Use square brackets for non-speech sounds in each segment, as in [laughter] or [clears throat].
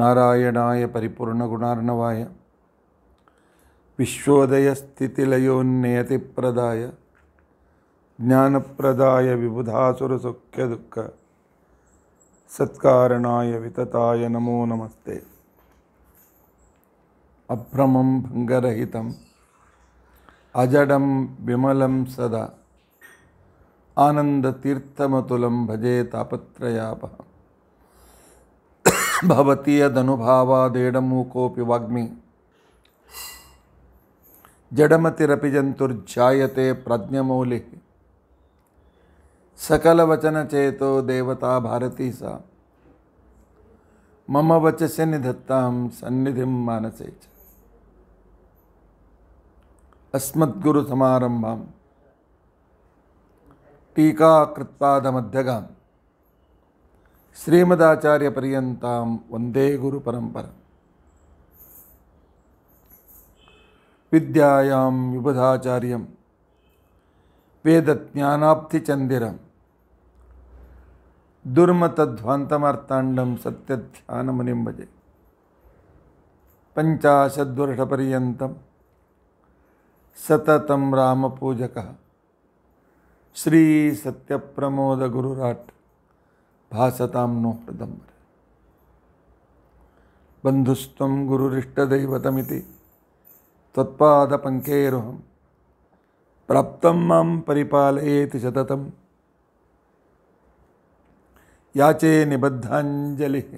നാരായണായ പരിപൂർണഗുണാർണവായ വിശ്വോദയസ്ഥിതിലയോന്നയതിപ്രദായ ജ്ഞാനപ്രദായ വിബുധാസുരസുഖ്യദുഃഖ സത്കാരണായ വിതതായ നമോ നമസ്തേ അഭ്രമം ഭംഗരഹിതം അജടം വിമലം സദാ ആനന്ദതീർത്ഥമതുലം ഭജേ താപത്രയാപഹം भवतीय यदनुभावादेडमु कोऽपि वाग्मि जडमतिरपि जन्तुर्जायते प्रज्ञमौलिः सकलवचनचेतो देवता भारती सा मम वचसे निधत्तां सन्निधिं मानसे च अस्मद्गुरुसमारम्भां टीकाकृत्पादमध्यगाम् श्रीमदाचार्यपर्यन्तां वन्दे गुरुपरम्परा विद्यायां विबुधाचार्यं वेदज्ञानाब्धिचन्दिरं दुर्मतध्वान्तमार्ताण्डं सत्यध्यानमुनिं भजे श्री सत्य प्रमोद गुरुराट भासताम नो हृदम्बर बंधुस्व गुरुरिष्टदैवतमिति तत्दपंकेह प्राप्त मं परिपालयेति सतत याचे निबद्धाञ्जलिः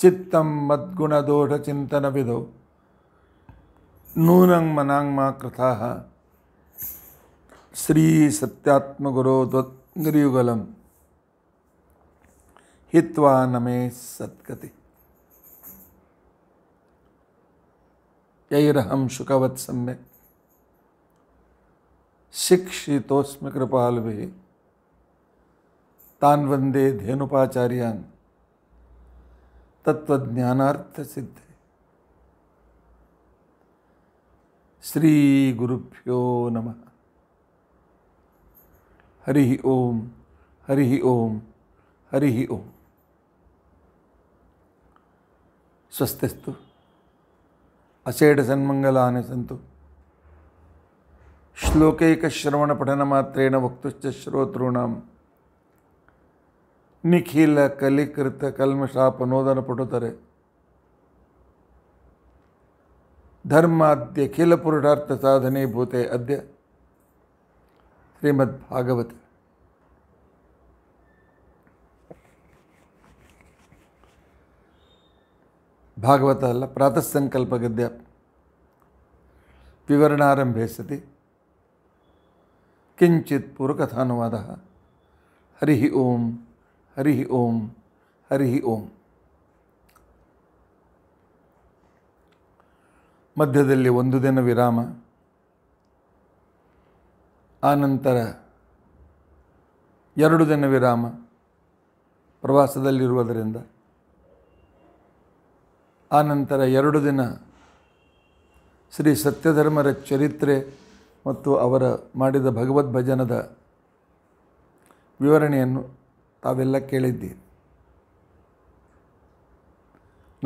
चित्तं मद्गुणदोषचिन्तनविधौ नूनं मनाङ्मा कृताः श्रीसत्यात्मगुरो त्वद्निर्युगलम् हित्वा नमे सत्कति यैरहम सुखवत् सम्यक् शिक्षितोस्म कृपाल तान वंदे धेनुपाचार्यान तत्वज्ञानार्थ सिद्ध श्री गुरुभ्यो नमः हरि ओम हरि ओम हरि ओम ಸ್ವಸ್ತಿಸ್ತು ಅಶೇಢ ಸನ್ಮಂಗಲಾನಿ ಸಂತು ಶ್ರವಣ ಪಠನ ಮಾತ್ರೇಣ ವಕ್ತುಶ್ಚ ಶ್ರೋತೃಣ ನಿಖಿಲ ಕಲಿಕೃತ ಪಟುತರೆ ಧರ್ಮಾದ್ಯಖಿಲ ಪುರುಷಾರ್ಥ ಸಾಧನೆ ಭೂತೆ ಅದ್ಯ ಶ್ರೀಮದ್ಭಾಗವತೆ ಭಾಗವತ ಅಲ್ಲ ಪ್ರಾತಃಸಂಕಲ್ಪ ಗದ್ಯ ವಿವರಣಾರಂಭೆ ಸತಿ ಕಿಂಚಿತ್ ಪೂರ್ವಕಥಾನುವಾದ ಹರಿ ಓಂ ಹರಿ ಓಂ ಹರಿ ಓಂ ಮಧ್ಯದಲ್ಲಿ ಒಂದು ದಿನ ವಿರಾಮ ಆನಂತರ ಎರಡು ದಿನ ವಿರಾಮ ಪ್ರವಾಸದಲ್ಲಿರುವುದರಿಂದ ಆನಂತರ ಎರಡು ದಿನ ಶ್ರೀ ಸತ್ಯಧರ್ಮರ ಚರಿತ್ರೆ ಮತ್ತು ಅವರ ಮಾಡಿದ ಭಗವದ್ ಭಜನದ ವಿವರಣೆಯನ್ನು ತಾವೆಲ್ಲ ಕೇಳಿದ್ದೀರಿ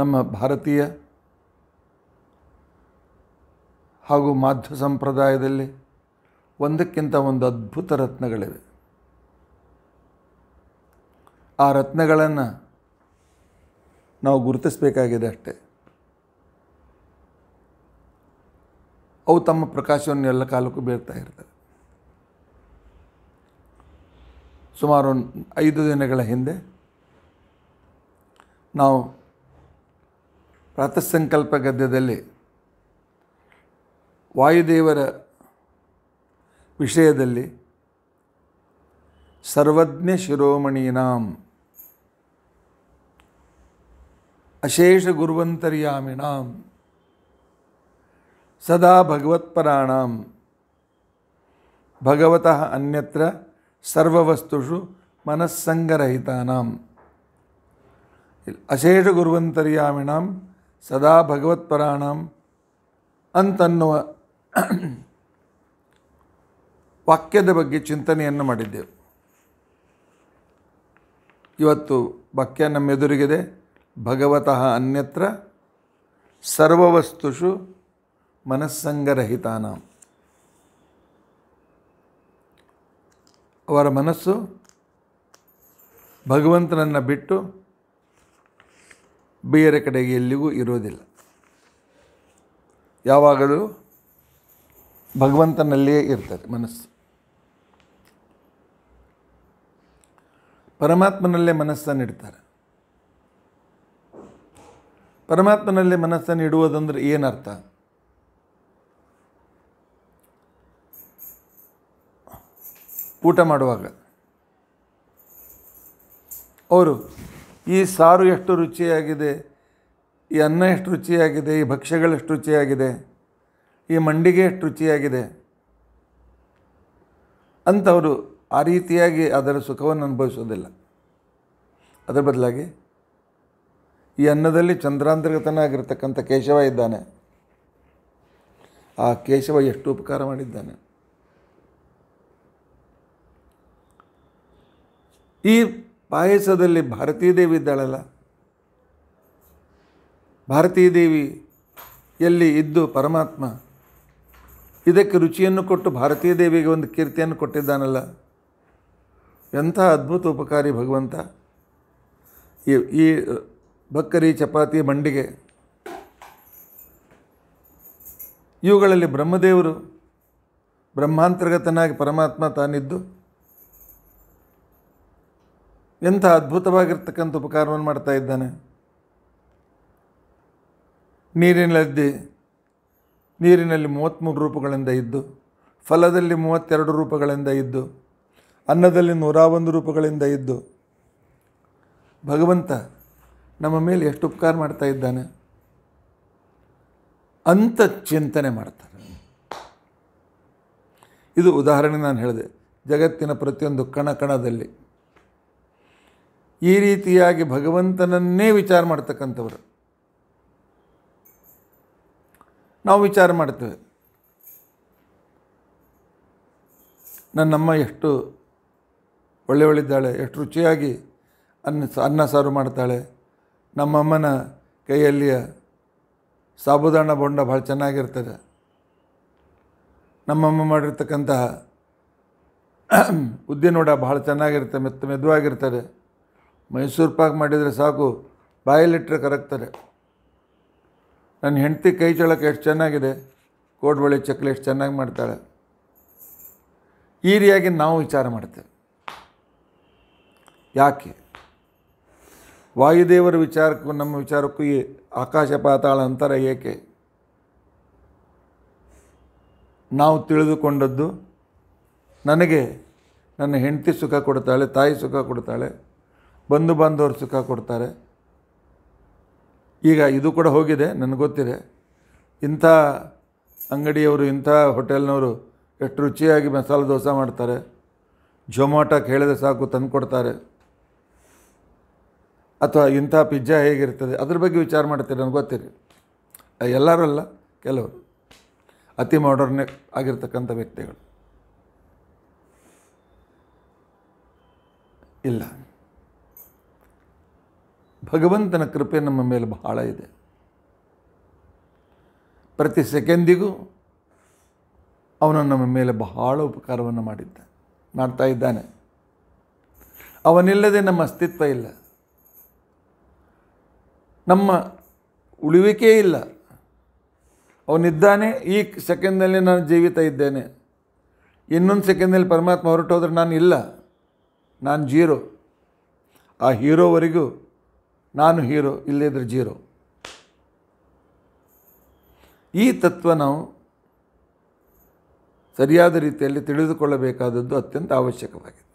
ನಮ್ಮ ಭಾರತೀಯ ಹಾಗೂ ಮಾಧ್ಯ ಸಂಪ್ರದಾಯದಲ್ಲಿ ಒಂದಕ್ಕಿಂತ ಒಂದು ಅದ್ಭುತ ರತ್ನಗಳಿವೆ ಆ ರತ್ನಗಳನ್ನು ನಾವು ಗುರುತಿಸಬೇಕಾಗಿದೆ ಅಷ್ಟೇ ಅವು ತಮ್ಮ ಪ್ರಕಾಶವನ್ನು ಎಲ್ಲ ಕಾಲಕ್ಕೂ ಬೀರ್ತಾ ಇರ್ತವೆ ಸುಮಾರು ಒಂದು ಐದು ದಿನಗಳ ಹಿಂದೆ ನಾವು ಪ್ರಾತಃ ಸಂಕಲ್ಪ ಗದ್ಯದಲ್ಲಿ ವಾಯುದೇವರ ವಿಷಯದಲ್ಲಿ ಸರ್ವಜ್ಞ ಶಿರೋಮಣೀನಾಂ ಅಶೇಷ ಗುರುವಂತರ್ಯಾಮಿಣಾಂ ಸದಾ ಭಗವತ್ಪರಾಣಾಂ ಭಗವತಃ ಅನ್ಯತ್ರ ಸರ್ವಸ್ತುಷು ಮನಸ್ಸಂಗರಹಿತಾನಾಂ ಅಶೇಷ ಗುರುವಂತರ್ಯಾಮಿಣಾಂ ಸದಾ ಭಗವತ್ಪರಾಣಾಂ ಅಂತನ್ನುವ ವಾಕ್ಯದ ಬಗ್ಗೆ ಚಿಂತನೆಯನ್ನು ಮಾಡಿದ್ದೆವು ಇವತ್ತು ವಾಕ್ಯ ನಮ್ಮೆದುರಿಗಿದೆ ಭಗವತಃ ಅನ್ಯತ್ರ ಸರ್ವವಸ್ತುಷು ಮನಸ್ಸಂಗರಹಿತಾನ ಅವರ ಮನಸ್ಸು ಭಗವಂತನನ್ನು ಬಿಟ್ಟು ಬೇರೆ ಕಡೆಗೆ ಎಲ್ಲಿಗೂ ಇರೋದಿಲ್ಲ ಯಾವಾಗಲೂ ಭಗವಂತನಲ್ಲಿಯೇ ಇರ್ತದೆ ಮನಸ್ಸು ಪರಮಾತ್ಮನಲ್ಲೇ ಮನಸ್ಸನ್ನು ಇಡ್ತಾರೆ ಪರಮಾತ್ಮನಲ್ಲಿ ಮನಸ್ಸನ್ನು ಇಡುವುದಂದ್ರೆ ಏನರ್ಥ ಊಟ ಮಾಡುವಾಗ ಅವರು ಈ ಸಾರು ಎಷ್ಟು ರುಚಿಯಾಗಿದೆ ಈ ಅನ್ನ ಎಷ್ಟು ರುಚಿಯಾಗಿದೆ ಈ ಭಕ್ಷ್ಯಗಳೆಷ್ಟು ರುಚಿಯಾಗಿದೆ ಈ ಮಂಡಿಗೆ ಎಷ್ಟು ರುಚಿಯಾಗಿದೆ ಅಂತವರು ಆ ರೀತಿಯಾಗಿ ಅದರ ಸುಖವನ್ನು ಅನುಭವಿಸೋದಿಲ್ಲ ಅದರ ಬದಲಾಗಿ ಈ ಅನ್ನದಲ್ಲಿ ಚಂದ್ರಾಂತರ್ಗತನಾಗಿರ್ತಕ್ಕಂಥ ಕೇಶವ ಇದ್ದಾನೆ ಆ ಕೇಶವ ಎಷ್ಟು ಉಪಕಾರ ಮಾಡಿದ್ದಾನೆ ಈ ಪಾಯಸದಲ್ಲಿ ಭಾರತೀ ದೇವಿ ಇದ್ದಾಳಲ್ಲ ಭಾರತೀ ದೇವಿ ಎಲ್ಲಿ ಇದ್ದು ಪರಮಾತ್ಮ ಇದಕ್ಕೆ ರುಚಿಯನ್ನು ಕೊಟ್ಟು ಭಾರತೀಯ ದೇವಿಗೆ ಒಂದು ಕೀರ್ತಿಯನ್ನು ಕೊಟ್ಟಿದ್ದಾನಲ್ಲ ಎಂಥ ಅದ್ಭುತ ಉಪಕಾರಿ ಭಗವಂತ ಈ ಬಕ್ಕರಿ ಚಪಾತಿ ಮಂಡಿಗೆ ಇವುಗಳಲ್ಲಿ ಬ್ರಹ್ಮದೇವರು ಬ್ರಹ್ಮಾಂತರ್ಗತನಾಗಿ ಪರಮಾತ್ಮ ತಾನಿದ್ದು ಎಂಥ ಅದ್ಭುತವಾಗಿರ್ತಕ್ಕಂಥ ಉಪಕಾರವನ್ನು ಮಾಡ್ತಾ ಇದ್ದಾನೆ ನೀರಿನಲ್ಲಿ ನೀರಿನಲ್ಲಿ ಮೂವತ್ತ್ಮೂರು ರೂಪಗಳಿಂದ ಇದ್ದು ಫಲದಲ್ಲಿ ಮೂವತ್ತೆರಡು ರೂಪಗಳಿಂದ ಇದ್ದು ಅನ್ನದಲ್ಲಿ ನೂರ ಒಂದು ರೂಪಗಳಿಂದ ಇದ್ದು ಭಗವಂತ ನಮ್ಮ ಮೇಲೆ ಎಷ್ಟು ಉಪಕಾರ ಮಾಡ್ತಾ ಇದ್ದಾನೆ ಅಂತ ಚಿಂತನೆ ಮಾಡ್ತಾರೆ ಇದು ಉದಾಹರಣೆ ನಾನು ಹೇಳಿದೆ ಜಗತ್ತಿನ ಪ್ರತಿಯೊಂದು ಕಣ ಕಣದಲ್ಲಿ ಈ ರೀತಿಯಾಗಿ ಭಗವಂತನನ್ನೇ ವಿಚಾರ ಮಾಡ್ತಕ್ಕಂಥವರು ನಾವು ವಿಚಾರ ಮಾಡ್ತೇವೆ ನನ್ನಮ್ಮ ಎಷ್ಟು ಒಳ್ಳೆ ಒಳ್ಳಿದ್ದಾಳೆ ಎಷ್ಟು ರುಚಿಯಾಗಿ ಅನ್ನ ಅನ್ನ ಸಾರು ಮಾಡ್ತಾಳೆ ನಮ್ಮಮ್ಮನ ಕೈಯಲ್ಲಿಯ ಸಾಬುದಾಣ ಬೊಂಡ ಭಾಳ ಚೆನ್ನಾಗಿರ್ತದೆ ನಮ್ಮಮ್ಮ ಮಾಡಿರ್ತಕ್ಕಂತಹ [clears throat] ಉದ್ದಿನೋಡ ಭಾಳ ಚೆನ್ನಾಗಿರುತ್ತೆ ಮೆತ್ತ ಮೆದುವಾಗಿರ್ತಾರೆ ಮೈಸೂರು ಪಾಕ್ ಮಾಡಿದರೆ ಸಾಕು ಬಾಯಲ್ಲಿಟ್ಟರೆ ಕರಗ್ತಾರೆ ನನ್ನ ಹೆಂಡತಿ ಕೈ ಚಳಕ್ಕೆ ಎಷ್ಟು ಚೆನ್ನಾಗಿದೆ ಕೋಡ್ಬಳೆ ಚಕ್ಲಿ ಎಷ್ಟು ಚೆನ್ನಾಗಿ ಮಾಡ್ತಾಳೆ ಈ ರೀತಿಯಾಗಿ ನಾವು ವಿಚಾರ ಮಾಡ್ತೇವೆ ಯಾಕೆ ವಾಯುದೇವರ ವಿಚಾರಕ್ಕೂ ನಮ್ಮ ವಿಚಾರಕ್ಕೂ ಈ ಆಕಾಶ ಪಾತಾಳ ಅಂತರ ಏಕೆ ನಾವು ತಿಳಿದುಕೊಂಡದ್ದು ನನಗೆ ನನ್ನ ಹೆಂಡತಿ ಸುಖ ಕೊಡ್ತಾಳೆ ತಾಯಿ ಸುಖ ಕೊಡ್ತಾಳೆ ಬಂಧು ಬಾಂಧವರು ಸುಖ ಕೊಡ್ತಾರೆ ಈಗ ಇದು ಕೂಡ ಹೋಗಿದೆ ನನಗೆ ಗೊತ್ತಿದೆ ಇಂಥ ಅಂಗಡಿಯವರು ಇಂಥ ಹೋಟೆಲ್ನವರು ಎಷ್ಟು ರುಚಿಯಾಗಿ ಮಸಾಲೆ ದೋಸೆ ಮಾಡ್ತಾರೆ ಜೊಮಾಟೋಕ್ಕೆ ಹೇಳಿದ್ರೆ ಸಾಕು ತಂದು ಕೊಡ್ತಾರೆ ಅಥವಾ ಇಂಥ ಪಿಜ್ಜಾ ಹೇಗಿರ್ತದೆ ಅದ್ರ ಬಗ್ಗೆ ವಿಚಾರ ಮಾಡ್ತೀರಿ ನನಗೆ ಗೊತ್ತಿರಿ ಎಲ್ಲರೂ ಅಲ್ಲ ಕೆಲವರು ಅತಿ ಮಾಡರ್ನ್ ಆಗಿರ್ತಕ್ಕಂಥ ವ್ಯಕ್ತಿಗಳು ಇಲ್ಲ ಭಗವಂತನ ಕೃಪೆ ನಮ್ಮ ಮೇಲೆ ಬಹಳ ಇದೆ ಪ್ರತಿ ಸೆಕೆಂಡಿಗೂ ಅವನು ನಮ್ಮ ಮೇಲೆ ಬಹಳ ಉಪಕಾರವನ್ನು ಮಾಡಿದ್ದ ಮಾಡ್ತಾ ಇದ್ದಾನೆ ಅವನಿಲ್ಲದೆ ನಮ್ಮ ಅಸ್ತಿತ್ವ ಇಲ್ಲ ನಮ್ಮ ಉಳಿವಿಕೆ ಇಲ್ಲ ಅವನಿದ್ದಾನೆ ಈ ಸೆಕೆಂಡ್ನಲ್ಲಿ ನಾನು ಜೀವಿತ ಇದ್ದೇನೆ ಇನ್ನೊಂದು ಸೆಕೆಂಡ್ನಲ್ಲಿ ಪರಮಾತ್ಮ ಹೊರಟೋದ್ರೆ ನಾನು ಇಲ್ಲ ನಾನು ಜೀರೋ ಆ ಹೀರೋವರೆಗೂ ನಾನು ಹೀರೋ ಇಲ್ಲದ್ರೆ ಜೀರೋ ಈ ತತ್ವ ನಾವು ಸರಿಯಾದ ರೀತಿಯಲ್ಲಿ ತಿಳಿದುಕೊಳ್ಳಬೇಕಾದದ್ದು ಅತ್ಯಂತ ಅವಶ್ಯಕವಾಗಿದೆ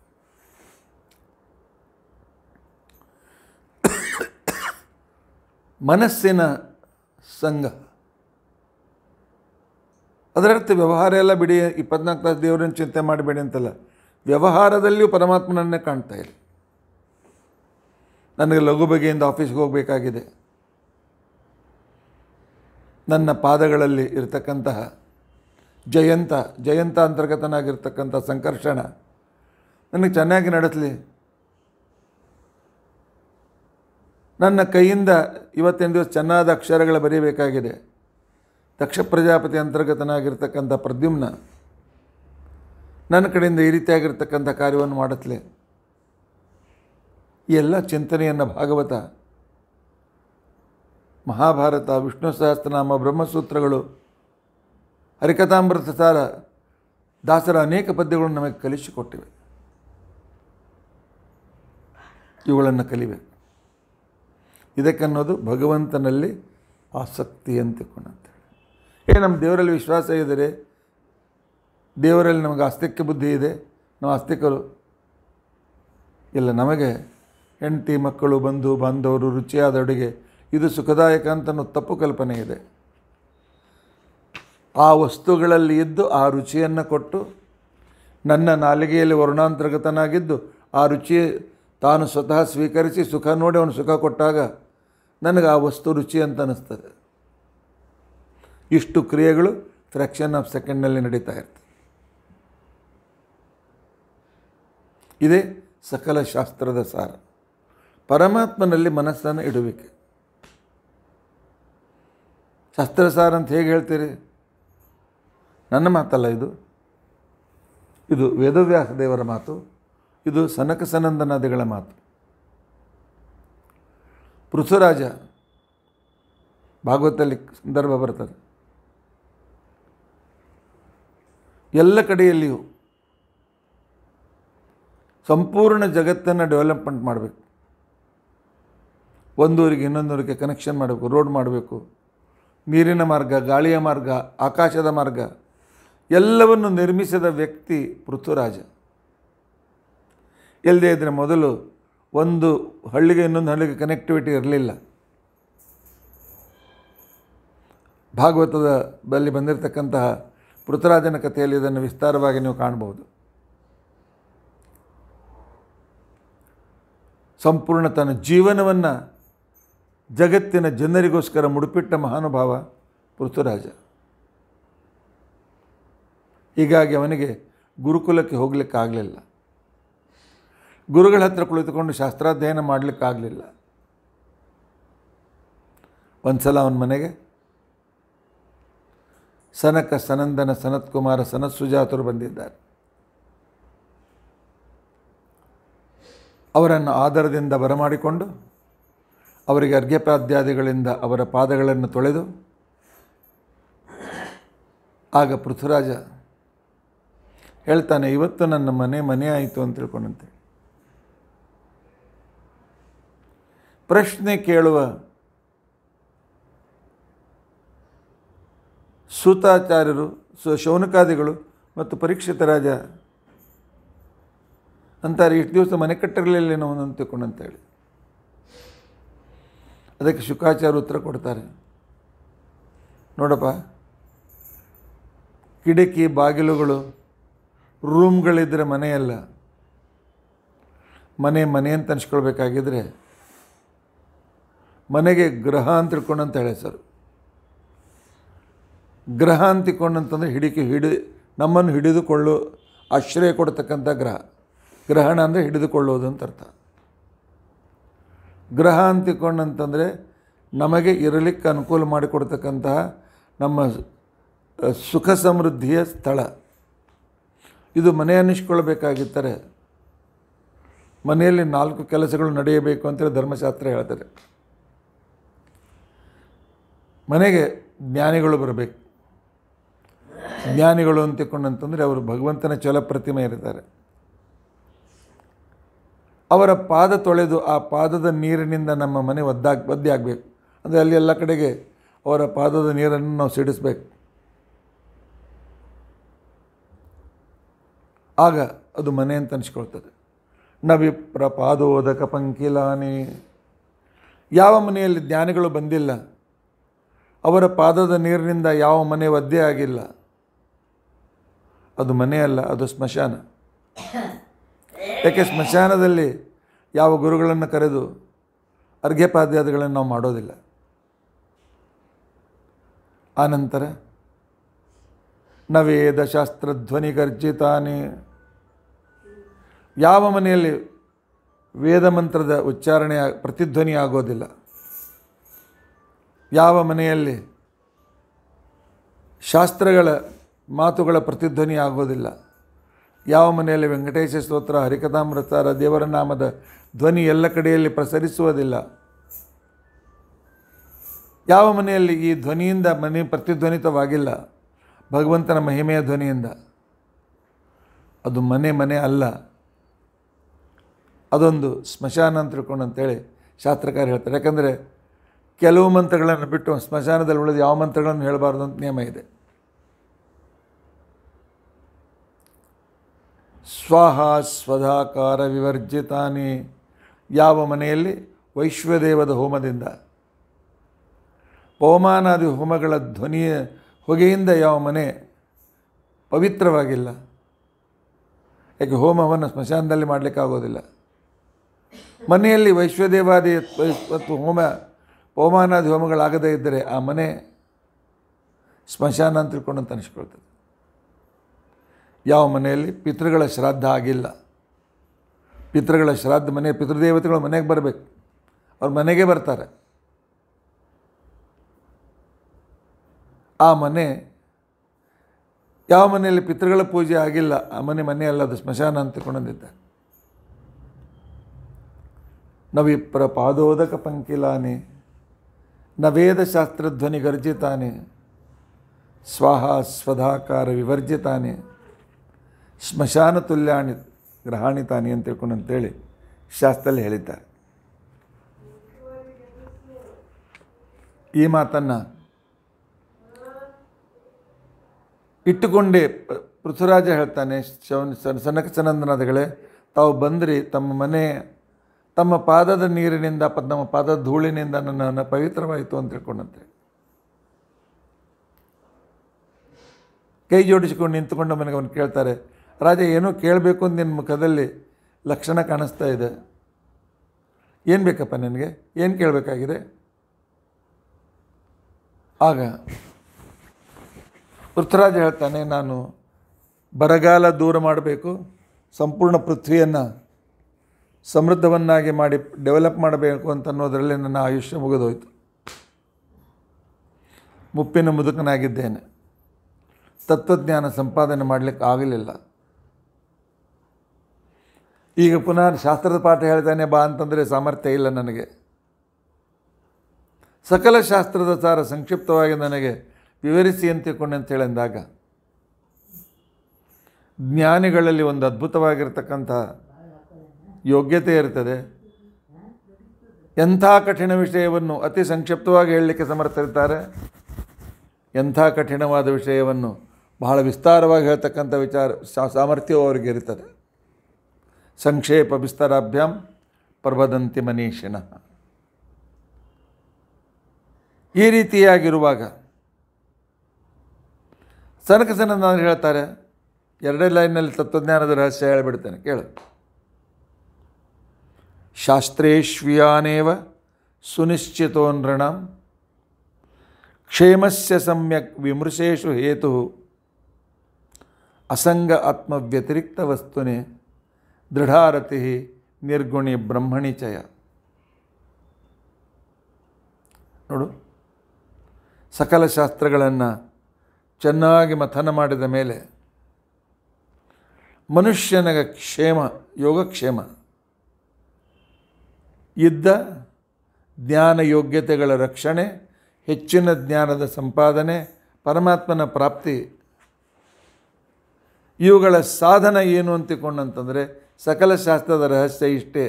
ಮನಸ್ಸಿನ ಸಂಘ ಅದರರ್ಥ ವ್ಯವಹಾರ ಎಲ್ಲ ಬಿಡಿ ಇಪ್ಪತ್ನಾಲ್ಕು ತಾಸು ದೇವರನ್ನು ಚಿಂತೆ ಮಾಡಬೇಡಿ ಅಂತಲ್ಲ ವ್ಯವಹಾರದಲ್ಲಿಯೂ ಪರಮಾತ್ಮನನ್ನೇ ಕಾಣ್ತಾ ಇಲ್ಲ ನನಗೆ ಲಘು ಬಗೆಯಿಂದ ಆಫೀಸ್ಗೆ ಹೋಗಬೇಕಾಗಿದೆ ನನ್ನ ಪಾದಗಳಲ್ಲಿ ಇರತಕ್ಕಂತಹ ಜಯಂತ ಜಯಂತ ಅಂತರ್ಗತನಾಗಿರ್ತಕ್ಕಂಥ ಸಂಕರ್ಷಣ ನನಗೆ ಚೆನ್ನಾಗಿ ನಡೆಸಲಿ ನನ್ನ ಕೈಯಿಂದ ಇವತ್ತಿನ ದಿವಸ ಚೆನ್ನಾದ ಅಕ್ಷರಗಳು ಬರೀಬೇಕಾಗಿದೆ ದಕ್ಷ ಪ್ರಜಾಪತಿ ಅಂತರ್ಗತನಾಗಿರ್ತಕ್ಕಂಥ ಪ್ರದ್ಯುಮ್ನ ನನ್ನ ಕಡೆಯಿಂದ ಈ ರೀತಿಯಾಗಿರ್ತಕ್ಕಂಥ ಕಾರ್ಯವನ್ನು ಮಾಡುತ್ತಲೇ ಈ ಎಲ್ಲ ಚಿಂತನೆಯನ್ನು ಭಾಗವತ ಮಹಾಭಾರತ ವಿಷ್ಣು ಸಹಸ್ರನಾಮ ಬ್ರಹ್ಮಸೂತ್ರಗಳು ಹರಿಕಥಾಮೃತ ಸಾರ ದಾಸರ ಅನೇಕ ಪದ್ಯಗಳನ್ನು ನಮಗೆ ಕಲಿಸಿಕೊಟ್ಟಿವೆ ಇವುಗಳನ್ನು ಕಲಿಬೇಕು ಇದಕ್ಕನ್ನೋದು ಭಗವಂತನಲ್ಲಿ ಆಸಕ್ತಿ ಅಂತ ಅಂತೇಳಿ ಏ ನಮ್ಮ ದೇವರಲ್ಲಿ ವಿಶ್ವಾಸ ಇದ್ದರೆ ದೇವರಲ್ಲಿ ನಮಗೆ ಆಸ್ತಿಕ್ಯ ಬುದ್ಧಿ ಇದೆ ನಾವು ಆಸ್ತಿಕರು ಇಲ್ಲ ನಮಗೆ ಹೆಂಡತಿ ಮಕ್ಕಳು ಬಂಧು ಬಾಂಧವರು ರುಚಿಯಾದ ಅಡುಗೆ ಇದು ಸುಖದಾಯಕ ಅಂತ ತಪ್ಪು ಕಲ್ಪನೆ ಇದೆ ಆ ವಸ್ತುಗಳಲ್ಲಿ ಇದ್ದು ಆ ರುಚಿಯನ್ನು ಕೊಟ್ಟು ನನ್ನ ನಾಲಿಗೆಯಲ್ಲಿ ವರ್ಣಾಂತರ್ಗತನಾಗಿದ್ದು ಆ ರುಚಿ ತಾನು ಸ್ವತಃ ಸ್ವೀಕರಿಸಿ ಸುಖ ನೋಡಿ ಅವನು ಸುಖ ಕೊಟ್ಟಾಗ ನನಗೆ ಆ ವಸ್ತು ರುಚಿ ಅಂತ ಅನ್ನಿಸ್ತದೆ ಇಷ್ಟು ಕ್ರಿಯೆಗಳು ಫ್ರ್ಯಾಕ್ಷನ್ ಆಫ್ ಸೆಕೆಂಡ್ನಲ್ಲಿ ನಡೀತಾ ಇರ್ತದೆ ಇದೇ ಸಕಲ ಶಾಸ್ತ್ರದ ಸಾರ ಪರಮಾತ್ಮನಲ್ಲಿ ಮನಸ್ಸನ್ನು ಇಡಬೇಕು ಸಾರ ಅಂತ ಹೇಗೆ ಹೇಳ್ತೀರಿ ನನ್ನ ಮಾತಲ್ಲ ಇದು ಇದು ವೇದವ್ಯಾಸ ದೇವರ ಮಾತು ಇದು ಸನಕ ಸನಂದನಾದಿಗಳ ಮಾತು ಪೃಥುರಾಜ ಭಾಗವತಲ್ಲಿ ಸಂದರ್ಭ ಬರ್ತದೆ ಎಲ್ಲ ಕಡೆಯಲ್ಲಿಯೂ ಸಂಪೂರ್ಣ ಜಗತ್ತನ್ನು ಡೆವಲಪ್ಮೆಂಟ್ ಮಾಡಬೇಕು ಒಂದೂರಿಗೆ ಇನ್ನೊಂದೂರಿಗೆ ಕನೆಕ್ಷನ್ ಮಾಡಬೇಕು ರೋಡ್ ಮಾಡಬೇಕು ನೀರಿನ ಮಾರ್ಗ ಗಾಳಿಯ ಮಾರ್ಗ ಆಕಾಶದ ಮಾರ್ಗ ಎಲ್ಲವನ್ನು ನಿರ್ಮಿಸಿದ ವ್ಯಕ್ತಿ ಪೃಥ್ವರಾಜ ಎಲ್ಲದೇ ಇದ್ದರೆ ಮೊದಲು ಒಂದು ಹಳ್ಳಿಗೆ ಇನ್ನೊಂದು ಹಳ್ಳಿಗೆ ಕನೆಕ್ಟಿವಿಟಿ ಇರಲಿಲ್ಲ ಭಾಗವತದ ಬಲ್ಲಿ ಬಂದಿರತಕ್ಕಂತಹ ಪೃಥ್ವರಾಜನ ಕಥೆಯಲ್ಲಿ ಇದನ್ನು ವಿಸ್ತಾರವಾಗಿ ನೀವು ಕಾಣಬಹುದು ಸಂಪೂರ್ಣ ತನ್ನ ಜೀವನವನ್ನು ಜಗತ್ತಿನ ಜನರಿಗೋಸ್ಕರ ಮುಡುಪಿಟ್ಟ ಮಹಾನುಭಾವ ಪೃಥ್ವರಾಜ ಹೀಗಾಗಿ ಅವನಿಗೆ ಗುರುಕುಲಕ್ಕೆ ಹೋಗಲಿಕ್ಕಾಗಲಿಲ್ಲ ಗುರುಗಳ ಹತ್ರ ಕುಳಿತುಕೊಂಡು ಶಾಸ್ತ್ರಾಧ್ಯಯನ ಮಾಡಲಿಕ್ಕಾಗಲಿಲ್ಲ ಒಂದು ಸಲ ಅವನ ಮನೆಗೆ ಸನಕ ಸನಂದನ ಸನತ್ ಕುಮಾರ ಸನತ್ ಸುಜಾತರು ಬಂದಿದ್ದಾರೆ ಅವರನ್ನು ಆಧಾರದಿಂದ ಬರಮಾಡಿಕೊಂಡು ಅವರಿಗೆ ಅರ್ಘ್ಯಪ್ರಾದ್ಯಾದಿಗಳಿಂದ ಅವರ ಪಾದಗಳನ್ನು ತೊಳೆದು ಆಗ ಪೃಥ್ವರಾಜ ಹೇಳ್ತಾನೆ ಇವತ್ತು ನನ್ನ ಮನೆ ಮನೆ ಆಯಿತು ಅಂತ ತಿಳ್ಕೊಂಡಂತೆ ಪ್ರಶ್ನೆ ಕೇಳುವ ಸೂತಾಚಾರ್ಯರು ಶೌನಕಾದಿಗಳು ಮತ್ತು ಪರೀಕ್ಷಿತ ರಾಜ ಅಂತಾರೆ ಇಷ್ಟು ದಿವಸ ಮನೆ ಏನೋ ಒಂದು ತಿಳ್ಕೊಂಡು ಹೇಳಿ ಅದಕ್ಕೆ ಶುಕಾಚಾರ ಉತ್ತರ ಕೊಡ್ತಾರೆ ನೋಡಪ್ಪ ಕಿಡಕಿ ಬಾಗಿಲುಗಳು ರೂಮ್ಗಳಿದ್ದರೆ ಮನೆಯಲ್ಲ ಮನೆ ಮನೆ ಅಂತ ಅನ್ಸ್ಕೊಳ್ಬೇಕಾಗಿದ್ದರೆ ಮನೆಗೆ ಗ್ರಹ ಅಂತ ಅಂತ ಹೇಳಿ ಸರ್ ಗ್ರಹ ಅಂತಂದರೆ ಹಿಡಿಕೆ ಹಿಡಿ ನಮ್ಮನ್ನು ಹಿಡಿದುಕೊಳ್ಳು ಆಶ್ರಯ ಕೊಡ್ತಕ್ಕಂಥ ಗ್ರಹ ಗ್ರಹಣ ಅಂದರೆ ಹಿಡಿದುಕೊಳ್ಳೋದು ಅಂತ ಅರ್ಥ ಗ್ರಹ ಅಂತಂದರೆ ನಮಗೆ ಇರಲಿಕ್ಕೆ ಅನುಕೂಲ ಮಾಡಿಕೊಡ್ತಕ್ಕಂತಹ ನಮ್ಮ ಸುಖ ಸಮೃದ್ಧಿಯ ಸ್ಥಳ ಇದು ಮನೆ ಅನ್ನಿಸ್ಕೊಳ್ಬೇಕಾಗಿದ್ದರೆ ಮನೆಯಲ್ಲಿ ನಾಲ್ಕು ಕೆಲಸಗಳು ನಡೆಯಬೇಕು ಅಂತೇಳಿ ಧರ್ಮಶಾಸ್ತ್ರ ಹೇಳ್ತಾರೆ ಮನೆಗೆ ಜ್ಞಾನಿಗಳು ಬರಬೇಕು ಜ್ಞಾನಿಗಳು ಅಂತಕೊಂಡಂತಂದರೆ ಅವರು ಭಗವಂತನ ಚಲಪ್ರತಿಮೆ ಇರ್ತಾರೆ ಅವರ ಪಾದ ತೊಳೆದು ಆ ಪಾದದ ನೀರಿನಿಂದ ನಮ್ಮ ಮನೆ ಒದ್ದಾಗ ಒದ್ದೆ ಆಗಬೇಕು ಅಂದರೆ ಅಲ್ಲಿ ಎಲ್ಲ ಕಡೆಗೆ ಅವರ ಪಾದದ ನೀರನ್ನು ನಾವು ಸಿಡಿಸ್ಬೇಕು ಆಗ ಅದು ಮನೆ ಅಂತ ಅನಿಸ್ಕೊಳ್ತದೆ ನವಿ ಪ್ರಪಾದೋದಕ ಪಂಕಿಲಾನಿ ಯಾವ ಮನೆಯಲ್ಲಿ ಜ್ಞಾನಿಗಳು ಬಂದಿಲ್ಲ ಅವರ ಪಾದದ ನೀರಿನಿಂದ ಯಾವ ಮನೆ ಒದ್ದೆ ಆಗಿಲ್ಲ ಅದು ಮನೆಯಲ್ಲ ಅದು ಸ್ಮಶಾನ ಯಾಕೆ ಸ್ಮಶಾನದಲ್ಲಿ ಯಾವ ಗುರುಗಳನ್ನು ಕರೆದು ಅರ್ಘ್ಯಪಾದ್ಯಾದಿಗಳನ್ನು ನಾವು ಮಾಡೋದಿಲ್ಲ ಆನಂತರ ನವೇದ ಧ್ವನಿ ಗರ್ಜಿತಾನೆ ಯಾವ ಮನೆಯಲ್ಲಿ ವೇದ ಮಂತ್ರದ ಉಚ್ಚಾರಣೆಯ ಪ್ರತಿಧ್ವನಿ ಆಗೋದಿಲ್ಲ ಯಾವ ಮನೆಯಲ್ಲಿ ಶಾಸ್ತ್ರಗಳ ಮಾತುಗಳ ಪ್ರತಿಧ್ವನಿ ಆಗೋದಿಲ್ಲ ಯಾವ ಮನೆಯಲ್ಲಿ ವೆಂಕಟೇಶ ಸ್ತೋತ್ರ ಹರಿಕಥಾಮೃತಾರ ದೇವರ ನಾಮದ ಧ್ವನಿ ಎಲ್ಲ ಕಡೆಯಲ್ಲಿ ಪ್ರಸರಿಸುವುದಿಲ್ಲ ಯಾವ ಮನೆಯಲ್ಲಿ ಈ ಧ್ವನಿಯಿಂದ ಮನೆ ಪ್ರತಿಧ್ವನಿತವಾಗಿಲ್ಲ ಭಗವಂತನ ಮಹಿಮೆಯ ಧ್ವನಿಯಿಂದ ಅದು ಮನೆ ಮನೆ ಅಲ್ಲ ಅದೊಂದು ಸ್ಮಶಾನ ಅಂತ ತಿಳ್ಕೊಂಡು ಅಂತೇಳಿ ಶಾಸ್ತ್ರಕಾರ ಹೇಳ್ತಾರೆ ಯಾಕಂದರೆ ಕೆಲವು ಮಂತ್ರಗಳನ್ನು ಬಿಟ್ಟು ಸ್ಮಶಾನದಲ್ಲಿ ಉಳಿದು ಯಾವ ಮಂತ್ರಗಳನ್ನು ಹೇಳಬಾರ್ದು ಅಂತ ನಿಯಮ ಇದೆ ಸ್ವಾಹಾ ಸ್ವಧಾಕಾರ ವಿವರ್ಜಿತಾನಿ ಯಾವ ಮನೆಯಲ್ಲಿ ವೈಶ್ವದೇವದ ಹೋಮದಿಂದ ಪವಮಾನಾದಿ ಹೋಮಗಳ ಧ್ವನಿಯ ಹೊಗೆಯಿಂದ ಯಾವ ಮನೆ ಪವಿತ್ರವಾಗಿಲ್ಲ ಯಾಕೆ ಹೋಮವನ್ನು ಸ್ಮಶಾನದಲ್ಲಿ ಮಾಡಲಿಕ್ಕಾಗೋದಿಲ್ಲ ಮನೆಯಲ್ಲಿ ವೈಶ್ವದೇವಾದಿ ಮತ್ತು ಹೋಮ ಹೋಮಾನಾದಿ ಹೋಮಗಳಾಗದೇ ಇದ್ದರೆ ಆ ಮನೆ ಸ್ಮಶಾನ ಅಂತ ತಿಳ್ಕೊಂಡಂತ ಅನಿಸ್ಕೊಳ್ತದೆ ಯಾವ ಮನೆಯಲ್ಲಿ ಪಿತೃಗಳ ಶ್ರಾದ್ದ ಆಗಿಲ್ಲ ಪಿತೃಗಳ ಶ್ರಾದ್ದ ಮನೆ ಪಿತೃದೇವತೆಗಳು ಮನೆಗೆ ಬರಬೇಕು ಅವ್ರ ಮನೆಗೆ ಬರ್ತಾರೆ ಆ ಮನೆ ಯಾವ ಮನೆಯಲ್ಲಿ ಪಿತೃಗಳ ಪೂಜೆ ಆಗಿಲ್ಲ ಆ ಮನೆ ಮನೆಯಲ್ಲ ಅದು ಸ್ಮಶಾನ ಅಂತ ತಿಳ್ಕೊಂಡಿದ್ದಾರೆ ನವಿಪ್ರ ಪಾದೋದಕ ಪಂಕಿಲಾನೆ ನ ಧ್ವನಿ ಗರ್ಜಿತಾನೆ ಸ್ವಾಹ ಸ್ವಧಾಕಾರ ವಿವರ್ಜಿತಾನೆ ಸ್ಮಶಾನ ತುಲ್ಯಾಣಿ ಗ್ರಹಾಣಿತಾನೆ ಅಂತ ತಿಳ್ಕೊಂಡು ಅಂತೇಳಿ ಶಾಸ್ತ್ರದಲ್ಲಿ ಹೇಳಿದ್ದಾರೆ ಈ ಮಾತನ್ನು ಇಟ್ಟುಕೊಂಡೇ ಪೃಥ್ವರಾಜ ಹೇಳ್ತಾನೆ ಶವನ್ ಸನಕ ಚನಂದನಾದಗಳೇ ತಾವು ಬಂದ್ರಿ ತಮ್ಮ ಮನೆ ತಮ್ಮ ಪಾದದ ನೀರಿನಿಂದ ತಮ್ಮ ಪಾದದ ಧೂಳಿನಿಂದ ನನ್ನನ್ನು ಪವಿತ್ರವಾಯಿತು ಅಂತ ತಿಳ್ಕೊಂಡಂತೆ ಕೈ ಜೋಡಿಸಿಕೊಂಡು ನಿಂತುಕೊಂಡು ಮನೆಗೆ ಅವನು ಕೇಳ್ತಾರೆ ರಾಜ ಏನೋ ಕೇಳಬೇಕು ಅಂತ ನಿನ್ನ ಮುಖದಲ್ಲಿ ಲಕ್ಷಣ ಕಾಣಿಸ್ತಾ ಇದೆ ಏನು ಬೇಕಪ್ಪ ನಿನಗೆ ಏನು ಕೇಳಬೇಕಾಗಿದೆ ಆಗ ಪೃಥ್ವರಾಜ ಹೇಳ್ತಾನೆ ನಾನು ಬರಗಾಲ ದೂರ ಮಾಡಬೇಕು ಸಂಪೂರ್ಣ ಪೃಥ್ವಿಯನ್ನು ಸಮೃದ್ಧವನ್ನಾಗಿ ಮಾಡಿ ಡೆವಲಪ್ ಮಾಡಬೇಕು ಅಂತ ಅನ್ನೋದರಲ್ಲಿ ನನ್ನ ಆಯುಷ್ಯ ಮುಗಿದೋಯ್ತು ಮುಪ್ಪಿನ ಮುದುಕನಾಗಿದ್ದೇನೆ ತತ್ವಜ್ಞಾನ ಸಂಪಾದನೆ ಮಾಡಲಿಕ್ಕೆ ಆಗಲಿಲ್ಲ ಈಗ ಪುನಃ ಶಾಸ್ತ್ರದ ಪಾಠ ಹೇಳ್ತಾನೆ ಬಾ ಅಂತಂದರೆ ಸಾಮರ್ಥ್ಯ ಇಲ್ಲ ನನಗೆ ಸಕಲ ಶಾಸ್ತ್ರದ ಸಾರ ಸಂಕ್ಷಿಪ್ತವಾಗಿ ನನಗೆ ವಿವರಿಸಿ ಅಂತ ಅಂತ ಹೇಳಿದಾಗ ಜ್ಞಾನಿಗಳಲ್ಲಿ ಒಂದು ಅದ್ಭುತವಾಗಿರ್ತಕ್ಕಂಥ ಯೋಗ್ಯತೆ ಇರ್ತದೆ ಎಂಥ ಕಠಿಣ ವಿಷಯವನ್ನು ಅತಿ ಸಂಕ್ಷಿಪ್ತವಾಗಿ ಹೇಳಲಿಕ್ಕೆ ಸಮರ್ಥರಿದ್ದಾರೆ ಎಂಥ ಕಠಿಣವಾದ ವಿಷಯವನ್ನು ಬಹಳ ವಿಸ್ತಾರವಾಗಿ ಹೇಳ್ತಕ್ಕಂಥ ವಿಚಾರ ಸಾಮರ್ಥ್ಯವು ಅವರಿಗೆ ಇರ್ತದೆ ಸಂಕ್ಷೇಪ ವಿಸ್ತಾರಾಭ್ಯಾಮ್ ಪ್ರಬದಂತಿ ಮನೀಷಿನ ಈ ರೀತಿಯಾಗಿರುವಾಗ ನಾನು ಹೇಳ್ತಾರೆ ಎರಡೇ ಲೈನ್ನಲ್ಲಿ ತತ್ವಜ್ಞಾನದ ರಹಸ್ಯ ಹೇಳಿಬಿಡ್ತೇನೆ ಕೇಳು ಶಾಸ್ತ್ರೇಷ್ವಿಯಾನೇವ ಸುನಿಶ್ಚಿತೋ ನೃಣ ಕ್ಷೇಮಸ್ಯ ಸಮ್ಯಕ್ ವಿಮೃಶೇಷು ಹೇತು ಅಸಂಗ ಆತ್ಮವ್ಯತಿರಿಕ್ತ ವಸ್ತುನೆ ದೃಢಾರತಿ ನಿರ್ಗುಣಿ ಬ್ರಹ್ಮಣಿ ಚಯ ನೋಡು ಸಕಲ ಶಾಸ್ತ್ರಗಳನ್ನು ಚೆನ್ನಾಗಿ ಮಥನ ಮಾಡಿದ ಮೇಲೆ ಮನುಷ್ಯನಗ ಕ್ಷೇಮ ಯೋಗಕ್ಷೇಮ ಇದ್ದ ಜ್ಞಾನ ಯೋಗ್ಯತೆಗಳ ರಕ್ಷಣೆ ಹೆಚ್ಚಿನ ಜ್ಞಾನದ ಸಂಪಾದನೆ ಪರಮಾತ್ಮನ ಪ್ರಾಪ್ತಿ ಇವುಗಳ ಸಾಧನ ಏನು ಅಂತಂದರೆ ಸಕಲ ಶಾಸ್ತ್ರದ ರಹಸ್ಯ ಇಷ್ಟೇ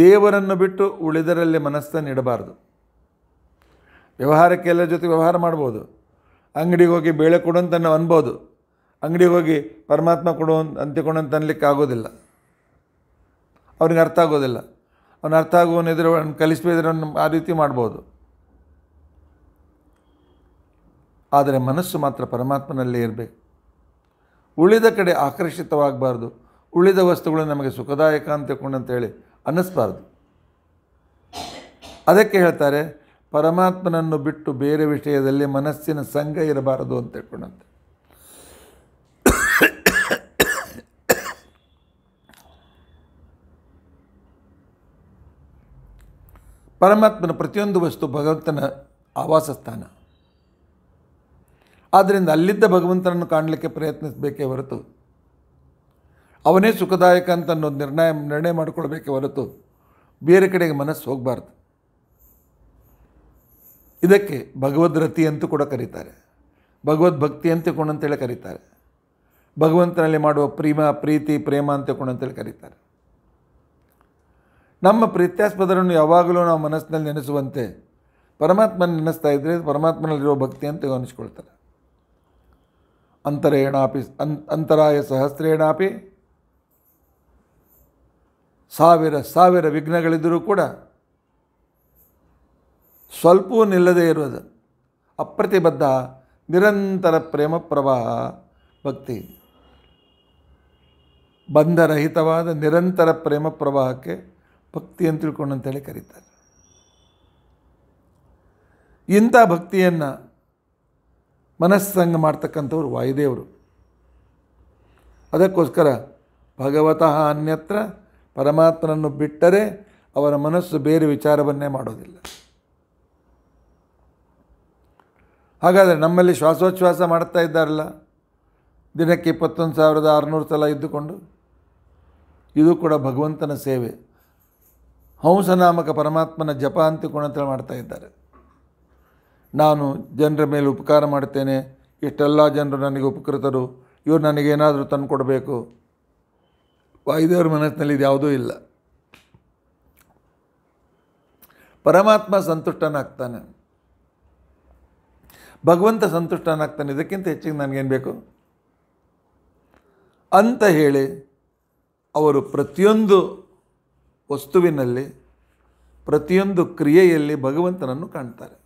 ದೇವರನ್ನು ಬಿಟ್ಟು ಉಳಿದರಲ್ಲಿ ಮನಸ್ಸನ್ನು ಇಡಬಾರ್ದು ವ್ಯವಹಾರಕ್ಕೆ ಎಲ್ಲರ ಜೊತೆ ವ್ಯವಹಾರ ಮಾಡ್ಬೋದು ಅಂಗಡಿಗೆ ಹೋಗಿ ಬೇಳೆ ಕೊಡು ಅಂತ ನಾವು ಅನ್ಬೋದು ಅಂಗಡಿಗೆ ಹೋಗಿ ಪರಮಾತ್ಮ ಕೊಡು ಅಂತ ಅಂತಿಕೊಂಡು ಅಂತ ಅನ್ಲಿಕ್ಕೆ ಆಗೋದಿಲ್ಲ ಅವ್ರಿಗೆ ಅರ್ಥ ಆಗೋದಿಲ್ಲ ಅವನು ಅರ್ಥ ಅವನು ಎದುರು ಅವನು ಆ ರೀತಿ ಮಾಡ್ಬೋದು ಆದರೆ ಮನಸ್ಸು ಮಾತ್ರ ಪರಮಾತ್ಮನಲ್ಲೇ ಇರಬೇಕು ಉಳಿದ ಕಡೆ ಆಕರ್ಷಿತವಾಗಬಾರ್ದು ಉಳಿದ ವಸ್ತುಗಳು ನಮಗೆ ಸುಖದಾಯಕ ಅಂತ ಅಂತೇಳಿ ಅನ್ನಿಸ್ಬಾರ್ದು ಅದಕ್ಕೆ ಹೇಳ್ತಾರೆ ಪರಮಾತ್ಮನನ್ನು ಬಿಟ್ಟು ಬೇರೆ ವಿಷಯದಲ್ಲಿ ಮನಸ್ಸಿನ ಸಂಘ ಇರಬಾರದು ಅಂತ ಪರಮಾತ್ಮನ ಪ್ರತಿಯೊಂದು ವಸ್ತು ಭಗವಂತನ ಆವಾಸ ಸ್ಥಾನ ಆದ್ದರಿಂದ ಅಲ್ಲಿದ್ದ ಭಗವಂತನನ್ನು ಕಾಣಲಿಕ್ಕೆ ಪ್ರಯತ್ನಿಸಬೇಕೇ ಹೊರತು ಅವನೇ ಸುಖದಾಯಕ ಅಂತ ಅನ್ನೋದು ನಿರ್ಣಯ ನಿರ್ಣಯ ಮಾಡಿಕೊಳ್ಬೇಕೇ ಹೊರತು ಬೇರೆ ಕಡೆಗೆ ಮನಸ್ಸು ಹೋಗಬಾರ್ದು ಇದಕ್ಕೆ ಭಗವದ್ರತಿ ಅಂತೂ ಕೂಡ ಕರೀತಾರೆ ಭಗವದ್ಭಕ್ತಿ ಅಂತ ಅಂತೇಳಿ ಕರೀತಾರೆ ಭಗವಂತನಲ್ಲಿ ಮಾಡುವ ಪ್ರೀಮ ಪ್ರೀತಿ ಪ್ರೇಮ ಅಂತ ಅಂತೇಳಿ ಕರೀತಾರೆ ನಮ್ಮ ಪ್ರೀತ್ಯಾಸ್ಪದರನ್ನು ಯಾವಾಗಲೂ ನಾವು ಮನಸ್ಸಿನಲ್ಲಿ ನೆನೆಸುವಂತೆ ಪರಮಾತ್ಮನ ನೆನೆಸ್ತಾ ಇದ್ದರೆ ಪರಮಾತ್ಮನಲ್ಲಿರೋ ಭಕ್ತಿ ಅಂತ ಅನಿಸ್ಕೊಳ್ತಾರೆ ಅಂತರೇಣಾಪಿ ಅನ್ ಅಂತರಾಯ ಸಹಸ್ರೇಣಾಪಿ ಸಾವಿರ ಸಾವಿರ ವಿಘ್ನಗಳಿದ್ದರೂ ಕೂಡ ಸ್ವಲ್ಪವೂ ನಿಲ್ಲದೇ ಇರೋದು ಅಪ್ರತಿಬದ್ಧ ನಿರಂತರ ಪ್ರೇಮ ಪ್ರವಾಹ ಭಕ್ತಿ ಬಂಧರಹಿತವಾದ ನಿರಂತರ ಪ್ರೇಮ ಪ್ರವಾಹಕ್ಕೆ ಭಕ್ತಿ ಅಂತ ತಿಳ್ಕೊಂಡು ಅಂತೇಳಿ ಕರೀತಾರೆ ಇಂಥ ಭಕ್ತಿಯನ್ನು ಮನಸ್ಸಂಗ ಮಾಡ್ತಕ್ಕಂಥವ್ರು ವಾಯುದೇವರು ಅದಕ್ಕೋಸ್ಕರ ಭಗವತಃ ಅನ್ಯತ್ರ ಪರಮಾತ್ಮನನ್ನು ಬಿಟ್ಟರೆ ಅವರ ಮನಸ್ಸು ಬೇರೆ ವಿಚಾರವನ್ನೇ ಮಾಡೋದಿಲ್ಲ ಹಾಗಾದರೆ ನಮ್ಮಲ್ಲಿ ಶ್ವಾಸೋಚ್ಛ್ವಾಸ ಮಾಡ್ತಾ ಇದ್ದಾರಲ್ಲ ದಿನಕ್ಕೆ ಇಪ್ಪತ್ತೊಂದು ಸಾವಿರದ ಆರುನೂರು ಸಲ ಇದ್ದುಕೊಂಡು ಇದು ಕೂಡ ಭಗವಂತನ ಸೇವೆ ಹಂಸನಾಮಕ ಪರಮಾತ್ಮನ ಜಪ ಅಂತ ಅಂತೇಳಿ ಮಾಡ್ತಾ ಇದ್ದಾರೆ ನಾನು ಜನರ ಮೇಲೆ ಉಪಕಾರ ಮಾಡ್ತೇನೆ ಇಷ್ಟೆಲ್ಲ ಜನರು ನನಗೆ ಉಪಕೃತರು ಇವರು ನನಗೇನಾದರೂ ತಂದು ಕೊಡಬೇಕು ವಾಯುದೇವರ ಮನಸ್ಸಿನಲ್ಲಿ ಇದು ಯಾವುದೂ ಇಲ್ಲ ಪರಮಾತ್ಮ ಸಂತುಷ್ಟನಾಗ್ತಾನೆ ಭಗವಂತ ಸಂತುಷ್ಟನಾಗ್ತಾನೆ ಇದಕ್ಕಿಂತ ಹೆಚ್ಚಿಗೆ ನನಗೇನು ಬೇಕು ಅಂತ ಹೇಳಿ ಅವರು ಪ್ರತಿಯೊಂದು ವಸ್ತುವಿನಲ್ಲಿ ಪ್ರತಿಯೊಂದು ಕ್ರಿಯೆಯಲ್ಲಿ ಭಗವಂತನನ್ನು ಕಾಣ್ತಾರೆ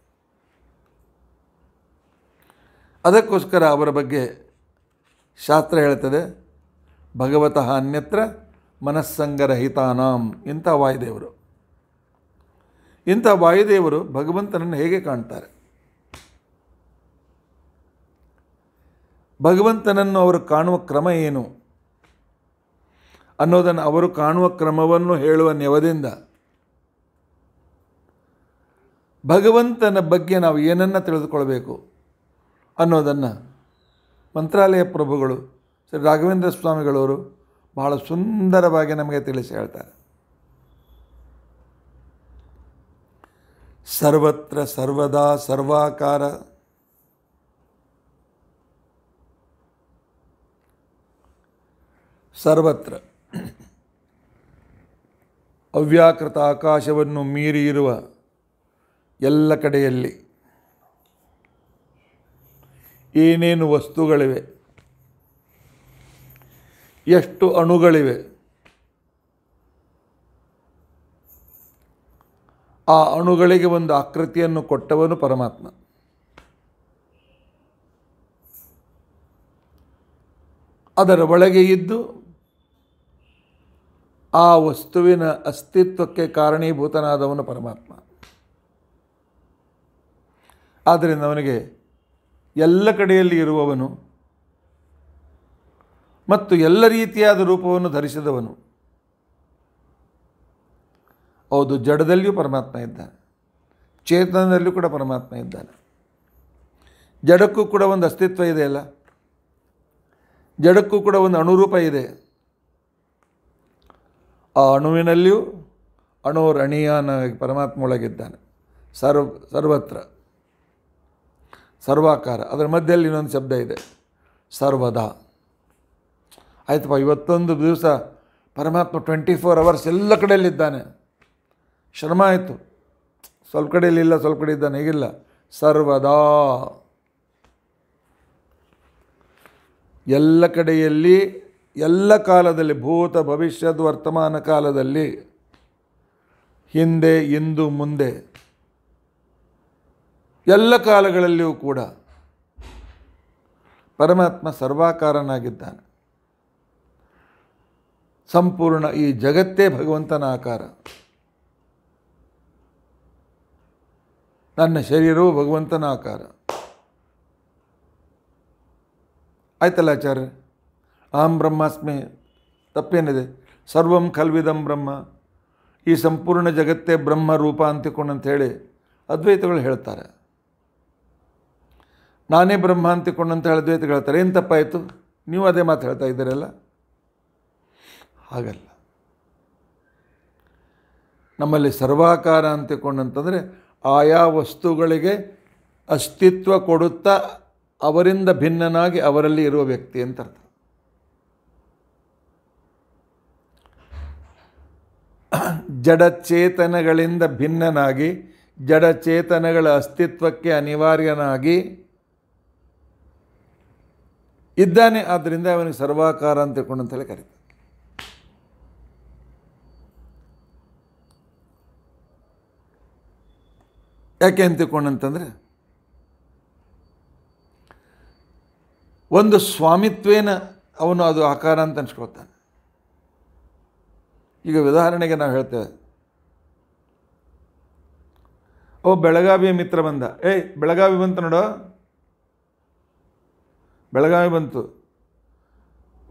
ಅದಕ್ಕೋಸ್ಕರ ಅವರ ಬಗ್ಗೆ ಶಾಸ್ತ್ರ ಹೇಳ್ತದೆ ಭಗವತಃ ಅನ್ಯತ್ರ ಮನಸ್ಸಂಗರಹಿತಾನಾಂ ಇಂಥ ವಾಯುದೇವರು ಇಂಥ ವಾಯುದೇವರು ಭಗವಂತನನ್ನು ಹೇಗೆ ಕಾಣ್ತಾರೆ ಭಗವಂತನನ್ನು ಅವರು ಕಾಣುವ ಕ್ರಮ ಏನು ಅನ್ನೋದನ್ನು ಅವರು ಕಾಣುವ ಕ್ರಮವನ್ನು ಹೇಳುವ ನೆವದಿಂದ ಭಗವಂತನ ಬಗ್ಗೆ ನಾವು ಏನನ್ನು ತಿಳಿದುಕೊಳ್ಬೇಕು ಅನ್ನೋದನ್ನು ಮಂತ್ರಾಲಯ ಪ್ರಭುಗಳು ಶ್ರೀ ರಾಘವೇಂದ್ರ ಸ್ವಾಮಿಗಳವರು ಬಹಳ ಸುಂದರವಾಗಿ ನಮಗೆ ತಿಳಿಸಿ ಹೇಳ್ತಾರೆ ಸರ್ವತ್ರ ಸರ್ವದಾ ಸರ್ವಾಕಾರ ಸರ್ವತ್ರ ಅವ್ಯಾಕೃತ ಆಕಾಶವನ್ನು ಮೀರಿ ಇರುವ ಎಲ್ಲ ಕಡೆಯಲ್ಲಿ ಏನೇನು ವಸ್ತುಗಳಿವೆ ಎಷ್ಟು ಅಣುಗಳಿವೆ ಆ ಅಣುಗಳಿಗೆ ಒಂದು ಆಕೃತಿಯನ್ನು ಕೊಟ್ಟವನು ಪರಮಾತ್ಮ ಅದರ ಒಳಗೆ ಇದ್ದು ಆ ವಸ್ತುವಿನ ಅಸ್ತಿತ್ವಕ್ಕೆ ಕಾರಣೀಭೂತನಾದವನು ಪರಮಾತ್ಮ ಆದ್ದರಿಂದ ಅವನಿಗೆ ಎಲ್ಲ ಕಡೆಯಲ್ಲಿ ಇರುವವನು ಮತ್ತು ಎಲ್ಲ ರೀತಿಯಾದ ರೂಪವನ್ನು ಧರಿಸಿದವನು ಹೌದು ಜಡದಲ್ಲಿಯೂ ಪರಮಾತ್ಮ ಇದ್ದಾನೆ ಚೇತನದಲ್ಲಿಯೂ ಕೂಡ ಪರಮಾತ್ಮ ಇದ್ದಾನೆ ಜಡಕ್ಕೂ ಕೂಡ ಒಂದು ಅಸ್ತಿತ್ವ ಇದೆ ಅಲ್ಲ ಜಡಕ್ಕೂ ಕೂಡ ಒಂದು ಅಣುರೂಪ ಇದೆ ಆ ಅಣುವಿನಲ್ಲಿಯೂ ಅಣು ರಣೀಯನಾಗಿ ಪರಮಾತ್ಮ ಒಳಗಿದ್ದಾನೆ ಸರ್ವ ಸರ್ವತ್ರ ಸರ್ವಾಕಾರ ಅದರ ಮಧ್ಯದಲ್ಲಿ ಇನ್ನೊಂದು ಶಬ್ದ ಇದೆ ಸರ್ವದಾ ಆಯ್ತಪ್ಪ ಇವತ್ತೊಂದು ದಿವಸ ಪರಮಾತ್ಮ ಟ್ವೆಂಟಿ ಫೋರ್ ಅವರ್ಸ್ ಎಲ್ಲ ಕಡೆಯಲ್ಲಿದ್ದಾನೆ ಶ್ರಮ ಆಯಿತು ಸ್ವಲ್ಪ ಕಡೆಯಲ್ಲಿಲ್ಲ ಸ್ವಲ್ಪ ಕಡೆ ಇದ್ದಾನೆ ಹೀಗಿಲ್ಲ ಸರ್ವದಾ ಎಲ್ಲ ಕಡೆಯಲ್ಲಿ ಎಲ್ಲ ಕಾಲದಲ್ಲಿ ಭೂತ ಭವಿಷ್ಯದ ವರ್ತಮಾನ ಕಾಲದಲ್ಲಿ ಹಿಂದೆ ಇಂದು ಮುಂದೆ ಎಲ್ಲ ಕಾಲಗಳಲ್ಲಿಯೂ ಕೂಡ ಪರಮಾತ್ಮ ಸರ್ವಾಕಾರನಾಗಿದ್ದಾನೆ ಸಂಪೂರ್ಣ ಈ ಜಗತ್ತೇ ಭಗವಂತನ ಆಕಾರ ನನ್ನ ಶರೀರವು ಭಗವಂತನ ಆಕಾರ ಆಯ್ತಲ್ಲ ಆಚಾರ್ಯ ಆಂ ಬ್ರಹ್ಮಾಸ್ಮಿ ತಪ್ಪೇನಿದೆ ಸರ್ವಂ ಕಲ್ವಿದಂ ಬ್ರಹ್ಮ ಈ ಸಂಪೂರ್ಣ ಜಗತ್ತೇ ಬ್ರಹ್ಮ ರೂಪ ಅಂತಿಕೊಂಡು ಅಂಥೇಳಿ ಅದ್ವೈತಗಳು ಹೇಳ್ತಾರೆ ನಾನೇ ಬ್ರಹ್ಮ ಅಂತಿಕೊಂಡು ಅಂತ ಹೇಳಿ ಅದ್ವೈತಗಳು ಹೇಳ್ತಾರೆ ಏನು ತಪ್ಪಾಯಿತು ನೀವು ಅದೇ ಮಾತು ಹೇಳ್ತಾ ಇದ್ದೀರಲ್ಲ ಹಾಗಲ್ಲ ನಮ್ಮಲ್ಲಿ ಸರ್ವಾಕಾರ ಅಂತಂದರೆ ಆಯಾ ವಸ್ತುಗಳಿಗೆ ಅಸ್ತಿತ್ವ ಕೊಡುತ್ತಾ ಅವರಿಂದ ಭಿನ್ನನಾಗಿ ಅವರಲ್ಲಿ ಇರುವ ವ್ಯಕ್ತಿ ಅಂತ ಅರ್ಥ ಜಡಚೇತನಗಳಿಂದ ಭಿನ್ನನಾಗಿ ಜಡಚೇತನಗಳ ಅಸ್ತಿತ್ವಕ್ಕೆ ಅನಿವಾರ್ಯನಾಗಿ ಇದ್ದಾನೆ ಆದ್ದರಿಂದ ಅವನಿಗೆ ಸರ್ವಾಕಾರ ಅಂತ ತಿಳ್ಕೊಂಡು ಹೇಳಿ ಕರೀತಾರೆ ಯಾಕೆ ಅಂತ ಅಂತಂದ್ರೆ ಒಂದು ಸ್ವಾಮಿತ್ವೇನ ಅವನು ಅದು ಆಕಾರ ಅಂತ ಅನ್ಸ್ಕೊಳ್ತಾನೆ ಈಗ ಉದಾಹರಣೆಗೆ ನಾವು ಹೇಳ್ತೇವೆ ಓ ಬೆಳಗಾವಿಯ ಮಿತ್ರ ಬಂದ ಏಯ್ ಬೆಳಗಾವಿ ಬಂತು ನೋಡು ಬೆಳಗಾವಿ ಬಂತು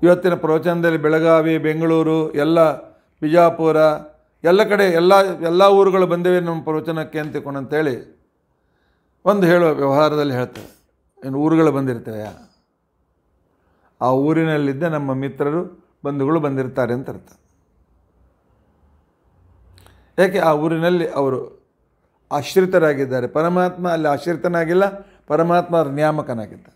ಇವತ್ತಿನ ಪ್ರವಚನದಲ್ಲಿ ಬೆಳಗಾವಿ ಬೆಂಗಳೂರು ಎಲ್ಲ ಬಿಜಾಪುರ ಎಲ್ಲ ಕಡೆ ಎಲ್ಲ ಎಲ್ಲ ಊರುಗಳು ಬಂದಿವೆ ನಮ್ಮ ಪ್ರವಚನಕ್ಕೆ ಅಂತ ಅಂತೇಳಿ ಒಂದು ಹೇಳುವ ವ್ಯವಹಾರದಲ್ಲಿ ಹೇಳ್ತೇವೆ ಏನು ಊರುಗಳು ಬಂದಿರ್ತೇವೆ ಆ ಊರಿನಲ್ಲಿದ್ದ ನಮ್ಮ ಮಿತ್ರರು ಬಂಧುಗಳು ಬಂದಿರ್ತಾರೆ ಅಂತ ಅರ್ಥ ಯಾಕೆ ಆ ಊರಿನಲ್ಲಿ ಅವರು ಆಶ್ರಿತರಾಗಿದ್ದಾರೆ ಪರಮಾತ್ಮ ಅಲ್ಲಿ ಆಶ್ರಿತನಾಗಿಲ್ಲ ಪರಮಾತ್ಮ ನಿಯಾಮಕನಾಗಿದ್ದ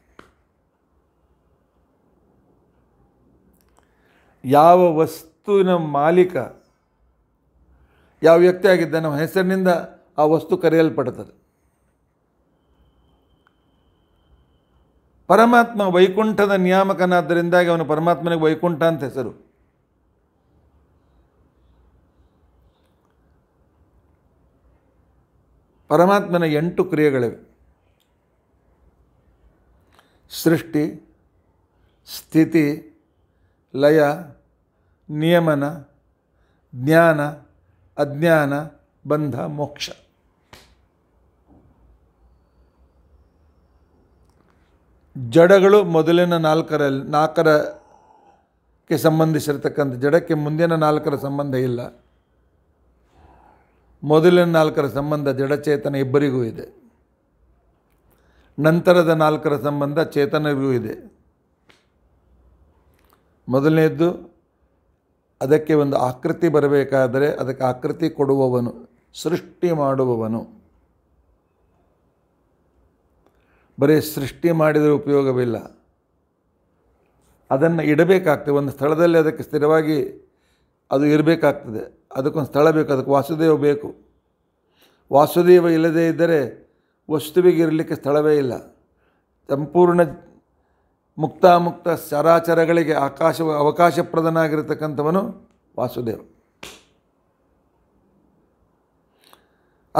ಯಾವ ವಸ್ತುವಿನ ಮಾಲೀಕ ಯಾವ ವ್ಯಕ್ತಿ ನಮ್ಮ ಹೆಸರಿನಿಂದ ಆ ವಸ್ತು ಕರೆಯಲ್ಪಡುತ್ತದೆ ಪರಮಾತ್ಮ ವೈಕುಂಠದ ನಿಯಾಮಕನಾದ್ದರಿಂದಾಗಿ ಅವನು ಪರಮಾತ್ಮನಿಗೆ ವೈಕುಂಠ ಅಂತ ಹೆಸರು ಪರಮಾತ್ಮನ ಎಂಟು ಕ್ರಿಯೆಗಳಿವೆ ಸೃಷ್ಟಿ ಸ್ಥಿತಿ ಲಯ ನಿಯಮನ ಜ್ಞಾನ ಅಜ್ಞಾನ ಬಂಧ ಮೋಕ್ಷ ಜಡಗಳು ಮೊದಲಿನ ನಾಲ್ಕರಲ್ಲಿ ನಾಲ್ಕರಕ್ಕೆ ಸಂಬಂಧಿಸಿರ್ತಕ್ಕಂಥ ಜಡಕ್ಕೆ ಮುಂದಿನ ನಾಲ್ಕರ ಸಂಬಂಧ ಇಲ್ಲ ಮೊದಲಿನ ನಾಲ್ಕರ ಸಂಬಂಧ ಜಡಚೇತನ ಇಬ್ಬರಿಗೂ ಇದೆ ನಂತರದ ನಾಲ್ಕರ ಸಂಬಂಧ ಚೇತನರಿಗೂ ಇದೆ ಮೊದಲನೇದ್ದು ಅದಕ್ಕೆ ಒಂದು ಆಕೃತಿ ಬರಬೇಕಾದರೆ ಅದಕ್ಕೆ ಆಕೃತಿ ಕೊಡುವವನು ಸೃಷ್ಟಿ ಮಾಡುವವನು ಬರೀ ಸೃಷ್ಟಿ ಮಾಡಿದರೆ ಉಪಯೋಗವಿಲ್ಲ ಅದನ್ನು ಇಡಬೇಕಾಗ್ತದೆ ಒಂದು ಸ್ಥಳದಲ್ಲಿ ಅದಕ್ಕೆ ಸ್ಥಿರವಾಗಿ ಅದು ಇರಬೇಕಾಗ್ತದೆ ಅದಕ್ಕೊಂದು ಸ್ಥಳ ಬೇಕು ಅದಕ್ಕೆ ವಾಸುದೇವ ಬೇಕು ವಾಸುದೇವ ಇಲ್ಲದೇ ಇದ್ದರೆ ವಸ್ತುವಿಗೆ ಇರಲಿಕ್ಕೆ ಸ್ಥಳವೇ ಇಲ್ಲ ಸಂಪೂರ್ಣ ಮುಕ್ತಾಮುಕ್ತ ಚರಾಚರಗಳಿಗೆ ಆಕಾಶ ಅವಕಾಶಪ್ರದನಾಗಿರ್ತಕ್ಕಂಥವನು ವಾಸುದೇವ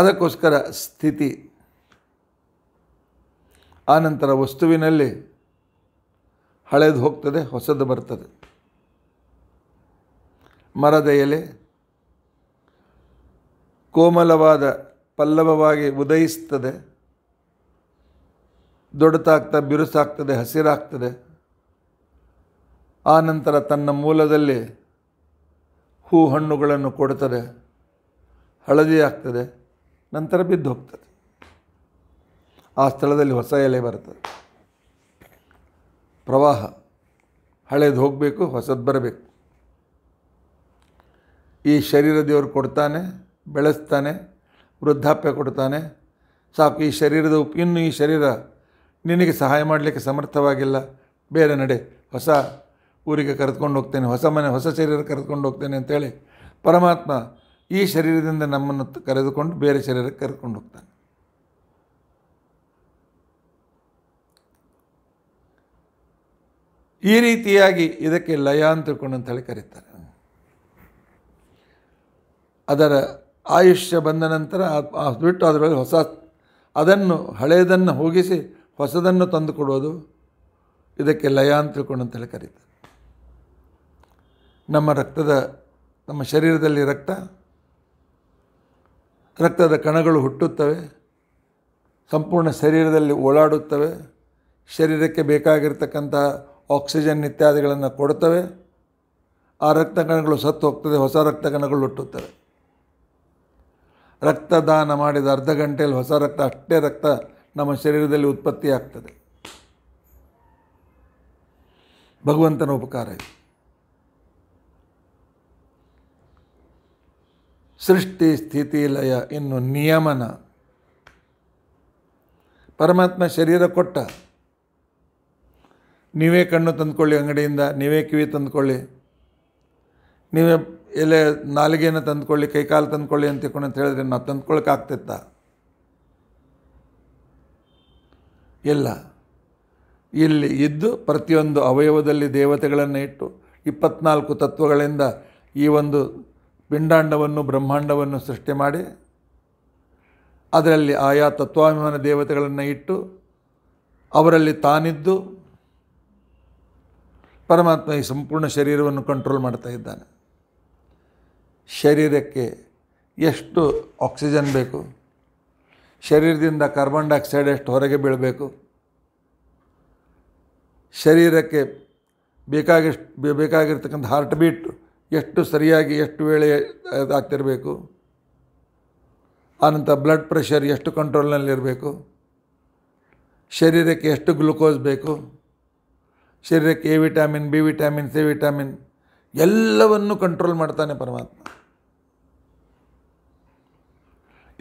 ಅದಕ್ಕೋಸ್ಕರ ಸ್ಥಿತಿ ಆನಂತರ ವಸ್ತುವಿನಲ್ಲಿ ಹಳೆದು ಹೋಗ್ತದೆ ಹೊಸದು ಬರ್ತದೆ ಮರದ ಎಲೆ ಕೋಮಲವಾದ ಪಲ್ಲವವಾಗಿ ಉದಯಿಸ್ತದೆ ದೊಡ್ಡತಾಗ್ತಾ ಬಿರುಸಾಗ್ತದೆ ಹಸಿರಾಗ್ತದೆ ಆ ನಂತರ ತನ್ನ ಮೂಲದಲ್ಲಿ ಹೂ ಹಣ್ಣುಗಳನ್ನು ಕೊಡ್ತದೆ ಹಳದಿ ಆಗ್ತದೆ ನಂತರ ಬಿದ್ದು ಹೋಗ್ತದೆ ಆ ಸ್ಥಳದಲ್ಲಿ ಹೊಸ ಎಲೆ ಬರ್ತದೆ ಪ್ರವಾಹ ಹಳೇದು ಹೋಗಬೇಕು ಹೊಸದು ಬರಬೇಕು ಈ ಶರೀರ ದೇವರು ಕೊಡ್ತಾನೆ ಬೆಳೆಸ್ತಾನೆ ವೃದ್ಧಾಪ್ಯ ಕೊಡ್ತಾನೆ ಸಾಕು ಈ ಶರೀರದ ಇನ್ನು ಈ ಶರೀರ ನಿನಗೆ ಸಹಾಯ ಮಾಡಲಿಕ್ಕೆ ಸಮರ್ಥವಾಗಿಲ್ಲ ಬೇರೆ ನಡೆ ಹೊಸ ಊರಿಗೆ ಕರೆದುಕೊಂಡು ಹೋಗ್ತೇನೆ ಹೊಸ ಮನೆ ಹೊಸ ಶರೀರ ಕರೆದುಕೊಂಡು ಹೋಗ್ತೇನೆ ಅಂತೇಳಿ ಪರಮಾತ್ಮ ಈ ಶರೀರದಿಂದ ನಮ್ಮನ್ನು ಕರೆದುಕೊಂಡು ಬೇರೆ ಶರೀರಕ್ಕೆ ಕರೆದುಕೊಂಡು ಹೋಗ್ತಾನೆ ಈ ರೀತಿಯಾಗಿ ಇದಕ್ಕೆ ಲಯ ಅಂತ ತಿಳ್ಕೊಂಡು ಅಂತ ಹೇಳಿ ಕರೀತಾರೆ ಅದರ ಆಯುಷ್ಯ ಬಂದ ನಂತರ ಬಿಟ್ಟು ಅದರೊಳಗೆ ಹೊಸ ಅದನ್ನು ಹಳೆಯದನ್ನು ಹೋಗಿಸಿ ಹೊಸದನ್ನು ತಂದು ಕೊಡೋದು ಇದಕ್ಕೆ ಲಯ ಅಂತ ತಿಳ್ಕೊಂಡು ಅಂತೇಳಿ ಕರೀತಾರೆ ನಮ್ಮ ರಕ್ತದ ನಮ್ಮ ಶರೀರದಲ್ಲಿ ರಕ್ತ ರಕ್ತದ ಕಣಗಳು ಹುಟ್ಟುತ್ತವೆ ಸಂಪೂರ್ಣ ಶರೀರದಲ್ಲಿ ಓಡಾಡುತ್ತವೆ ಶರೀರಕ್ಕೆ ಬೇಕಾಗಿರ್ತಕ್ಕಂಥ ಆಕ್ಸಿಜನ್ ಇತ್ಯಾದಿಗಳನ್ನು ಕೊಡುತ್ತವೆ ಆ ರಕ್ತ ಕಣಗಳು ಸತ್ತು ಹೋಗ್ತದೆ ಹೊಸ ರಕ್ತ ಕಣಗಳು ಹುಟ್ಟುತ್ತವೆ ರಕ್ತದಾನ ಮಾಡಿದ ಅರ್ಧ ಗಂಟೆಯಲ್ಲಿ ಹೊಸ ರಕ್ತ ಅಷ್ಟೇ ರಕ್ತ ನಮ್ಮ ಶರೀರದಲ್ಲಿ ಉತ್ಪತ್ತಿ ಆಗ್ತದೆ ಭಗವಂತನ ಉಪಕಾರ ಇದೆ ಸೃಷ್ಟಿ ಸ್ಥಿತಿ ಲಯ ಇನ್ನು ನಿಯಮನ ಪರಮಾತ್ಮ ಶರೀರ ಕೊಟ್ಟ ನೀವೇ ಕಣ್ಣು ತಂದುಕೊಳ್ಳಿ ಅಂಗಡಿಯಿಂದ ನೀವೇ ಕಿವಿ ತಂದುಕೊಳ್ಳಿ ನೀವೇ ಎಲೆ ನಾಲಿಗೆಯನ್ನು ತಂದುಕೊಳ್ಳಿ ಕೈಕಾಲು ತಂದುಕೊಳ್ಳಿ ಅಂತ ತಿಳ್ಕೊಂಡು ಅಂತ ಹೇಳಿದ್ರೆ ನಾವು ತಂದ್ಕೊಳ್ಳೋಕ್ಕಾಗ್ತಿತ್ತ ಇಲ್ಲ ಇಲ್ಲಿ ಇದ್ದು ಪ್ರತಿಯೊಂದು ಅವಯವದಲ್ಲಿ ದೇವತೆಗಳನ್ನು ಇಟ್ಟು ಇಪ್ಪತ್ನಾಲ್ಕು ತತ್ವಗಳಿಂದ ಈ ಒಂದು ಪಿಂಡಾಂಡವನ್ನು ಬ್ರಹ್ಮಾಂಡವನ್ನು ಸೃಷ್ಟಿ ಮಾಡಿ ಅದರಲ್ಲಿ ಆಯಾ ತತ್ವಾಭಿಮಾನ ದೇವತೆಗಳನ್ನು ಇಟ್ಟು ಅವರಲ್ಲಿ ತಾನಿದ್ದು ಪರಮಾತ್ಮ ಈ ಸಂಪೂರ್ಣ ಶರೀರವನ್ನು ಕಂಟ್ರೋಲ್ ಮಾಡ್ತಾ ಇದ್ದಾನೆ ಶರೀರಕ್ಕೆ ಎಷ್ಟು ಆಕ್ಸಿಜನ್ ಬೇಕು ಶರೀರದಿಂದ ಕಾರ್ಬನ್ ಡೈಆಕ್ಸೈಡ್ ಎಷ್ಟು ಹೊರಗೆ ಬೀಳಬೇಕು ಶರೀರಕ್ಕೆ ಬೇಕಾಗಿಷ್ಟು ಬೇಕಾಗಿರ್ತಕ್ಕಂಥ ಹಾರ್ಟ್ ಬೀಟ್ ಎಷ್ಟು ಸರಿಯಾಗಿ ಎಷ್ಟು ವೇಳೆ ಆಗ್ತಿರಬೇಕು ಆನಂತರ ಬ್ಲಡ್ ಪ್ರೆಷರ್ ಎಷ್ಟು ಕಂಟ್ರೋಲ್ನಲ್ಲಿರಬೇಕು ಶರೀರಕ್ಕೆ ಎಷ್ಟು ಗ್ಲುಕೋಸ್ ಬೇಕು ಶರೀರಕ್ಕೆ A vitamin B vitamin C vitamin ಎಲ್ಲವನ್ನು ಕಂಟ್ರೋಲ್ ಮಾಡ್ತಾನೆ ಪರಮಾತ್ಮ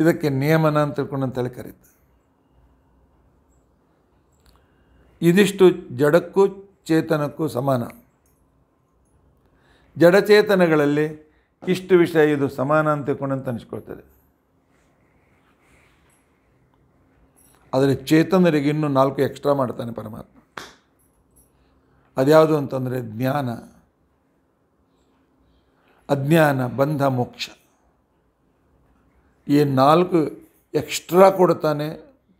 ಇದಕ್ಕೆ ನಿಯಮನ ಅಂತ ತಿಳ್ಕೊಂಡು ಅಂತೇಳಿ ಇದಿಷ್ಟು ಜಡಕ್ಕೂ ಚೇತನಕ್ಕೂ ಸಮಾನ ಜಡಚೇತನಗಳಲ್ಲಿ ಇಷ್ಟು ವಿಷಯ ಇದು ಸಮಾನ ಅಂತ ಅಂತ ಅನಿಸ್ಕೊಳ್ತದೆ ಆದರೆ ಚೇತನರಿಗೆ ಇನ್ನೂ ನಾಲ್ಕು ಎಕ್ಸ್ಟ್ರಾ ಮಾಡ್ತಾನೆ ಪರಮಾತ್ಮ ಅದ್ಯಾವುದು ಅಂತಂದರೆ ಜ್ಞಾನ ಅಜ್ಞಾನ ಬಂಧ ಮೋಕ್ಷ ಈ ನಾಲ್ಕು ಎಕ್ಸ್ಟ್ರಾ ಕೊಡ್ತಾನೆ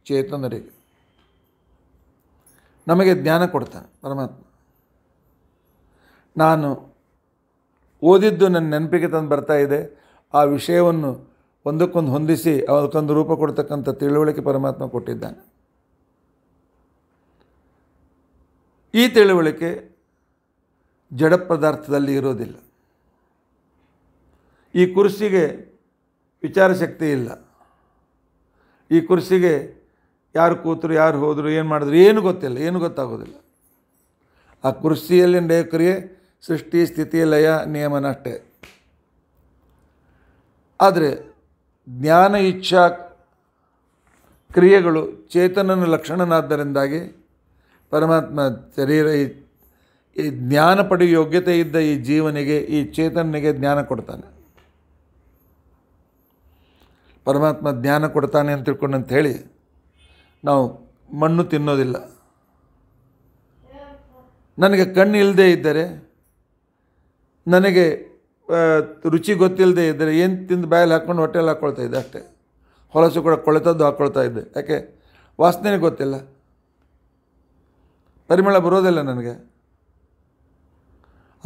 ಚೇತನರಿಗೆ ನಮಗೆ ಜ್ಞಾನ ಕೊಡ್ತಾನೆ ಪರಮಾತ್ಮ ನಾನು ಓದಿದ್ದು ನನ್ನ ನೆನಪಿಗೆ ತಂದು ಬರ್ತಾ ಇದೆ ಆ ವಿಷಯವನ್ನು ಒಂದಕ್ಕೊಂದು ಹೊಂದಿಸಿ ಅದಕ್ಕೊಂದು ರೂಪ ಕೊಡ್ತಕ್ಕಂಥ ತಿಳುವಳಿಕೆ ಪರಮಾತ್ಮ ಕೊಟ್ಟಿದ್ದಾನೆ ಈ ತಿಳುವಳಿಕೆ ಜಡ ಪದಾರ್ಥದಲ್ಲಿ ಇರೋದಿಲ್ಲ ಈ ಕುರ್ಸಿಗೆ ವಿಚಾರ ಶಕ್ತಿ ಇಲ್ಲ ಈ ಕುರ್ಸಿಗೆ ಯಾರು ಕೂತರು ಯಾರು ಹೋದರು ಏನು ಮಾಡಿದ್ರು ಏನು ಗೊತ್ತಿಲ್ಲ ಏನು ಗೊತ್ತಾಗೋದಿಲ್ಲ ಆ ಕುರ್ಸಿಯಲ್ಲಿ ಕ್ರಿಯೆ ಸೃಷ್ಟಿ ಸ್ಥಿತಿ ಲಯ ನಿಯಮನ ಅಷ್ಟೇ ಆದರೆ ಜ್ಞಾನ ಇಚ್ಛಾ ಕ್ರಿಯೆಗಳು ಚೇತನನ ಲಕ್ಷಣನಾದ್ದರಿಂದಾಗಿ ಪರಮಾತ್ಮ ಶರೀರ ಈ ಜ್ಞಾನ ಪಡೆಯುವ ಯೋಗ್ಯತೆ ಇದ್ದ ಈ ಜೀವನಿಗೆ ಈ ಚೇತನಿಗೆ ಜ್ಞಾನ ಕೊಡ್ತಾನೆ ಪರಮಾತ್ಮ ಜ್ಞಾನ ಕೊಡ್ತಾನೆ ಅಂತ ತಿಳ್ಕೊಂಡು ಅಂತ ಹೇಳಿ ನಾವು ಮಣ್ಣು ತಿನ್ನೋದಿಲ್ಲ ನನಗೆ ಕಣ್ಣು ಇಲ್ಲದೆ ಇದ್ದರೆ ನನಗೆ ರುಚಿ ಗೊತ್ತಿಲ್ಲದೆ ಇದ್ದರೆ ಏನು ತಿಂದು ಬಾಯಲ್ಲಿ ಹಾಕ್ಕೊಂಡು ಹೊಟ್ಟೆಲ್ಲ ಹಾಕ್ಕೊಳ್ತಾ ಇದ್ದೆ ಅಷ್ಟೇ ಹೊಲಸು ಕೂಡ ಕೊಳೆತದ್ದು ಹಾಕ್ಕೊಳ್ತಾ ಇದ್ದೆ ಯಾಕೆ ವಾಸನೆ ಗೊತ್ತಿಲ್ಲ ಪರಿಮಳ ಬರೋದಿಲ್ಲ ನನಗೆ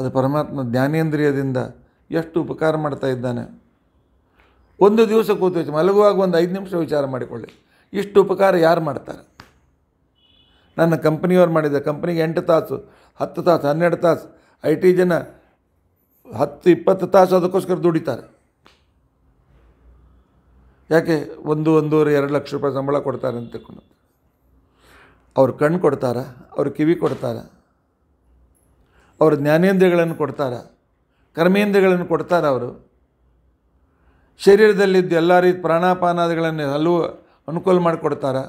ಅದು ಪರಮಾತ್ಮ ಜ್ಞಾನೇಂದ್ರಿಯದಿಂದ ಎಷ್ಟು ಉಪಕಾರ ಮಾಡ್ತಾ ಇದ್ದಾನೆ ಒಂದು ದಿವಸ ಕೂತು ಮಲಗುವಾಗ ಒಂದು ಐದು ನಿಮಿಷ ವಿಚಾರ ಮಾಡಿಕೊಳ್ಳಿ ಇಷ್ಟು ಉಪಕಾರ ಯಾರು ಮಾಡ್ತಾರೆ ನನ್ನ ಕಂಪ್ನಿಯವ್ರು ಮಾಡಿದ ಕಂಪ್ನಿಗೆ ಎಂಟು ತಾಸು ಹತ್ತು ತಾಸು ಹನ್ನೆರಡು ತಾಸು ಐ ಟಿ ಜನ ಹತ್ತು ಇಪ್ಪತ್ತು ತಾಸು ಅದಕ್ಕೋಸ್ಕರ ದುಡಿತಾರೆ ಯಾಕೆ ಒಂದು ಒಂದೂವರೆ ಎರಡು ಲಕ್ಷ ರೂಪಾಯಿ ಸಂಬಳ ಕೊಡ್ತಾರೆ ಅಂತ ತಿಳ್ಕೊಂಡು ಅವ್ರು ಕಣ್ಣು ಕೊಡ್ತಾರ ಅವ್ರು ಕಿವಿ ಕೊಡ್ತಾರ ಅವರು ಜ್ಞಾನೇಂದ್ರಿಯಗಳನ್ನು ಕೊಡ್ತಾರ ಕರ್ಮೇಂದ್ರಿಯಗಳನ್ನು ಕೊಡ್ತಾರೆ ಅವರು ಶರೀರದಲ್ಲಿದ್ದು ಎಲ್ಲ ರೀತಿ ಪ್ರಾಣಾಪಾನಾದಿಗಳನ್ನು ಹಲವು ಅನುಕೂಲ ಮಾಡಿಕೊಡ್ತಾರೆ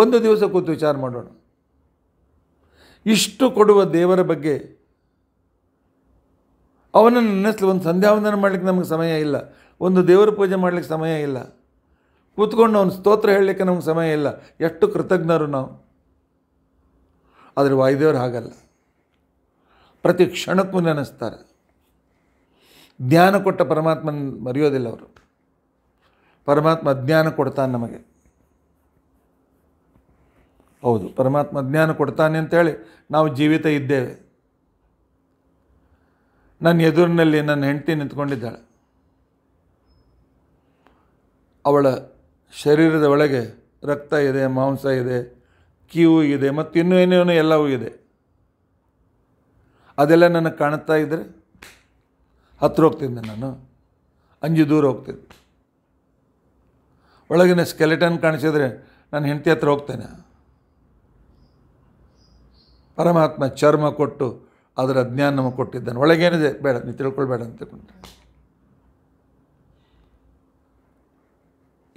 ಒಂದು ದಿವಸ ಕೂತು ವಿಚಾರ ಮಾಡೋಣ ಇಷ್ಟು ಕೊಡುವ ದೇವರ ಬಗ್ಗೆ ಅವನನ್ನು ನೆನೆಸಲು ಒಂದು ಸಂಧ್ಯಾವಂದನ ಮಾಡಲಿಕ್ಕೆ ನಮಗೆ ಸಮಯ ಇಲ್ಲ ಒಂದು ದೇವರ ಪೂಜೆ ಮಾಡಲಿಕ್ಕೆ ಸಮಯ ಇಲ್ಲ ಕೂತ್ಕೊಂಡು ಅವನು ಸ್ತೋತ್ರ ಹೇಳಲಿಕ್ಕೆ ನಮ್ಗೆ ಸಮಯ ಇಲ್ಲ ಎಷ್ಟು ಕೃತಜ್ಞರು ನಾವು ಆದರೆ ವಾಯುದೇವರು ಹಾಗಲ್ಲ ಪ್ರತಿ ಕ್ಷಣಕ್ಕೂ ನೆನೆಸ್ತಾರೆ ಜ್ಞಾನ ಕೊಟ್ಟ ಪರಮಾತ್ಮನ ಮರೆಯೋದಿಲ್ಲ ಅವರು ಪರಮಾತ್ಮ ಜ್ಞಾನ ಕೊಡ್ತಾನೆ ನಮಗೆ ಹೌದು ಪರಮಾತ್ಮ ಜ್ಞಾನ ಕೊಡ್ತಾನೆ ಅಂತೇಳಿ ನಾವು ಜೀವಿತ ಇದ್ದೇವೆ ನನ್ನ ಎದುರಿನಲ್ಲಿ ನನ್ನ ಹೆಂಡತಿ ನಿಂತ್ಕೊಂಡಿದ್ದಾಳೆ ಅವಳ ಶರೀರದ ಒಳಗೆ ರಕ್ತ ಇದೆ ಮಾಂಸ ಇದೆ ಕೀವು ಇದೆ ಮತ್ತು ಇನ್ನೂ ಏನೇನೋ ಎಲ್ಲವೂ ಇದೆ ಅದೆಲ್ಲ ನನಗೆ ಕಾಣುತ್ತಾ ಇದ್ದರೆ ಹತ್ತಿರ ಹೋಗ್ತಿದ್ದೆ ನಾನು ಅಂಜು ದೂರ ಹೋಗ್ತಿದ್ದೆ ಒಳಗಿನ ಸ್ಕೆಲೆಟನ್ ಕಾಣಿಸಿದ್ರೆ ನಾನು ಹೆಂಡತಿ ಹತ್ರ ಹೋಗ್ತೇನೆ ಪರಮಾತ್ಮ ಚರ್ಮ ಕೊಟ್ಟು ಅದರ ಜ್ಞಾನವನ್ನು ಕೊಟ್ಟಿದ್ದಾನೆ ಒಳಗೇನಿದೆ ಬೇಡ ನೀವು ತಿಳ್ಕೊಳ್ಬೇಡ ಅಂತ ತಿಳ್ಕೊಂಡೆ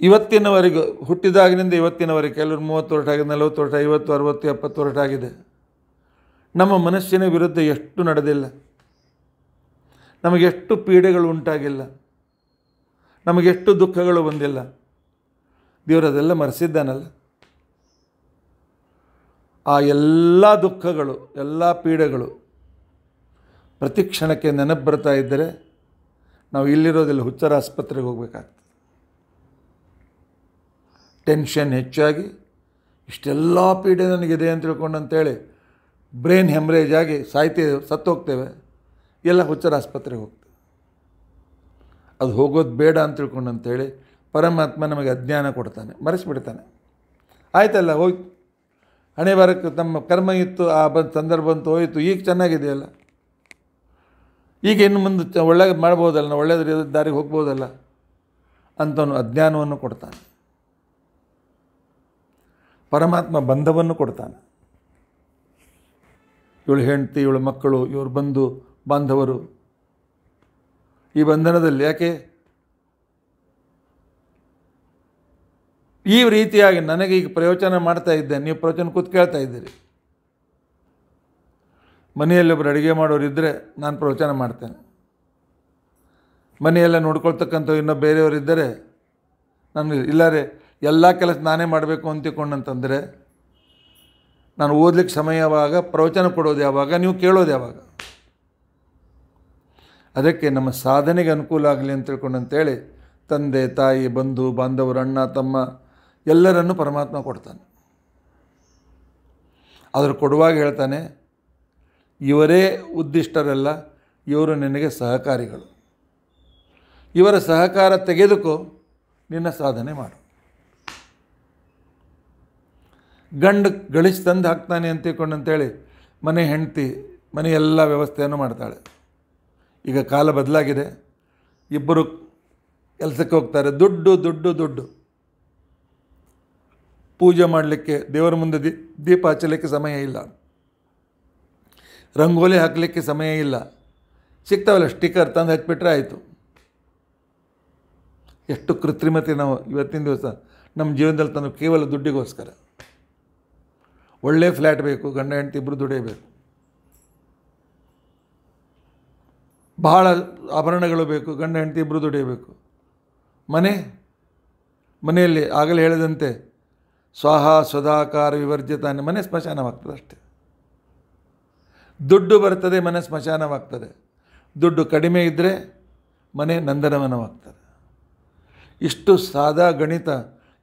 ಇವತ್ತಿನವರೆಗೂ ಹುಟ್ಟಿದಾಗಿನಿಂದ ಇವತ್ತಿನವರೆಗೆ ಕೆಲವರು ಮೂವತ್ತು ವರ್ಷ ನಲವತ್ತು ವರ್ಷ ಐವತ್ತು ಅರವತ್ತು ಎಪ್ಪತ್ತು ವರ್ಷ ಆಗಿದೆ ನಮ್ಮ ಮನಸ್ಸಿನ ವಿರುದ್ಧ ಎಷ್ಟು ನಡೆದಿಲ್ಲ ನಮಗೆಷ್ಟು ಪೀಡೆಗಳು ಉಂಟಾಗಿಲ್ಲ ನಮಗೆಷ್ಟು ದುಃಖಗಳು ಬಂದಿಲ್ಲ ಅದೆಲ್ಲ ಮರೆಸಿದ್ದಾನಲ್ಲ ಆ ಎಲ್ಲ ದುಃಖಗಳು ಎಲ್ಲ ಪೀಡೆಗಳು ಪ್ರತಿ ಕ್ಷಣಕ್ಕೆ ನೆನಪು ಬರ್ತಾ ಇದ್ದರೆ ನಾವು ಇಲ್ಲಿರೋದಿಲ್ಲ ಹುಚ್ಚರ ಆಸ್ಪತ್ರೆಗೆ ಹೋಗಬೇಕಾಗ್ತದೆ ಟೆನ್ಷನ್ ಹೆಚ್ಚಾಗಿ ಇಷ್ಟೆಲ್ಲ ಪೀಡೆ ನನಗಿದೆ ಅಂತ ತಿಳ್ಕೊಂಡು ಅಂತೇಳಿ ಬ್ರೈನ್ ಹೆಮ್ರೇಜ್ ಆಗಿ ಸಾಯ್ತೇವೆ ಸತ್ತೋಗ್ತೇವೆ ಎಲ್ಲ ಹುಚ್ಚರ ಆಸ್ಪತ್ರೆಗೆ ಹೋಗ್ತದೆ ಅದು ಹೋಗೋದು ಬೇಡ ಅಂತ ತಿಳ್ಕೊಂಡು ಅಂತೇಳಿ ಪರಮಾತ್ಮ ನಮಗೆ ಅಜ್ಞಾನ ಕೊಡ್ತಾನೆ ಮರೆಸಿಬಿಡ್ತಾನೆ ಆಯ್ತಲ್ಲ ಹೋಯ್ತು ಹಣೆ ಬರಕ್ಕೆ ನಮ್ಮ ಕರ್ಮ ಇತ್ತು ಆ ಬಂದು ಸಂದರ್ಭ ಬಂತು ಹೋಯಿತು ಈಗ ಚೆನ್ನಾಗಿದೆಯಲ್ಲ ಈಗ ಇನ್ನು ಮುಂದೆ ಚ ಒಳ್ಳೆ ಮಾಡ್ಬೋದಲ್ಲ ನಾವು ಒಳ್ಳೆಯದ್ರ ದಾರಿಗೆ ಹೋಗ್ಬೋದಲ್ಲ ಅಂತವನು ಅಜ್ಞಾನವನ್ನು ಕೊಡ್ತಾನೆ ಪರಮಾತ್ಮ ಬಂಧವನ್ನು ಕೊಡ್ತಾನೆ ಇವಳು ಹೆಂಡತಿ ಇವಳು ಮಕ್ಕಳು ಇವರು ಬಂದು ಬಾಂಧವರು ಈ ಬಂಧನದಲ್ಲಿ ಯಾಕೆ ಈ ರೀತಿಯಾಗಿ ನನಗೆ ಈಗ ಪ್ರಯೋಜನ ಮಾಡ್ತಾ ಇದ್ದೆ ನೀವು ಪ್ರವಚನ ಕೂತ್ ಕೇಳ್ತಾ ಇದ್ದೀರಿ ಮನೆಯಲ್ಲಿ ಒಬ್ಬರು ಅಡುಗೆ ಮಾಡೋರು ಇದ್ದರೆ ನಾನು ಪ್ರವಚನ ಮಾಡ್ತೇನೆ ಮನೆಯೆಲ್ಲ ನೋಡ್ಕೊಳ್ತಕ್ಕಂಥ ಇನ್ನೊಬ್ಬ ಬೇರೆಯವರಿದ್ದರೆ ನಾನು ಇಲ್ಲಾರೆ ಎಲ್ಲ ಕೆಲಸ ನಾನೇ ಮಾಡಬೇಕು ಅಂತಂದರೆ ನಾನು ಓದಲಿಕ್ಕೆ ಸಮಯವಾಗ ಪ್ರವಚನ ಕೊಡೋದು ಯಾವಾಗ ನೀವು ಕೇಳೋದು ಯಾವಾಗ ಅದಕ್ಕೆ ನಮ್ಮ ಸಾಧನೆಗೆ ಅನುಕೂಲ ಆಗಲಿ ಅಂತ ತಿಳ್ಕೊಂಡು ಅಂತೇಳಿ ತಂದೆ ತಾಯಿ ಬಂಧು ಬಾಂಧವರು ಅಣ್ಣ ತಮ್ಮ ಎಲ್ಲರನ್ನು ಪರಮಾತ್ಮ ಕೊಡ್ತಾನೆ ಆದರೂ ಕೊಡುವಾಗ ಹೇಳ್ತಾನೆ ಇವರೇ ಉದ್ದಿಷ್ಟರೆಲ್ಲ ಇವರು ನಿನಗೆ ಸಹಕಾರಿಗಳು ಇವರ ಸಹಕಾರ ತೆಗೆದುಕೋ ನಿನ್ನ ಸಾಧನೆ ಮಾಡು ಗಂಡು ಗಳಿಸಿ ತಂದು ಹಾಕ್ತಾನೆ ಅಂತ ಅಂತೇಳಿ ಮನೆ ಹೆಂಡ್ತಿ ಮನೆ ವ್ಯವಸ್ಥೆಯನ್ನು ಮಾಡ್ತಾಳೆ ಈಗ ಕಾಲ ಬದಲಾಗಿದೆ ಇಬ್ಬರು ಕೆಲಸಕ್ಕೆ ಹೋಗ್ತಾರೆ ದುಡ್ಡು ದುಡ್ಡು ದುಡ್ಡು ಪೂಜೆ ಮಾಡಲಿಕ್ಕೆ ದೇವರ ಮುಂದೆ ದೀಪ ಹಚ್ಚಲಿಕ್ಕೆ ಸಮಯ ಇಲ್ಲ ರಂಗೋಲಿ ಹಾಕಲಿಕ್ಕೆ ಸಮಯ ಇಲ್ಲ ಸಿಗ್ತಾವಲ್ಲ ಸ್ಟಿಕ್ಕರ್ ತಂದು ಹಚ್ಚಿಬಿಟ್ರೆ ಆಯಿತು ಎಷ್ಟು ಕೃತ್ರಿಮತೆ ನಾವು ಇವತ್ತಿನ ದಿವಸ ನಮ್ಮ ಜೀವನದಲ್ಲಿ ತಂದು ಕೇವಲ ದುಡ್ಡಿಗೋಸ್ಕರ ಒಳ್ಳೆಯ ಫ್ಲ್ಯಾಟ್ ಬೇಕು ಗಂಡ ಹೆಂಡತಿ ಇಬ್ಬರು ದುಡಿಯಬೇಕು ಬಹಳ ಆಭರಣಗಳು ಬೇಕು ಗಂಡ ಹೆಂಡತಿ ಇಬ್ಬರು ದುಡಿಯಬೇಕು ಮನೆ ಮನೆಯಲ್ಲಿ ಆಗಲೇ ಹೇಳಿದಂತೆ ಸ್ವಾಹ ಸ್ವದಾಕಾರ ವಿವರ್ಜಿತಾನೆ ಮನೆ ಸ್ಮಶಾನವಾಗ್ತದೆ ಅಷ್ಟೇ ದುಡ್ಡು ಬರ್ತದೆ ಮನೆ ಸ್ಮಶಾನವಾಗ್ತದೆ ದುಡ್ಡು ಕಡಿಮೆ ಇದ್ದರೆ ಮನೆ ನಂದನವನವಾಗ್ತದೆ ಇಷ್ಟು ಸಾದಾ ಗಣಿತ